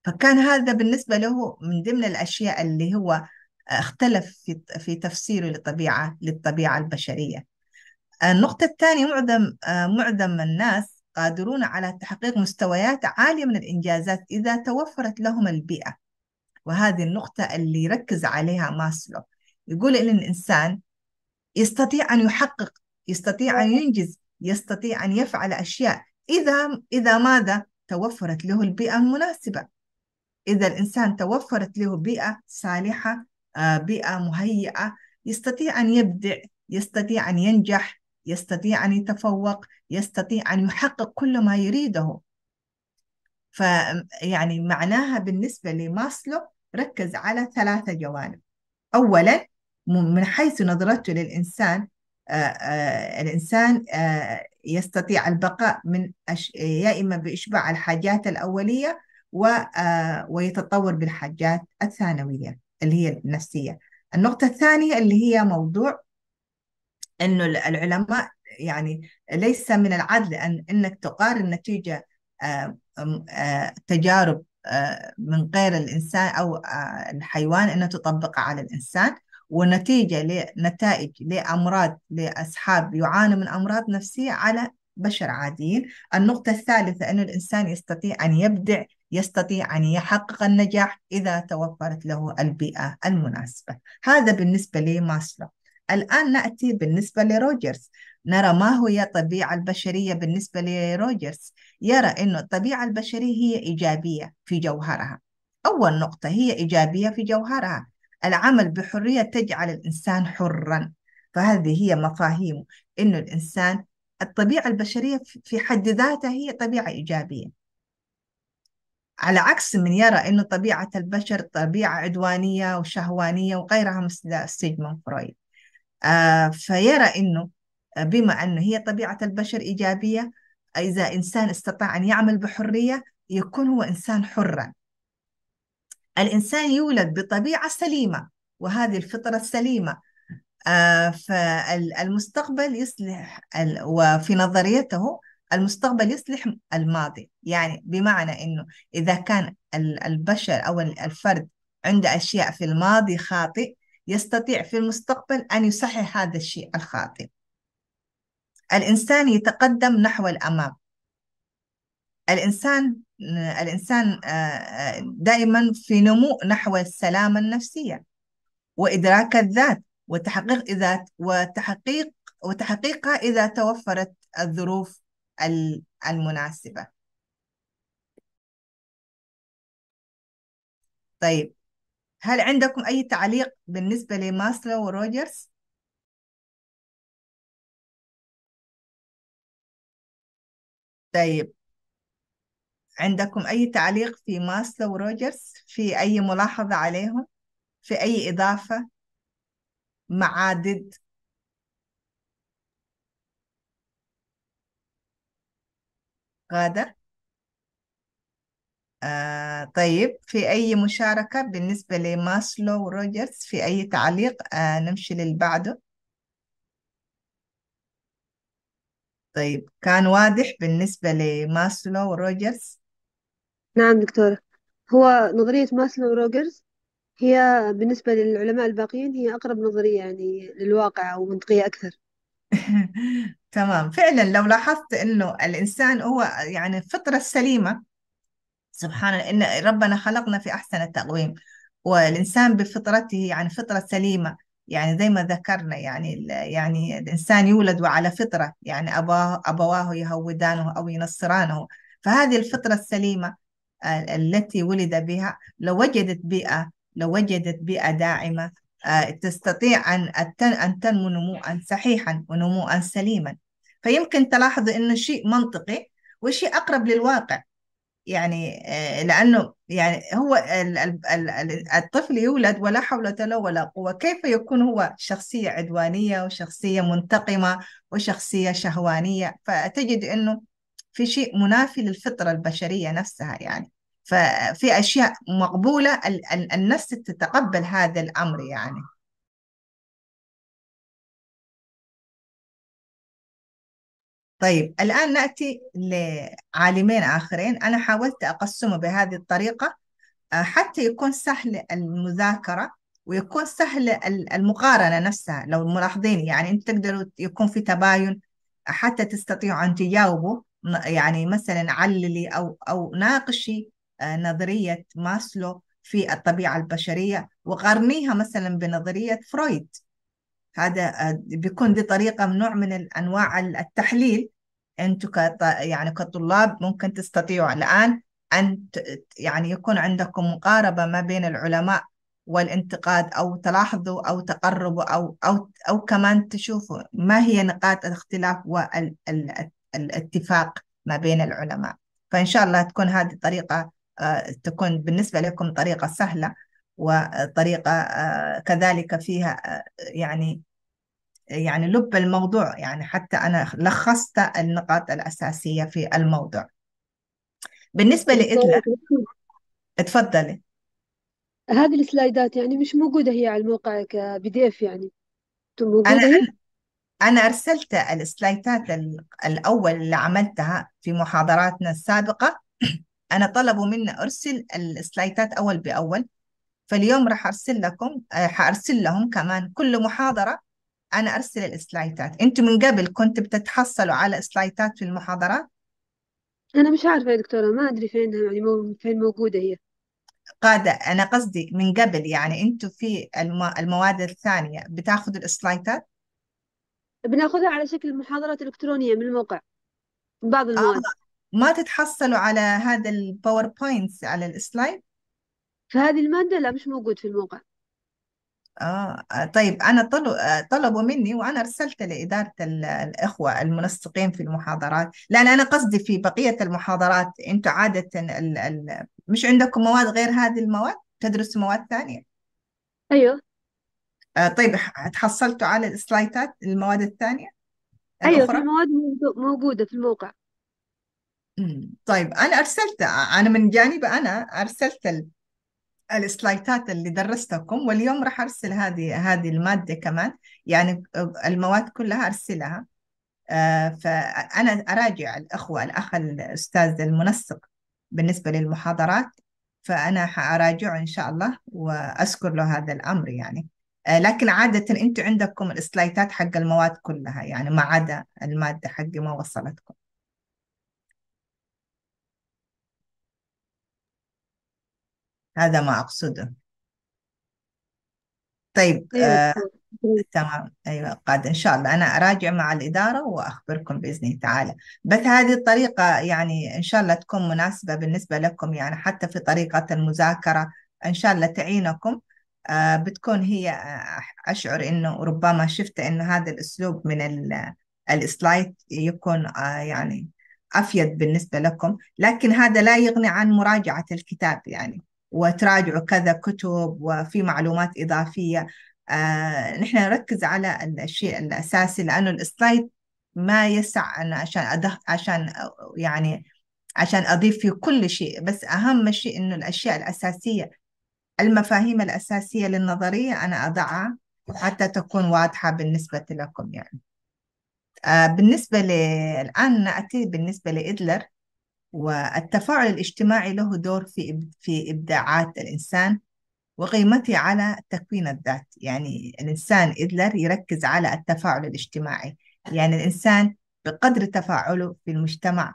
فكان هذا بالنسبة له من ضمن الأشياء اللي هو آه، اختلف في, في تفسيره للطبيعة للطبيعة البشرية آه، النقطة الثانية معظم معظم الناس قادرون على تحقيق مستويات عالية من الإنجازات إذا توفرت لهم البيئة وهذه النقطة اللي ركز عليها ماسلو يقول إن الإنسان يستطيع أن يحقق يستطيع أن ينجز يستطيع أن يفعل أشياء إذا إذا ماذا توفرت له البيئة المناسبة إذا الإنسان توفرت له بيئة صالحة آه، بيئة مهيئة يستطيع أن يبدع يستطيع أن ينجح يستطيع أن يتفوق يستطيع أن يحقق كل ما يريده فيعني معناها بالنسبة لماسلو ركز على ثلاثة جوانب أولا من حيث نظرته للإنسان آه، آه، الإنسان آه، يستطيع البقاء من أش... يا إما بإشباع الحاجات الأولية و... ويتطور بالحاجات الثانوية اللي هي النفسية النقطة الثانية اللي هي موضوع أنه العلماء يعني ليس من العدل أن أنك تقارن نتيجة تجارب من غير الإنسان أو الحيوان أنه تطبقها على الإنسان ونتيجة لنتائج لأمراض لأصحاب يعانوا من أمراض نفسية على بشر عاديين النقطة الثالثة أن الإنسان يستطيع أن يبدع يستطيع أن يحقق النجاح إذا توفرت له البيئة المناسبة هذا بالنسبة لماسلو الآن نأتي بالنسبة لروجرز نرى ما هي الطبيعة البشرية بالنسبة لروجرز يرى أن الطبيعة البشرية هي إيجابية في جوهرها أول نقطة هي إيجابية في جوهرها العمل بحرية تجعل الإنسان حرا فهذه هي مفاهيم إنه الإنسان الطبيعة البشرية في حد ذاتها هي طبيعة إيجابية على عكس من يرى أنه طبيعة البشر طبيعة عدوانية وشهوانية وغيرها مثل سيجمون فرويد آه فيرى أنه بما أنه هي طبيعة البشر إيجابية إذا إنسان استطاع أن يعمل بحرية يكون هو إنسان حرا الإنسان يولد بطبيعة سليمة وهذه الفطرة السليمة آه، فالمستقبل يصلح وفي نظريته المستقبل يصلح الماضي يعني بمعنى أنه إذا كان البشر أو الفرد عنده أشياء في الماضي خاطئ يستطيع في المستقبل أن يصحح هذا الشيء الخاطئ الإنسان يتقدم نحو الأمام الإنسان الإنسان آه، آه، دائما في نمو نحو السلامة النفسية وإدراك الذات وتحقيق إذا وتحقيق وتحقيقها إذا توفرت الظروف المناسبة طيب هل عندكم أي تعليق بالنسبة لماسلو وروجرز؟ طيب عندكم أي تعليق في ماسلو وروجرز في أي ملاحظة عليهم في أي إضافة معادد غادة آه طيب في أي مشاركة بالنسبة لماسلو وروجرز في أي تعليق آه نمشي للبعده طيب كان واضح بالنسبة لماسلو وروجرز نعم دكتورة هو نظرية ماسلو روجرز هي بالنسبة للعلماء الباقيين هي أقرب نظرية يعني للواقع أو منطقية أكثر تمام فعلا لو لاحظت انه الانسان هو يعني الفطره السليمه سبحان الله ان ربنا خلقنا في احسن التقويم والانسان بفطرته يعني فطره سليمه يعني زي ما ذكرنا يعني يعني الانسان يولد وعلى فطره يعني اباه ابواه يهودانه او ينصرانه فهذه الفطره السليمه آه، التي ولد بها لو وجدت بيئة لو وجدت بيئة داعمة آه، تستطيع أن أن تنمو نموءا صحيحا ونموءا سليما فيمكن تلاحظ أنه شيء منطقي وشيء أقرب للواقع يعني آه، لأنه يعني هو الطفل يولد ولا حول له ولا قوة كيف يكون هو شخصية عدوانية وشخصية منتقمة وشخصية شهوانية فتجد أنه في شيء منافي للفطرة البشرية نفسها يعني ففي أشياء مقبولة النفس تتقبل هذا الأمر يعني طيب الآن نأتي لعالمين آخرين أنا حاولت أقسمه بهذه الطريقة آه، حتى يكون سهل المذاكرة ويكون سهل المقارنة نفسها لو ملاحظين يعني أنت تقدروا يكون في تباين حتى تستطيعوا أن تجاوبوا يعني مثلا عللي أو أو ناقشي آه، نظرية ماسلو في الطبيعة البشرية وقارنيها مثلا بنظرية فرويد هذا آه، بيكون دي طريقة من نوع من أنواع التحليل أنتم يعني كطلاب ممكن تستطيعوا الآن أن يعني يكون عندكم مقاربة ما بين العلماء والانتقاد أو تلاحظوا أو تقربوا أو أو أو كمان تشوفوا ما هي نقاط الاختلاف وال الاتفاق ما بين العلماء فإن شاء الله تكون هذه الطريقة آه، تكون بالنسبة لكم طريقة سهلة وطريقة آه، كذلك فيها آه، يعني يعني لب الموضوع يعني حتى أنا لخصت النقاط الأساسية في الموضوع بالنسبة طيب، لإدلة اتفضلي طيب، طيب. هذه السلايدات يعني مش موجودة هي على الموقع كبي دي اف يعني موجودة أنا هي؟ أنا أرسلت السلايتات الأول اللي عملتها في محاضراتنا السابقة أنا طلبوا مني أرسل السلايتات أول بأول فاليوم راح أرسل لكم آه، حأرسل لهم كمان كل محاضرة أنا أرسل السلايتات أنتم من قبل كنت بتتحصلوا على سلايتات في المحاضرات؟ أنا مش عارفة يا دكتورة ما أدري فين يعني مو... فين موجودة هي قادة أنا قصدي من قبل يعني أنتم في المواد الثانية بتاخذوا السلايتات؟ بناخذها على شكل محاضرات إلكترونية من الموقع من بعض آه، المواد آه ما تتحصلوا على هذا الباوربوينت على السلايد فهذه المادة لا مش موجود في الموقع آه طيب أنا طلب طلبوا مني وأنا أرسلت لإدارة الإخوة المنسقين في المحاضرات لأن أنا قصدي في بقية المحاضرات أنتم عادة الـ الـ مش عندكم مواد غير هذه المواد تدرسوا مواد ثانية أيوه آه، طيب تحصلتوا على السلايتات المواد الثانية ايوه في المواد مواد موجوده في الموقع طيب أنا أرسلت أنا من جانبي أنا أرسلت السلايتات اللي درستكم واليوم راح أرسل هذه هذه المادة كمان يعني المواد كلها أرسلها آه، فأنا أراجع الأخوة الأخ الأستاذ المنسق بالنسبة للمحاضرات فأنا حأراجعه إن شاء الله وأذكر له هذا الأمر يعني آه، لكن عادة أنت عندكم السلايتات حق المواد كلها يعني ما عدا المادة حقي ما وصلتكم هذا ما أقصده طيب إيه، آه، طيب، طيب. تمام أيوة قاد إن شاء الله أنا أراجع مع الإدارة وأخبركم بإذن تعالى بس هذه الطريقة يعني إن شاء الله تكون مناسبة بالنسبة لكم يعني حتى في طريقة المذاكرة إن شاء الله تعينكم آه، بتكون هي آه، أشعر إنه ربما شفت إنه هذا الأسلوب من آه، السلايد يكون يعني أفيد بالنسبة لكم لكن هذا لا يغني عن مراجعة الكتاب يعني وتراجعوا كذا كتب وفي معلومات إضافية آه، نحن نركز على الشيء الأساسي لأنه السلايد ما يسع أنا عشان أده عشان يعني عشان أضيف فيه كل شيء بس أهم شيء إنه الأشياء الأساسية المفاهيم الأساسية للنظرية أنا أضعها حتى تكون واضحة بالنسبة لكم يعني آه، بالنسبة الآن نأتي بالنسبة لإدلر والتفاعل الاجتماعي له دور في في إبداعات الإنسان وقيمته على تكوين الذات يعني الإنسان إدلر يركز على التفاعل الاجتماعي يعني الإنسان بقدر تفاعله في المجتمع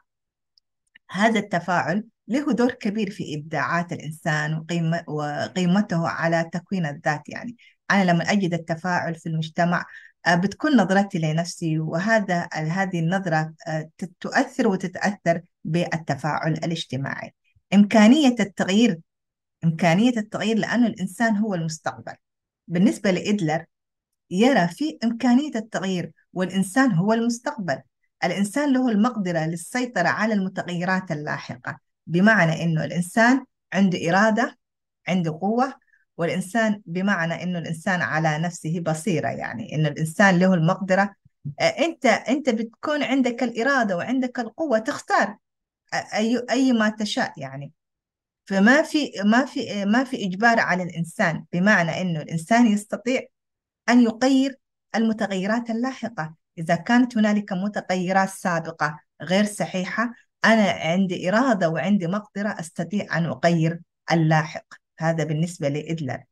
هذا التفاعل له دور كبير في إبداعات الإنسان وقيمة وقيمته على تكوين الذات يعني أنا لما أجد التفاعل في المجتمع آه، بتكون نظرتي لنفسي وهذا هذه النظرة آه، تؤثر وتتأثر بالتفاعل الاجتماعي إمكانية التغيير إمكانية التغيير لأنه الإنسان هو المستقبل بالنسبة لإدلر يرى في إمكانية التغيير والإنسان هو المستقبل الإنسان له المقدرة للسيطرة على المتغيرات اللاحقة بمعنى انه الانسان عنده اراده عنده قوه والانسان بمعنى انه الانسان على نفسه بصيره يعني انه الانسان له المقدره انت انت بتكون عندك الاراده وعندك القوه تختار اي اي ما تشاء يعني فما في ما في ما في اجبار على الانسان بمعنى انه الانسان يستطيع ان يغير المتغيرات اللاحقه اذا كانت هنالك متغيرات سابقه غير صحيحه أنا عندي إرادة وعندي مقدرة أستطيع أن أغير اللاحق هذا بالنسبة لإدلر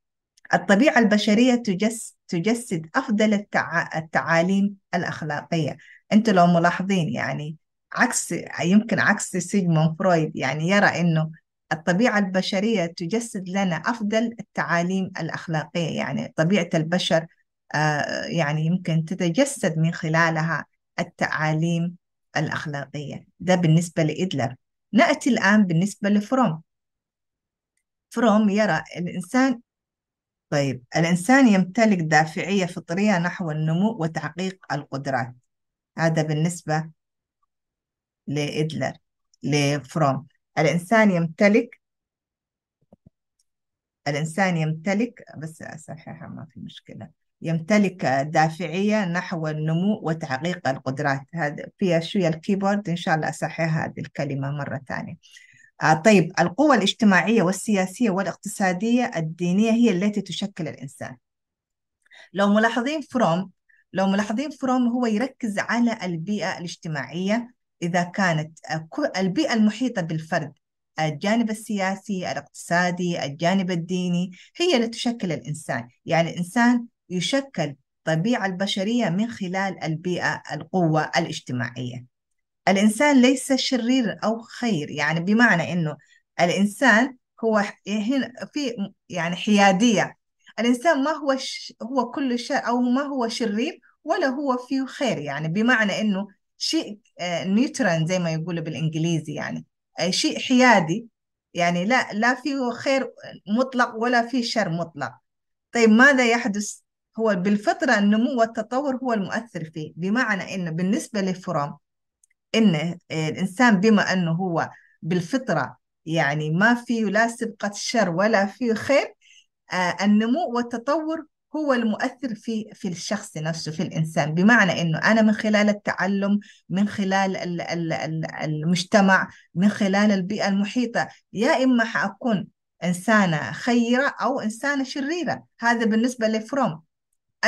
الطبيعة البشرية تجس تجسد أفضل التع... التعاليم الأخلاقية أنتوا لو ملاحظين يعني عكس يمكن عكس سيجمون فرويد يعني يرى أنه الطبيعة البشرية تجسد لنا أفضل التعاليم الأخلاقية يعني طبيعة البشر آه، يعني يمكن تتجسد من خلالها التعاليم الأخلاقية ده بالنسبة لإدلر نأتي الآن بالنسبة لفروم فروم يرى الإنسان طيب الإنسان يمتلك دافعية فطرية نحو النمو وتحقيق القدرات هذا بالنسبة لإدلر لفروم الإنسان يمتلك الإنسان يمتلك بس أصححها ما في مشكلة يمتلك دافعية نحو النمو وتحقيق القدرات هذا فيها شوية الكيبورد إن شاء الله أصحح هذه الكلمة مرة ثانية آه، طيب القوة الاجتماعية والسياسية والاقتصادية الدينية هي التي تشكل الإنسان لو ملاحظين فروم لو ملاحظين فروم هو يركز على البيئة الاجتماعية إذا كانت البيئة المحيطة بالفرد الجانب السياسي الاقتصادي الجانب الديني هي اللي تشكل الإنسان يعني الإنسان يشكل طبيعة البشرية من خلال البيئة القوة الاجتماعية الإنسان ليس شرير أو خير يعني بمعنى إنه الإنسان هو هنا في يعني حيادية الإنسان ما هو هو كل شيء أو ما هو شرير ولا هو فيه خير يعني بمعنى إنه شيء آه، نيوتران زي ما يقولوا بالإنجليزي يعني آه، شيء حيادي يعني لا لا فيه خير مطلق ولا فيه شر مطلق طيب ماذا يحدث هو بالفترة النمو والتطور هو المؤثر فيه بمعنى أنه بالنسبة لفرام أن آه، الإنسان بما أنه هو بالفطرة يعني ما فيه لا سبقة شر ولا فيه خير آه، النمو والتطور هو المؤثر في في الشخص نفسه في الانسان بمعنى انه انا من خلال التعلم من خلال الـ الـ الـ المجتمع من خلال البيئه المحيطه يا اما حاكون انسانه خيره او انسانه شريره هذا بالنسبه لفروم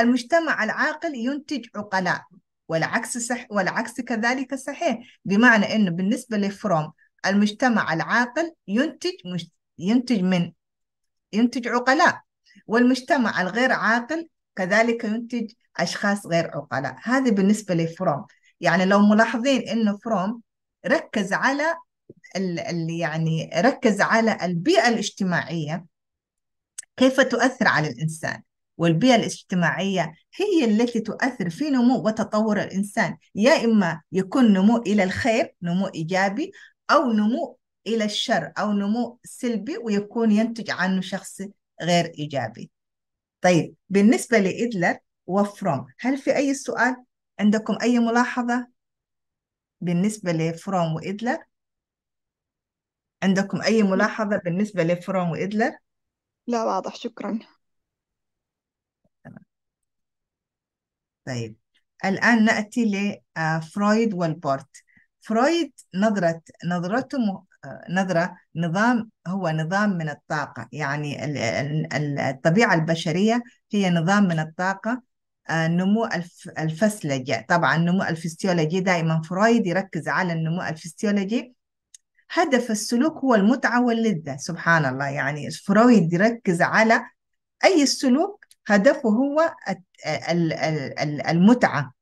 المجتمع العاقل ينتج عقلاء والعكس صح والعكس كذلك صحيح بمعنى انه بالنسبه لفروم المجتمع العاقل ينتج مجت... ينتج من ينتج عقلاء والمجتمع الغير عاقل كذلك ينتج اشخاص غير عقلاء هذه بالنسبه لفروم يعني لو ملاحظين انه فروم ركز على ال... يعني ركز على البيئه الاجتماعيه كيف تؤثر على الانسان والبيئة الاجتماعية هي التي تؤثر في نمو وتطور الإنسان يا إما يكون نمو إلى الخير نمو إيجابي أو نمو إلى الشر أو نمو سلبي ويكون ينتج عنه شخص غير إيجابي طيب بالنسبة لإدلر وفروم هل في أي سؤال عندكم أي ملاحظة بالنسبة لفروم وإدلر عندكم أي ملاحظة بالنسبة لفروم وإدلر؟ لا واضح شكرا طيب الآن نأتي لفرويد آه، والبورت فرويد نظرة نظرته آه، نظرة نظام هو نظام من الطاقة يعني الطبيعة البشرية هي نظام من الطاقة آه، نمو الفسلجي طبعا النمو الفسيولوجي دائما فرويد يركز على النمو الفسيولوجي هدف السلوك هو المتعة واللذة سبحان الله يعني فرويد يركز على أي سلوك هدفه هو المتعة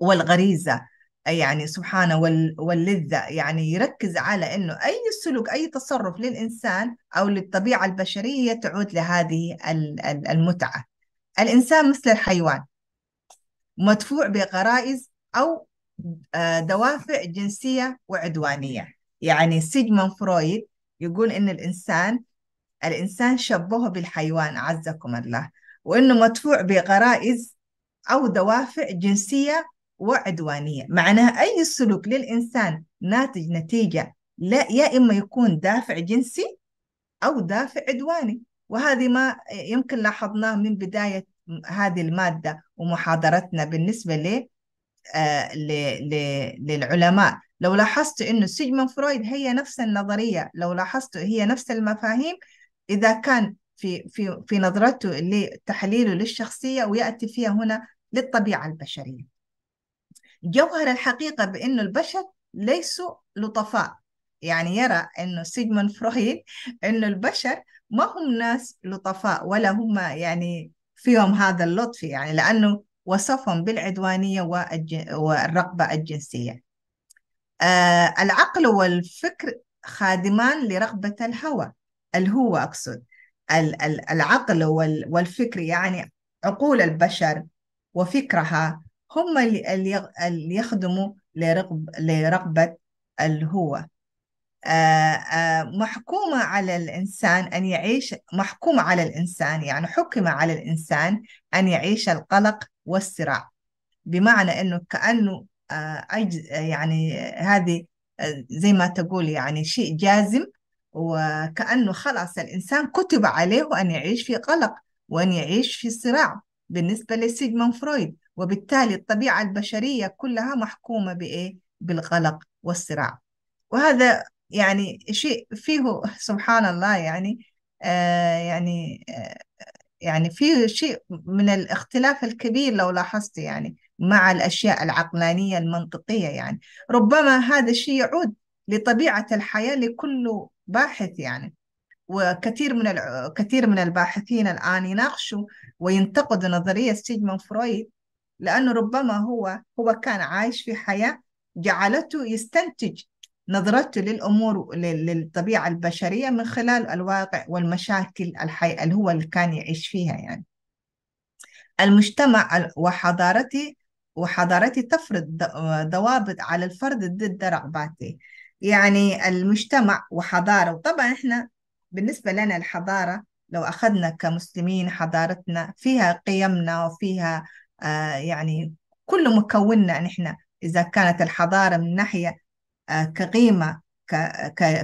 والغريزة يعني سبحانه واللذة يعني يركز على أنه أي سلوك أي تصرف للإنسان أو للطبيعة البشرية تعود لهذه المتعة الإنسان مثل الحيوان مدفوع بغرائز أو آه، دوافع جنسية وعدوانية يعني سيجمون فرويد يقول إن الإنسان الإنسان شبهه بالحيوان عزكم الله وإنه مدفوع بغرائز أو دوافع جنسية وعدوانية معناها أي سلوك للإنسان ناتج نتيجة لا يا إما يكون دافع جنسي أو دافع عدواني وهذه ما يمكن لاحظناه من بداية هذه المادة ومحاضرتنا بالنسبة ل آه، للعلماء لو لاحظت أنه سيجموند فرويد هي نفس النظرية لو لاحظت هي نفس المفاهيم إذا كان في في في نظرته لتحليله للشخصيه وياتي فيها هنا للطبيعه البشريه. جوهر الحقيقه بانه البشر ليسوا لطفاء يعني يرى انه سيجموند فرويد انه البشر ما هم ناس لطفاء ولا هم يعني فيهم هذا اللطف يعني لانه وصفهم بالعدوانيه والرغبه الجنسيه. آه العقل والفكر خادمان لرغبه الهوى الهوى اقصد العقل والفكر يعني عقول البشر وفكرها هم اللي يخدموا لرغب لرغبة الهوى آه، آه، محكومة على الإنسان أن يعيش محكومة على الإنسان يعني حكم على الإنسان أن يعيش القلق والصراع بمعنى أنه كأنه آه، يعني هذه زي ما تقول يعني شيء جازم وكأنه خلاص الإنسان كتب عليه أن يعيش في قلق وأن يعيش في صراع بالنسبة لسيجمان فرويد وبالتالي الطبيعة البشرية كلها محكومة بإيه؟ بالقلق والصراع وهذا يعني شيء فيه سبحان الله يعني آه يعني آه يعني فيه شيء من الاختلاف الكبير لو لاحظت يعني مع الأشياء العقلانية المنطقية يعني ربما هذا الشيء يعود لطبيعة الحياة لكل باحث يعني وكثير من الع... كثير من الباحثين الآن يناقشوا وينتقدوا نظرية سيجمون فرويد لأنه ربما هو هو كان عايش في حياة جعلته يستنتج نظرته للأمور للطبيعة البشرية من خلال الواقع والمشاكل الحي... اللي هو اللي كان يعيش فيها يعني المجتمع وحضارتي وحضارتي تفرض ضوابط على الفرد ضد رغباته يعني المجتمع وحضارة وطبعا إحنا بالنسبة لنا الحضارة لو أخذنا كمسلمين حضارتنا فيها قيمنا وفيها آه يعني كل مكوننا نحن إذا كانت الحضارة من ناحية آه كقيمة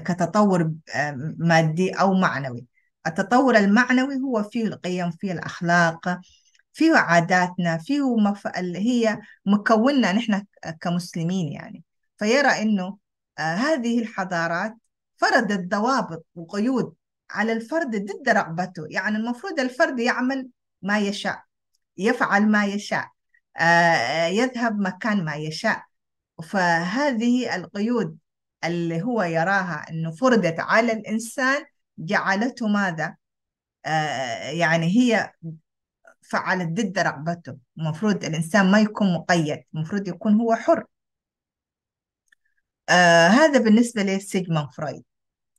كتطور آه، مادي أو معنوي التطور المعنوي هو فيه القيم فيه الأخلاق فيه عاداتنا فيه مف... هي مكوننا نحن آه، كمسلمين يعني فيرى إنه هذه الحضارات فرضت ضوابط وقيود على الفرد ضد رغبته يعني المفروض الفرد يعمل ما يشاء يفعل ما يشاء آه، يذهب مكان ما يشاء فهذه القيود اللي هو يراها انه فرضت على الانسان جعلته ماذا؟ آه، يعني هي فعلت ضد رغبته المفروض الانسان ما يكون مقيد المفروض يكون هو حر آه هذا بالنسبة لسيجموند فرويد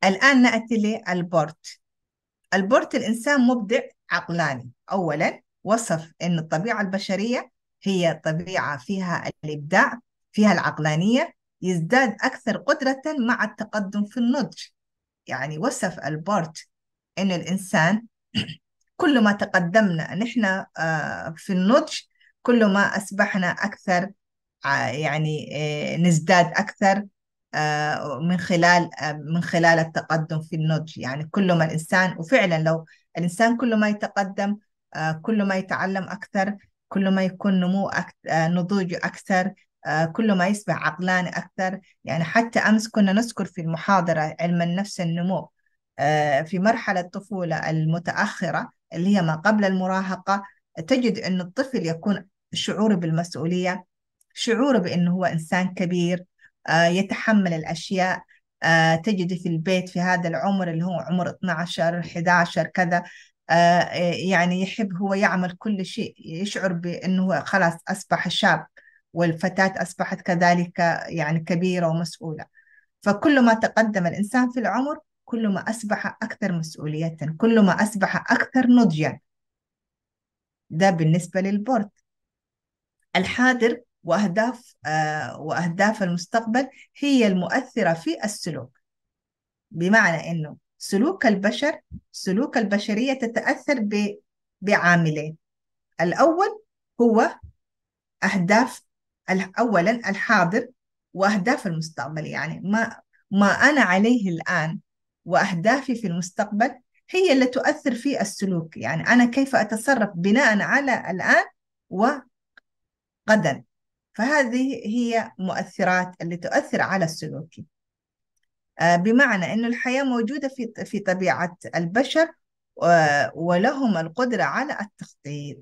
الآن نأتي لألبرت ألبرت الإنسان مبدع عقلاني أولا وصف أن الطبيعة البشرية هي طبيعة فيها الإبداع فيها العقلانية يزداد أكثر قدرة مع التقدم في النضج يعني وصف ألبرت أن الإنسان كل ما تقدمنا نحن آه، في النضج كل ما أصبحنا أكثر آه، يعني آه، نزداد أكثر آه، من خلال آه، من خلال التقدم في النضج يعني كل ما الإنسان وفعلا لو الإنسان كل ما يتقدم آه، كل ما يتعلم أكثر كل ما يكون نمو أكثر نضوجه أكثر كل ما يصبح عقلاني أكثر يعني حتى أمس كنا نذكر في المحاضرة علم النفس النمو في مرحلة الطفولة المتأخرة اللي هي ما قبل المراهقة تجد أن الطفل يكون شعوره بالمسؤولية شعوره بأنه هو إنسان كبير آه، يتحمل الأشياء آه، تجد في البيت في هذا العمر اللي هو عمر 12 11 كذا آه، يعني يحب هو يعمل كل شيء يشعر بأنه خلاص أصبح شاب والفتاة أصبحت كذلك يعني كبيرة ومسؤولة فكل ما تقدم الإنسان في العمر كل ما أصبح أكثر مسؤولية كل ما أصبح أكثر نضجا ده بالنسبة للبرد الحاضر وأهداف آه، وأهداف المستقبل هي المؤثرة في السلوك بمعنى أنه سلوك البشر سلوك البشرية تتأثر بعاملين الأول هو أهداف أولا الحاضر وأهداف المستقبل يعني ما ما أنا عليه الآن وأهدافي في المستقبل هي اللي تؤثر في السلوك يعني أنا كيف أتصرف بناء على الآن وغدا فهذه هي مؤثرات اللي تؤثر على السلوكي آه، بمعنى أن الحياة موجودة في في طبيعة البشر ولهم القدرة على التخطيط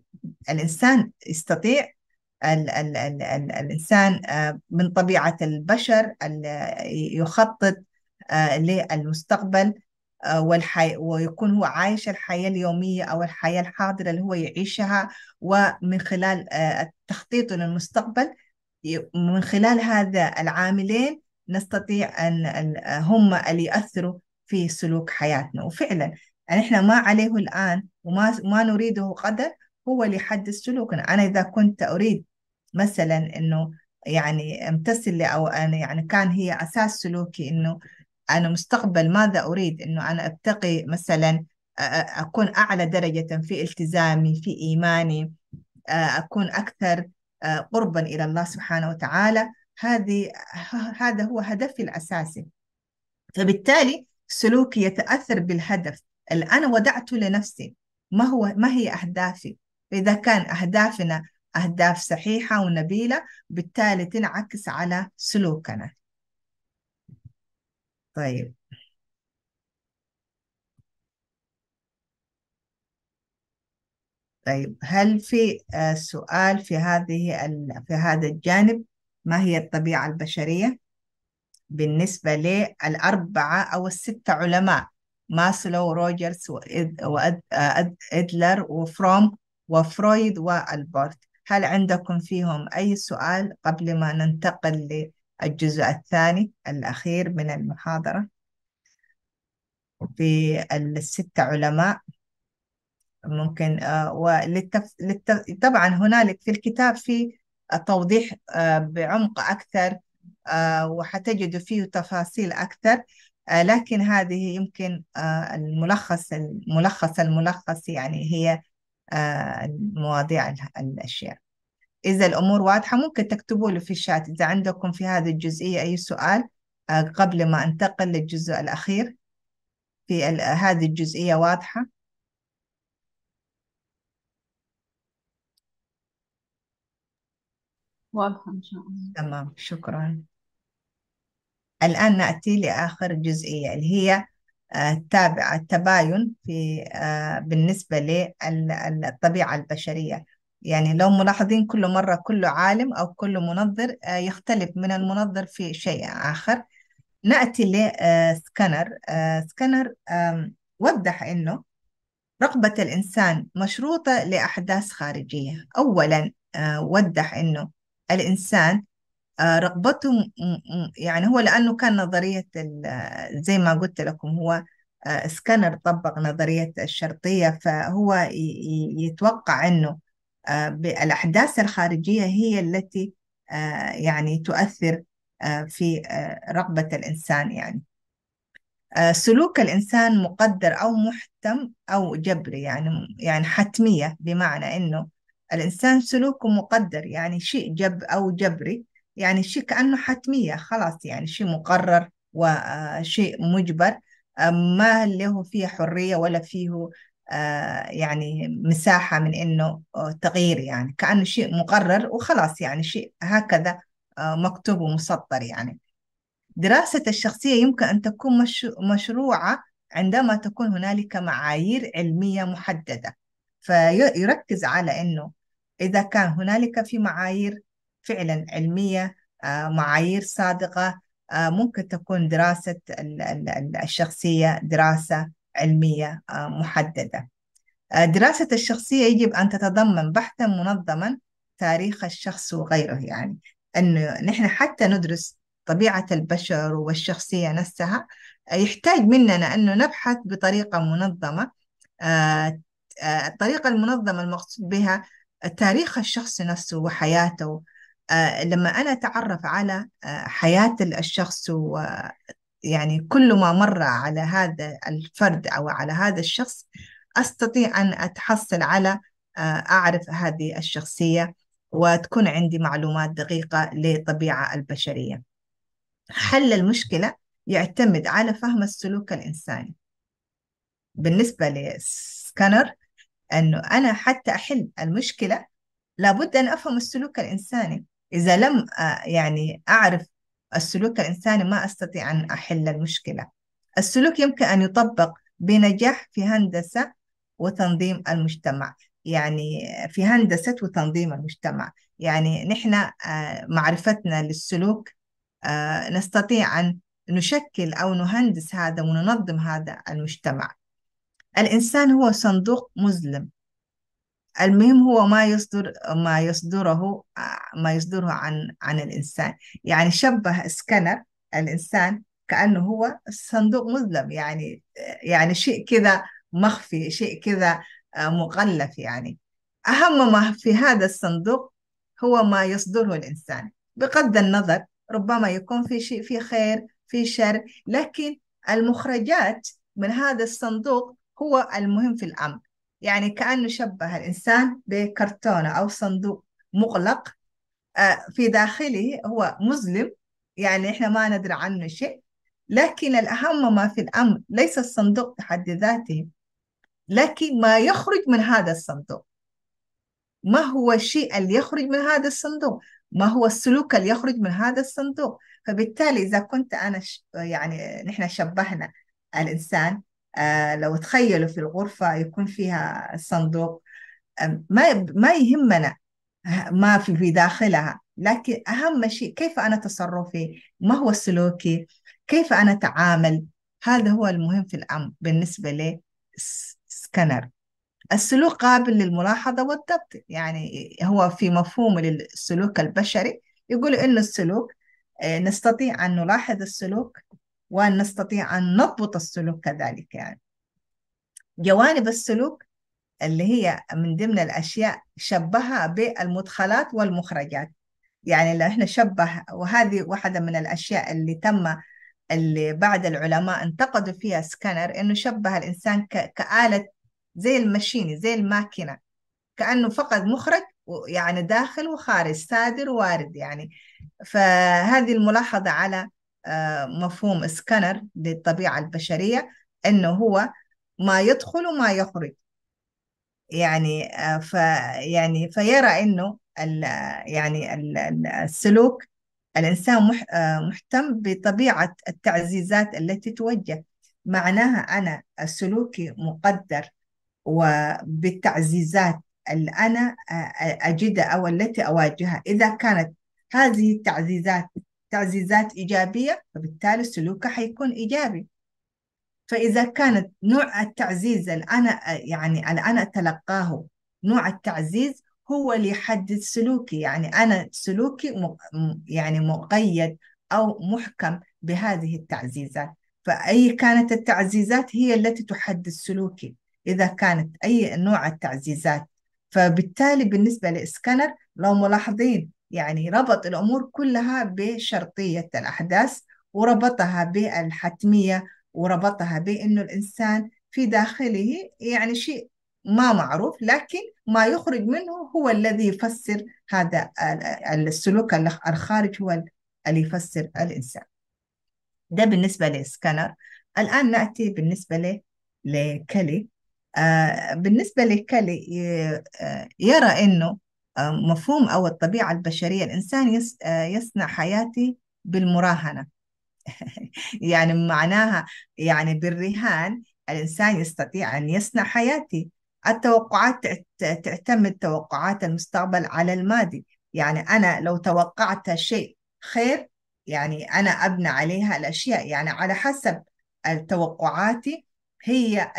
الإنسان يستطيع الـ الـ الـ الـ الإنسان آه، من طبيعة البشر يخطط آه، للمستقبل آه، والحي... ويكون هو عايش الحياة اليومية أو الحياة الحاضرة اللي هو يعيشها ومن خلال آه، التخطيط للمستقبل من خلال هذا العاملين نستطيع أن آه، هم اللي يأثروا في سلوك حياتنا وفعلا احنا ما عليه الآن وما ما نريده غدا هو اللي يحدد سلوكنا أنا إذا كنت أريد مثلا أنه يعني امتثل أو أنا يعني كان هي أساس سلوكي أنه أنا مستقبل ماذا أريد أنه أنا أبتقي مثلا أكون أعلى درجة في التزامي في إيماني أكون أكثر قربا إلى الله سبحانه وتعالى هذه هذا هو هدفي الأساسي فبالتالي سلوكي يتأثر بالهدف اللي أنا وضعته لنفسي ما هو ما هي أهدافي فإذا كان أهدافنا أهداف صحيحة ونبيلة بالتالي تنعكس على سلوكنا طيب طيب هل في آه، سؤال في هذه في هذا الجانب ما هي الطبيعة البشرية بالنسبة للأربعة أو الستة علماء ماسلو وروجرز وإدلر آه، وفروم وفرويد والبورت هل عندكم فيهم أي سؤال قبل ما ننتقل الجزء الثاني الأخير من المحاضرة في الستة علماء ممكن آه، وللتف... طبعا هنالك في الكتاب في توضيح آه، بعمق أكثر آه، وحتجدوا فيه تفاصيل أكثر لكن هذه يمكن الملخص الملخص الملخص يعني هي مواضيع الأشياء إذا الأمور واضحة ممكن تكتبوا لي في الشات إذا عندكم في هذه الجزئية أي سؤال آه، قبل ما أنتقل للجزء الأخير في آه، هذه الجزئية واضحة واضحة إن شاء الله تمام شكرا الآن نأتي لآخر جزئية اللي هي آه، تابع التباين في بالنسبة للطبيعة البشرية يعني لو ملاحظين كل مرة كل عالم أو كل منظر آه، يختلف من المنظر في شيء آخر نأتي لسكانر آه، سكانر آه، وضح أنه رغبة الإنسان مشروطة لأحداث خارجية أولا وضح أنه الإنسان رغبته يعني هو لأنه كان نظرية زي ما قلت لكم هو سكانر طبق نظرية الشرطية فهو يتوقع أنه آه، بالأحداث الخارجية هي التي آه، يعني تؤثر آه، في رغبة الإنسان يعني سلوك الإنسان مقدر أو محتم أو جبري يعني يعني حتمية بمعنى إنه الإنسان سلوكه مقدر يعني شيء جب أو جبري يعني شيء كأنه حتمية خلاص يعني شيء مقرر وشيء مجبر ما له فيه حرية ولا فيه آه، يعني مساحة من إنه آه، تغيير يعني كأنه شيء مقرر وخلاص يعني شيء هكذا آه، مكتوب ومسطر يعني دراسة الشخصية يمكن أن تكون مشروعة عندما تكون هنالك معايير علمية محددة فيركز على أنه إذا كان هنالك في معايير فعلا علمية معايير صادقة ممكن تكون دراسة الشخصية دراسة علمية آه، محددة آه، دراسة الشخصية يجب أن تتضمن بحثا منظما تاريخ الشخص وغيره يعني أنه نحن حتى ندرس طبيعة البشر والشخصية نفسها آه، يحتاج مننا أنه نبحث بطريقة منظمة الطريقة المنظمة المقصود بها تاريخ الشخص نفسه وحياته لما أنا أتعرف على حياة الشخص يعني كل ما مر على هذا الفرد أو على هذا الشخص أستطيع أن أتحصل على آه، أعرف هذه الشخصية وتكون عندي معلومات دقيقة لطبيعه البشرية حل المشكلة يعتمد على فهم السلوك الإنساني بالنسبة لسكانر أنه أنا حتى أحل المشكلة لابد أن أفهم السلوك الإنساني إذا لم آه، يعني أعرف السلوك الإنساني ما أستطيع أن أحل المشكلة السلوك يمكن أن يطبق بنجاح في هندسة وتنظيم المجتمع يعني في هندسة وتنظيم المجتمع يعني نحن آه، معرفتنا للسلوك آه، نستطيع أن نشكل أو نهندس هذا وننظم هذا المجتمع الإنسان هو صندوق مظلم المهم هو ما يصدر ما يصدره ما يصدره عن عن الإنسان يعني شبه سكنر الإنسان كأنه هو صندوق مظلم يعني يعني شيء كذا مخفي شيء كذا آه، مغلف يعني أهم ما في هذا الصندوق هو ما يصدره الإنسان بغض النظر ربما يكون في شيء في خير في شر لكن المخرجات من هذا الصندوق هو المهم في الأمر يعني كأنه شبه الإنسان بكرتونة أو صندوق مغلق آه، في داخله هو مظلم يعني إحنا ما ندري عنه شيء لكن الأهم ما في الأمر ليس الصندوق بحد ذاته لكن ما يخرج من هذا الصندوق ما هو الشيء اللي يخرج من هذا الصندوق ما هو السلوك اللي يخرج من هذا الصندوق فبالتالي إذا كنت أنا ش... يعني نحن شبهنا الإنسان آه، لو تخيلوا في الغرفة يكون فيها صندوق ما ما يهمنا ما في في داخلها لكن أهم شيء كيف أنا تصرفي ما هو سلوكي كيف أنا أتعامل هذا هو المهم في الأمر بالنسبة لي سكنر السلوك قابل للملاحظة والضبط يعني هو في مفهوم للسلوك البشري يقول إنه السلوك آه، نستطيع أن نلاحظ السلوك وأن نستطيع أن نضبط السلوك كذلك يعني جوانب السلوك اللي هي من ضمن الأشياء شبهها بالمدخلات والمخرجات يعني لو احنا شبه وهذه واحدة من الأشياء اللي تم اللي بعد العلماء انتقدوا فيها سكانر انه شبه الانسان كآلة زي المشينة زي الماكينة كأنه فقد مخرج يعني داخل وخارج صادر وارد يعني فهذه الملاحظة على مفهوم سكانر للطبيعة البشرية إنه هو ما يدخل وما يخرج يعني آه، ف يعني فيرى إنه الـ يعني الـ السلوك الإنسان آه، محتم بطبيعة التعزيزات التي توجه معناها أنا سلوكي مقدر وبالتعزيزات اللي أنا آه، أجدها أو التي أواجهها إذا كانت هذه التعزيزات تعزيزات إيجابية فبالتالي سلوكه حيكون إيجابي فإذا كانت نوع التعزيز اللي أنا يعني اللي أنا أتلقاه نوع التعزيز هو اللي يحدد سلوكي يعني أنا سلوكي يعني مقيد أو محكم بهذه التعزيزات فأي كانت التعزيزات هي التي تحدد سلوكي إذا كانت أي نوع التعزيزات فبالتالي بالنسبة لإسكنر لو ملاحظين يعني ربط الأمور كلها بشرطية الأحداث وربطها بالحتمية وربطها بأنه الإنسان في داخله يعني شيء ما معروف لكن ما يخرج منه هو الذي يفسر هذا السلوك الخارج هو اللي يفسر الإنسان ده بالنسبة لسكانر الآن نأتي بالنسبة لي لكلي آه بالنسبة لكلي آه، يرى أنه مفهوم أو الطبيعة البشرية الإنسان آه، يصنع حياتي بالمراهنة يعني معناها يعني بالرهان الإنسان يستطيع أن يصنع حياتي التوقعات تعتمد توقعات المستقبل على الماضي يعني أنا لو توقعت شيء خير يعني أنا أبنى عليها الأشياء يعني على حسب توقعاتي هي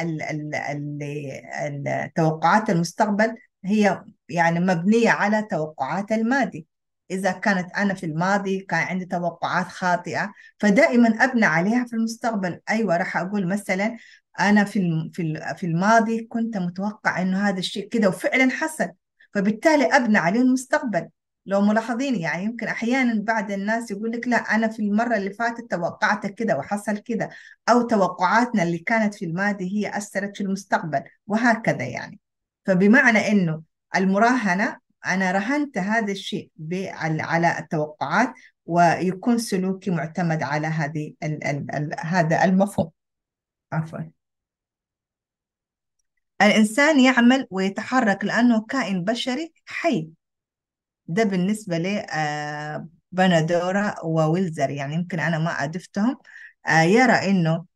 التوقعات المستقبل هي يعني مبنية على توقعات الماضي إذا كانت أنا في الماضي كان عندي توقعات خاطئة فدائما أبنى عليها في المستقبل أيوة راح أقول مثلا أنا في في الماضي كنت متوقع إنه هذا الشيء كده وفعلا حصل فبالتالي أبنى عليه المستقبل لو ملاحظين يعني يمكن احيانا بعض الناس يقول لك لا انا في المره اللي فاتت توقعت كده وحصل كده او توقعاتنا اللي كانت في الماضي هي اثرت في المستقبل وهكذا يعني فبمعنى انه المراهنه انا رهنت هذا الشيء على التوقعات ويكون سلوكي معتمد على هذه الـ الـ الـ هذا المفهوم عفوا الانسان يعمل ويتحرك لانه كائن بشري حي ده بالنسبه آه، بنادورا وويلزر يعني يمكن انا ما اضفتهم آه، يرى انه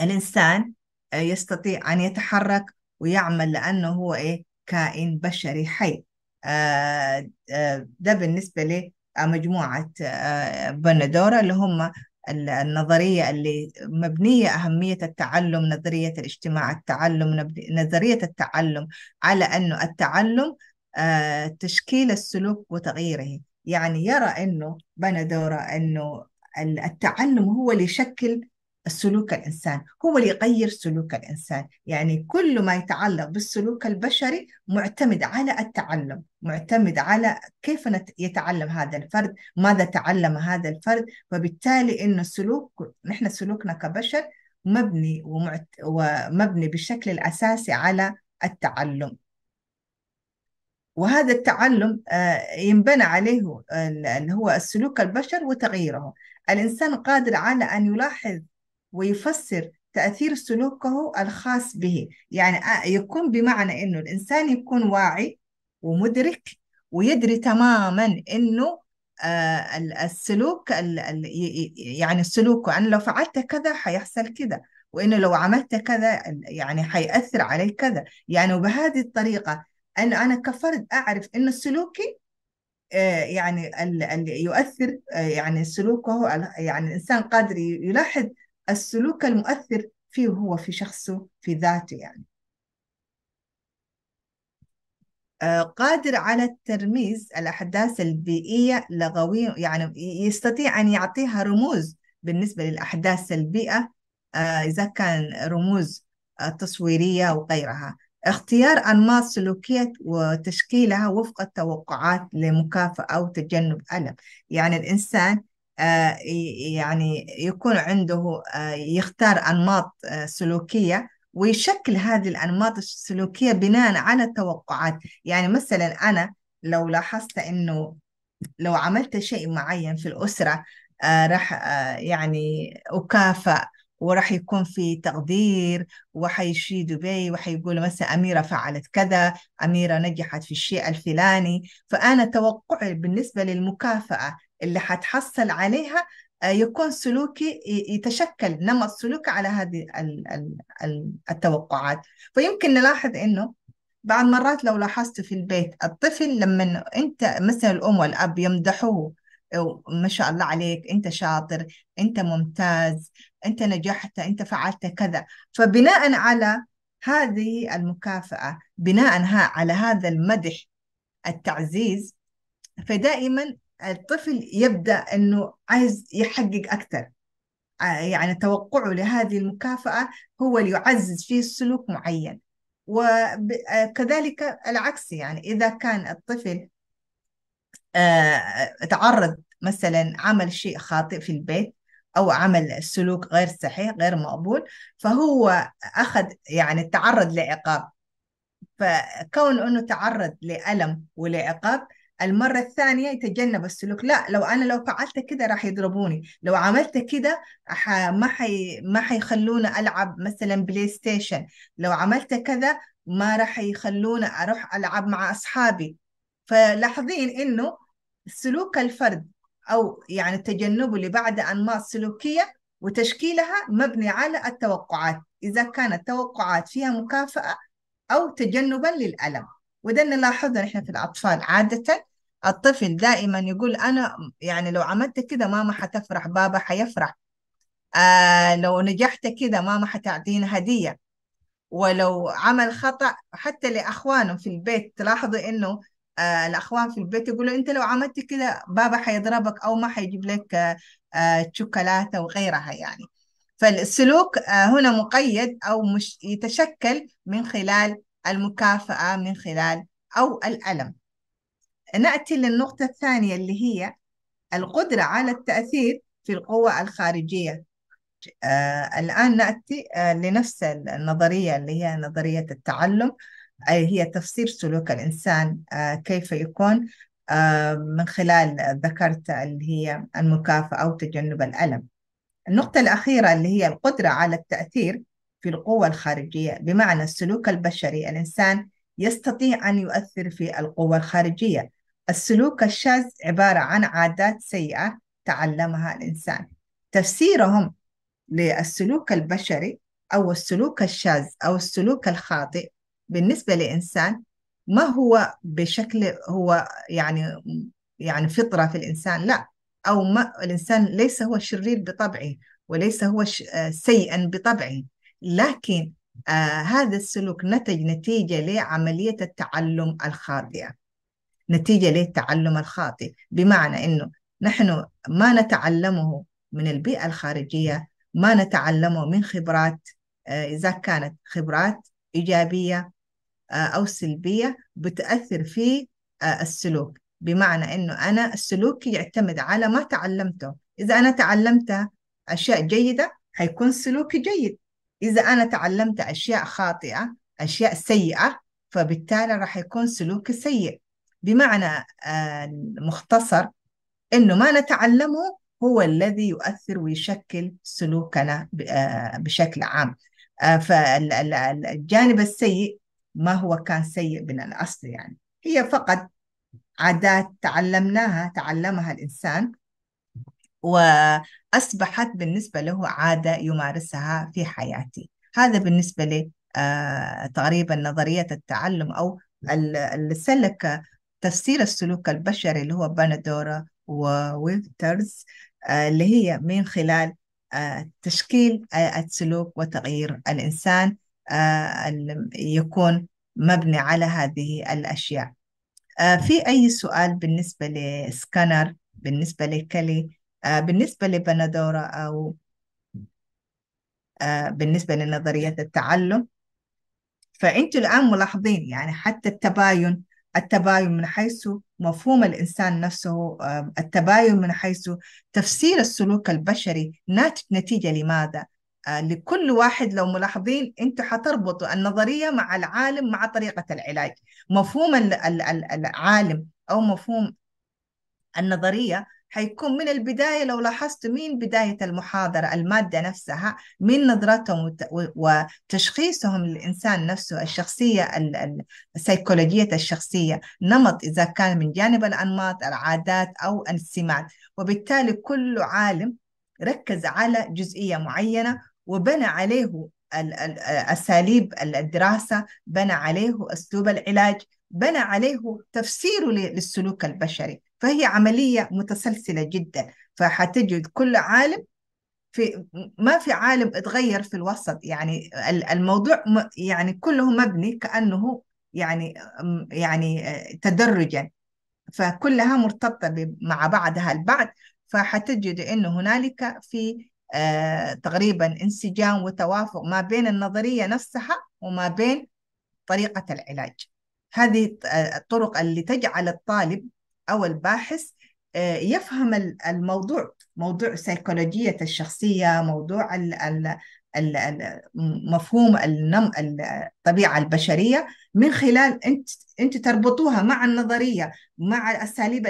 الانسان آه، يستطيع ان يتحرك ويعمل لأنه هو إيه كائن بشري حي آه، آه، ده بالنسبة لمجموعة آه، بندورة اللي هم النظرية اللي مبنية أهمية التعلم نظرية الاجتماع التعلم نظرية التعلم على أنه التعلم تشكيل السلوك وتغييره يعني يرى أنه بندورة أنه التعلم هو اللي يشكل سلوك الإنسان هو اللي يغير سلوك الإنسان يعني كل ما يتعلق بالسلوك البشري معتمد على التعلم معتمد على كيف يتعلم هذا الفرد ماذا تعلم هذا الفرد فبالتالي أن السلوك نحن سلوكنا كبشر مبني ومعت... ومبني بالشكل الأساسي على التعلم وهذا التعلم آه، ينبنى عليه اللي هو السلوك البشر وتغييره الإنسان قادر على أن يلاحظ ويفسر تأثير سلوكه الخاص به يعني آه، يكون بمعنى أنه الإنسان يكون واعي ومدرك ويدري تماما أنه آه، السلوك يعني سلوكه أنا لو فعلت كذا حيحصل كذا وأنه لو عملت كذا يعني حيأثر علي كذا يعني وبهذه الطريقة أن أنا كفرد أعرف أنه سلوكي آه، يعني اللي يؤثر يعني سلوكه يعني الانسان قادر يلاحظ السلوك المؤثر فيه هو في شخصه في ذاته يعني آه، قادر على ترميز الأحداث البيئية لغوية يعني يستطيع أن يعطيها رموز بالنسبة للأحداث البيئة آه، إذا كان رموز آه، تصويرية وغيرها اختيار أنماط سلوكية وتشكيلها وفق التوقعات لمكافأة أو تجنب ألم يعني الإنسان آه، يعني يكون عنده آه، يختار أنماط آه، سلوكية ويشكل هذه الأنماط السلوكية بناء على التوقعات يعني مثلا أنا لو لاحظت أنه لو عملت شيء معين في الأسرة راح يعني أكافأ وراح يكون في تقدير وحيشيدوا بي وحيقولوا مثلا أميرة فعلت كذا أميرة نجحت في الشيء الفلاني فأنا توقعي بالنسبة للمكافأة اللي حتحصل عليها آه، يكون سلوكي يتشكل نمط سلوكي على هذه التوقعات فيمكن نلاحظ انه بعض مرات لو لاحظت في البيت الطفل لما انت مثلا الام والاب يمدحوه ما شاء الله عليك انت شاطر انت ممتاز انت نجحت انت فعلت كذا فبناء على هذه المكافأة بناء على هذا المدح التعزيز فدائما الطفل يبدا انه عايز يحقق اكثر آه، يعني توقعه لهذه المكافاه هو اللي يعزز فيه سلوك معين وكذلك آه، العكس يعني اذا كان الطفل آه، تعرض مثلا عمل شيء خاطئ في البيت او عمل سلوك غير صحيح غير مقبول فهو اخذ يعني تعرض لعقاب فكون انه تعرض لالم ولعقاب المرة الثانية يتجنب السلوك لا لو أنا لو فعلت كده راح يضربوني لو عملت كده ما حي ما حيخلونا ألعب مثلا بلاي ستيشن لو عملت كذا ما راح يخلونا أروح ألعب مع أصحابي فلاحظين إنه سلوك الفرد أو يعني تجنبه لبعض أنماط سلوكية وتشكيلها مبني على التوقعات إذا كانت توقعات فيها مكافأة أو تجنبا للألم وده اللي نلاحظه نحن في الأطفال عادة الطفل دائما يقول أنا يعني لو عملت كده ماما حتفرح بابا حيفرح آه لو نجحت كده ماما حتعطيني هدية ولو عمل خطأ حتى لأخوانه في البيت تلاحظوا إنه آه الأخوان في البيت يقولوا أنت لو عملت كده بابا حيضربك أو ما حيجيب لك آه, آه، شوكولاتة وغيرها يعني فالسلوك آه، هنا مقيد أو مش يتشكل من خلال المكافأة من خلال أو الألم نأتي للنقطة الثانية اللي هي القدرة على التأثير في القوة الخارجية آه الآن نأتي آه لنفس النظرية اللي هي نظرية التعلم أي هي تفسير سلوك الإنسان آه كيف يكون آه من خلال ذكرت اللي هي المكافأة أو تجنب الألم النقطة الأخيرة اللي هي القدرة على التأثير في القوى الخارجية بمعنى السلوك البشري الإنسان يستطيع أن يؤثر في القوى الخارجية السلوك الشاذ عبارة عن عادات سيئة تعلمها الإنسان تفسيرهم للسلوك البشري أو السلوك الشاذ أو السلوك الخاطئ بالنسبة لإنسان ما هو بشكل هو يعني يعني فطرة في الإنسان لا أو ما الإنسان ليس هو شرير بطبعه وليس هو آه، سيئا بطبعه لكن آه هذا السلوك نتج نتيجة لعملية التعلم الخاطئة نتيجة للتعلم الخاطئ بمعنى أنه نحن ما نتعلمه من البيئة الخارجية ما نتعلمه من خبرات آه إذا كانت خبرات إيجابية آه أو سلبية بتأثر في آه، السلوك بمعنى أنه أنا السلوك يعتمد على ما تعلمته إذا أنا تعلمت أشياء جيدة حيكون سلوكي جيد إذا أنا تعلمت أشياء خاطئة أشياء سيئة فبالتالي راح يكون سلوكي سيء بمعنى آه، مختصر إنه ما نتعلمه هو الذي يؤثر ويشكل سلوكنا آه، بشكل عام آه، فالجانب السيء ما هو كان سيء من الأصل يعني هي فقط عادات تعلمناها تعلمها الإنسان و أصبحت بالنسبة له عادة يمارسها في حياتي هذا بالنسبة لي آه، تقريبا نظرية التعلم أو السلك تفسير السلوك البشري اللي هو بانادورا وويلترز آه، اللي هي من خلال آه، تشكيل السلوك وتغيير الإنسان يكون مبني على هذه الأشياء في أي سؤال بالنسبة لسكانر بالنسبة لكلي آه، بالنسبة لبندورة أو آه، بالنسبة لنظرية التعلم فأنتوا الآن ملاحظين يعني حتى التباين التباين من حيث مفهوم الإنسان نفسه آه، التباين من حيث تفسير السلوك البشري ناتج نتيجة لماذا؟ لكل واحد لو ملاحظين انتوا حتربطوا النظريه مع العالم مع طريقه العلاج مفهوم العالم او مفهوم النظريه حيكون من البداية لو لاحظت من بداية المحاضرة المادة نفسها من نظرتهم وتشخيصهم للإنسان نفسه الشخصية السيكولوجية الشخصية نمط إذا كان من جانب الأنماط العادات أو السمات وبالتالي كل عالم ركز على جزئية معينة وبنى عليه أساليب الدراسة بنى عليه أسلوب العلاج بنى عليه تفسيره للسلوك البشري فهي عملية متسلسلة جدا فحتجد كل عالم في ما في عالم اتغير في الوسط يعني الموضوع يعني كله مبني كأنه يعني يعني آه، تدرجا فكلها مرتبطة مع بعضها البعض فحتجد انه هنالك في آه، تقريبا انسجام وتوافق ما بين النظرية نفسها وما بين طريقة العلاج هذه آه، الطرق اللي تجعل الطالب أو الباحث آه، يفهم الموضوع موضوع سيكولوجية الشخصية موضوع مفهوم الطبيعة البشرية من خلال أنت, أنت تربطوها مع النظرية مع الأساليب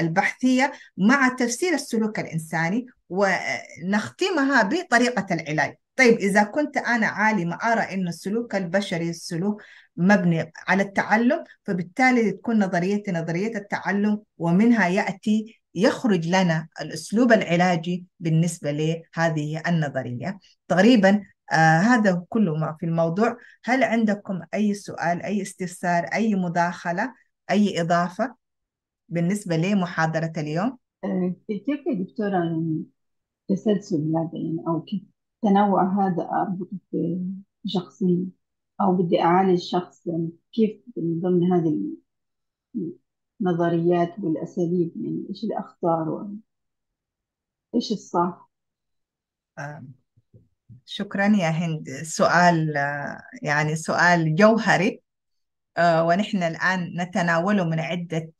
البحثية مع تفسير السلوك الإنساني ونختمها بطريقة العلاج طيب إذا كنت أنا عالمة أرى أن السلوك البشري السلوك مبني على التعلم فبالتالي تكون نظريتي نظرية التعلم ومنها يأتي يخرج لنا الأسلوب العلاجي بالنسبة لهذه النظرية تقريبا آه هذا كله ما في الموضوع هل عندكم أي سؤال أي استفسار أي مداخلة أي إضافة بالنسبة لمحاضرة اليوم آه، كيف يا دكتورة تسلسل هذا يعني أو كيف تنوع هذا أربطه بشخصية أو بدي أعالج شخص يعني كيف من ضمن هذه النظريات والأساليب يعني إيش اللي وإيش إيش الصح شكرا يا هند سؤال يعني سؤال جوهري آه، ونحن الآن نتناوله من عدة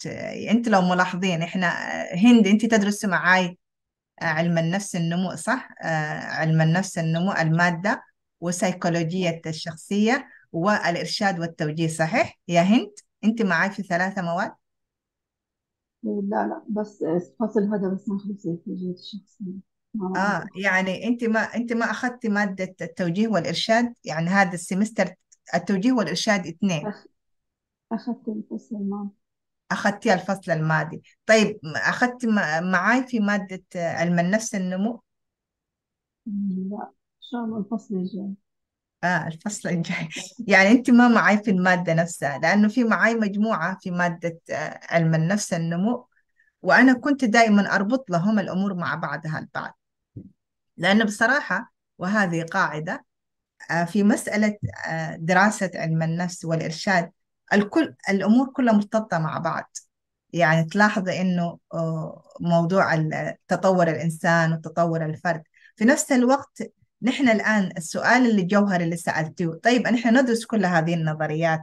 أنت لو ملاحظين إحنا هند أنت تدرس معاي علم النفس النمو صح؟ آه، علم النفس النمو المادة وسيكولوجية الشخصية والإرشاد والتوجيه صحيح يا هند أنت معي في ثلاثة مواد لا لا بس فصل هذا بس ما خلصت الشخصية آه يعني أنت ما أنت ما أخذتي مادة التوجيه والإرشاد يعني هذا السمستر التوجيه والإرشاد اثنين أخ... أخذت الفصل الماضي أخذتي الفصل الماضي طيب أخذت معاي في مادة علم النفس النمو لا شاء الله الفصل الجاي آه الفصل الجاي يعني أنت ما معي في المادة نفسها لأنه في معي مجموعة في مادة آه، علم النفس النمو وأنا كنت دائما أربط لهم الأمور مع بعضها البعض لأنه بصراحة وهذه قاعدة آه، في مسألة آه، دراسة علم النفس والإرشاد الكل الأمور كلها مرتبطة مع بعض يعني تلاحظ إنه موضوع تطور الإنسان وتطور الفرد في نفس الوقت نحن الآن السؤال اللي جوهر اللي سألتيه طيب نحن ندرس كل هذه النظريات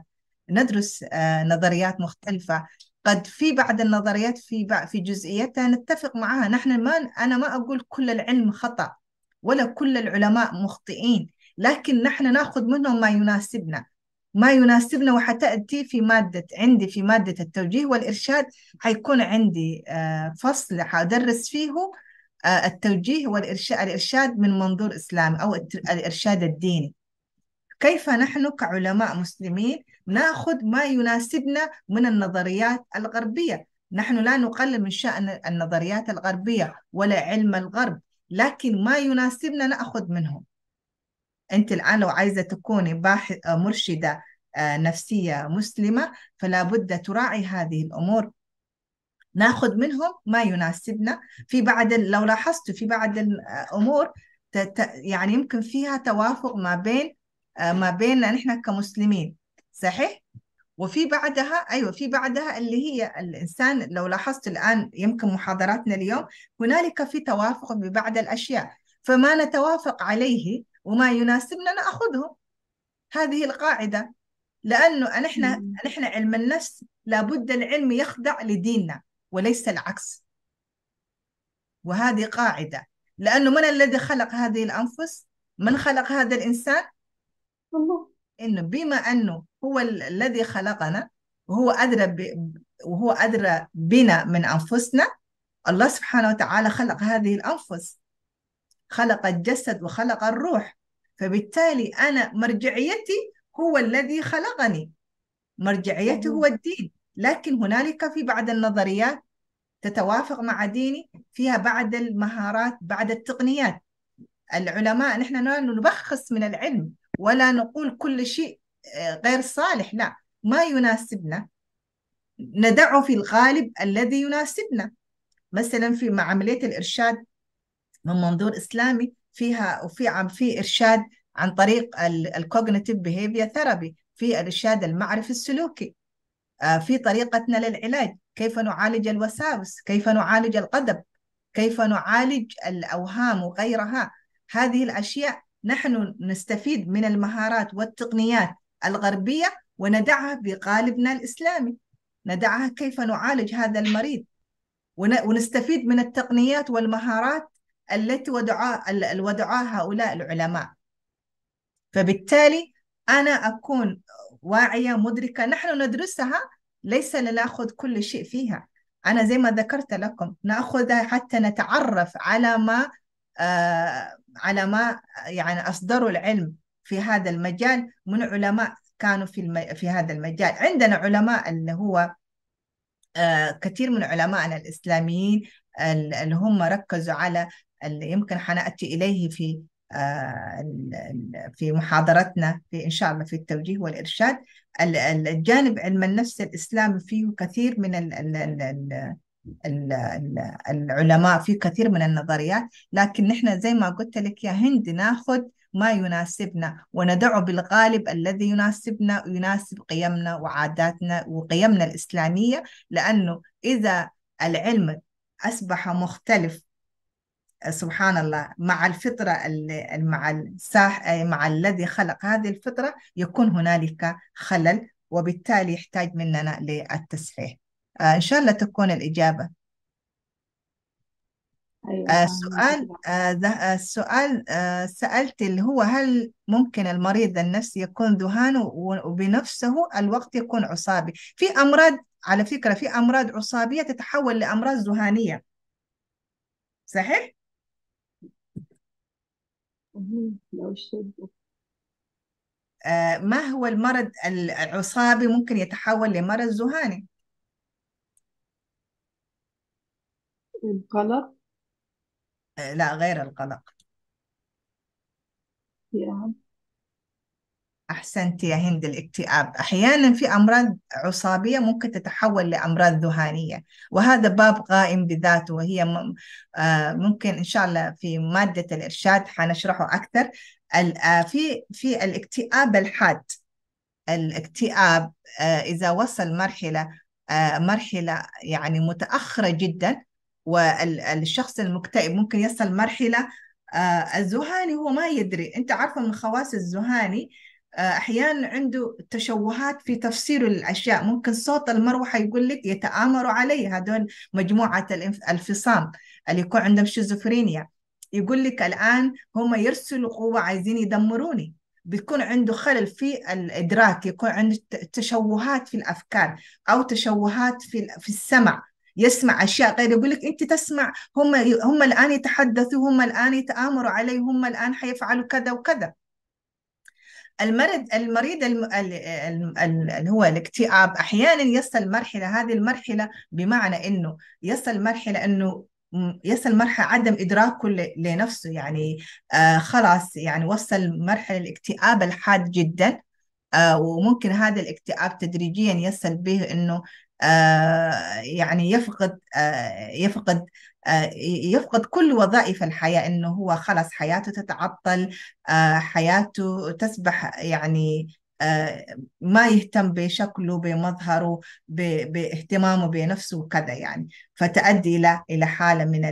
ندرس آه، نظريات مختلفة قد في بعض النظريات في في جزئيتها نتفق معها نحن ما أنا ما أقول كل العلم خطأ ولا كل العلماء مخطئين لكن نحن ناخذ منهم ما يناسبنا ما يناسبنا وحتأتي في مادة عندي في مادة التوجيه والإرشاد حيكون عندي آه، فصل حأدرس فيه آه، التوجيه والإرشاد الإرشاد من منظور إسلامي أو الإرشاد الديني كيف نحن كعلماء مسلمين ناخذ ما يناسبنا من النظريات الغربية نحن لا نقلل من شأن النظريات الغربية ولا علم الغرب لكن ما يناسبنا ناخذ منهم انت الان لو عايزه تكوني باحث آه، مرشده آه، نفسيه مسلمه فلا بد تراعي هذه الامور ناخذ منهم ما يناسبنا في بعض لو لاحظتوا في بعض الامور يعني يمكن فيها توافق ما بين آه، ما بيننا نحن كمسلمين صحيح وفي بعدها ايوه في بعدها اللي هي الانسان لو لاحظت الان يمكن محاضراتنا اليوم هنالك في توافق ببعض الاشياء فما نتوافق عليه وما يناسبنا ناخذه هذه القاعده لانه نحن نحن علم النفس لابد العلم يخضع لديننا وليس العكس وهذه قاعدة لأنه من الذي خلق هذه الأنفس من خلق هذا الإنسان الله إنه بما أنه هو الذي خلقنا وهو أدرى ب... وهو أدرى بنا من أنفسنا الله سبحانه وتعالى خلق هذه الأنفس خلق الجسد وخلق الروح فبالتالي أنا مرجعيتي هو الذي خلقني مرجعيتي هو الدين لكن هنالك في بعض النظريات تتوافق مع ديني فيها بعض المهارات بعض التقنيات العلماء نحن لا من العلم ولا نقول كل شيء آه، غير صالح لا ما يناسبنا ندعه في الغالب الذي يناسبنا مثلا في مع عمليه الارشاد من منظور اسلامي فيها وفي عم في ارشاد عن طريق الكوجنيتيف بيهيفير ثيرابي في الارشاد المعرفي السلوكي آه، في طريقتنا للعلاج كيف نعالج الوساوس كيف نعالج القدب كيف نعالج الأوهام وغيرها هذه الأشياء نحن نستفيد من المهارات والتقنيات الغربية وندعها في قالبنا الإسلامي ندعها كيف نعالج هذا المريض ونستفيد من التقنيات والمهارات التي ودعاها هؤلاء العلماء فبالتالي أنا أكون واعية مدركة نحن ندرسها ليس لنأخذ كل شيء فيها أنا زي ما ذكرت لكم نأخذها حتى نتعرف على ما آه على ما يعني أصدروا العلم في هذا المجال من علماء كانوا في الم... في هذا المجال عندنا علماء اللي هو آه كثير من علمائنا الإسلاميين اللي هم ركزوا على اللي يمكن حنأتي إليه في آه، في محاضرتنا في إن شاء الله في التوجيه والإرشاد الجانب علم النفس الإسلامي فيه كثير من العلماء في كثير من النظريات لكن نحن زي ما قلت لك يا هند ناخذ ما يناسبنا وندعو بالغالب الذي يناسبنا ويناسب قيمنا وعاداتنا وقيمنا الإسلامية لأنه إذا العلم أصبح مختلف سبحان الله مع الفطرة مع الساح مع الذي خلق هذه الفطرة يكون هنالك خلل وبالتالي يحتاج مننا للتصحيح آه، إن شاء الله تكون الإجابة أيوة، آه، سؤال السؤال السؤال آه، سألت اللي هو هل ممكن المريض النفسي يكون ذهان وبنفسه الوقت يكون عصابي في أمراض على فكرة في أمراض عصابية تتحول لأمراض ذهانية صحيح؟ آه، ما هو المرض العصابي ممكن يتحول لمرض ذهاني القلق آه، لا غير القلق اكتئاب أحسنت يا هند الاكتئاب أحيانا في أمراض عصابية ممكن تتحول لأمراض ذهانية وهذا باب قائم بذاته وهي آه، ممكن إن شاء الله في مادة الإرشاد حنشرحه أكثر آه، في في الاكتئاب الحاد الاكتئاب آه، إذا وصل مرحلة مرحلة يعني متأخرة جدا والشخص المكتئب ممكن يصل مرحلة الذهاني هو ما يدري أنت عارفة من خواص الذهاني احيانا عنده تشوهات في تفسير الاشياء ممكن صوت المروحه يقول لك يتآمروا علي هذول مجموعه الانفصام اللي يكون عندهم شيزوفرينيا يقول لك الان هم يرسلوا قوه عايزين يدمروني بيكون عنده خلل في الادراك يكون عنده تشوهات في الافكار او تشوهات في في السمع يسمع اشياء غير يقول لك انت تسمع هم هم الان يتحدثوا هم الان يتآمروا علي هم الان حيفعلوا كذا وكذا المرض المريض اللي هو الاكتئاب احيانا يصل مرحله هذه المرحله بمعنى انه يصل مرحله انه يصل مرحله عدم ادراكه لنفسه يعني آه خلاص يعني وصل مرحله الاكتئاب الحاد جدا آه وممكن هذا الاكتئاب تدريجيا يصل به انه آه، يعني يفقد آه، يفقد آه، يفقد كل وظائف الحياة إنه هو خلاص حياته تتعطل حياته تصبح يعني ما يهتم بشكله بمظهره باهتمامه بنفسه وكذا يعني فتؤدي إلى إلى حالة من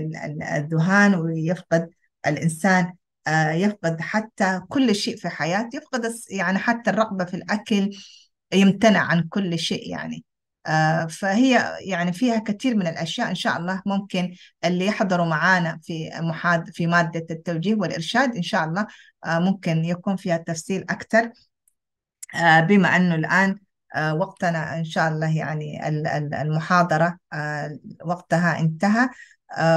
الذهان ويفقد الإنسان يفقد حتى كل شيء في حياته يفقد يعني حتى الرغبة في الأكل يمتنع عن كل شيء يعني آه، فهي يعني فيها كثير من الأشياء إن شاء الله ممكن اللي يحضروا معانا في محاد في مادة التوجيه والإرشاد إن شاء الله آه، ممكن يكون فيها تفصيل أكثر آه، بما أنه الآن وقتنا إن شاء الله يعني المحاضرة وقتها انتهى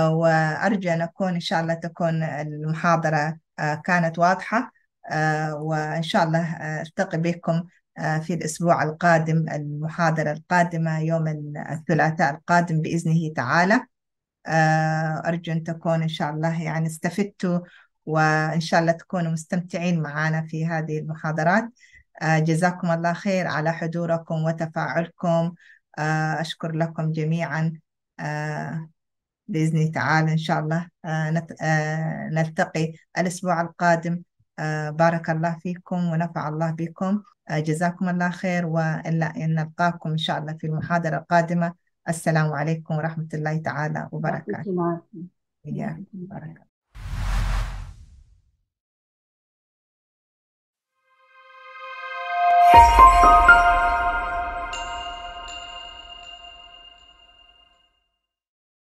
وأرجو أن أكون إن شاء الله تكون المحاضرة كانت واضحة وإن شاء الله ألتقي بكم آه، في الأسبوع القادم المحاضرة القادمة يوم الثلاثاء القادم بإذنه تعالى آه، أرجو أن تكون إن شاء الله يعني استفدتوا وإن شاء الله تكونوا مستمتعين معنا في هذه المحاضرات آه، جزاكم الله خير على حضوركم وتفاعلكم أشكر لكم جميعا بإذن تعالى إن شاء الله نلتقي الأسبوع القادم آه، بارك الله فيكم ونفع الله بكم آه، جزاكم الله خير وإلا أن نلقاكم إن شاء الله في المحاضرة القادمة السلام عليكم ورحمة الله تعالى وبركاته Thank you.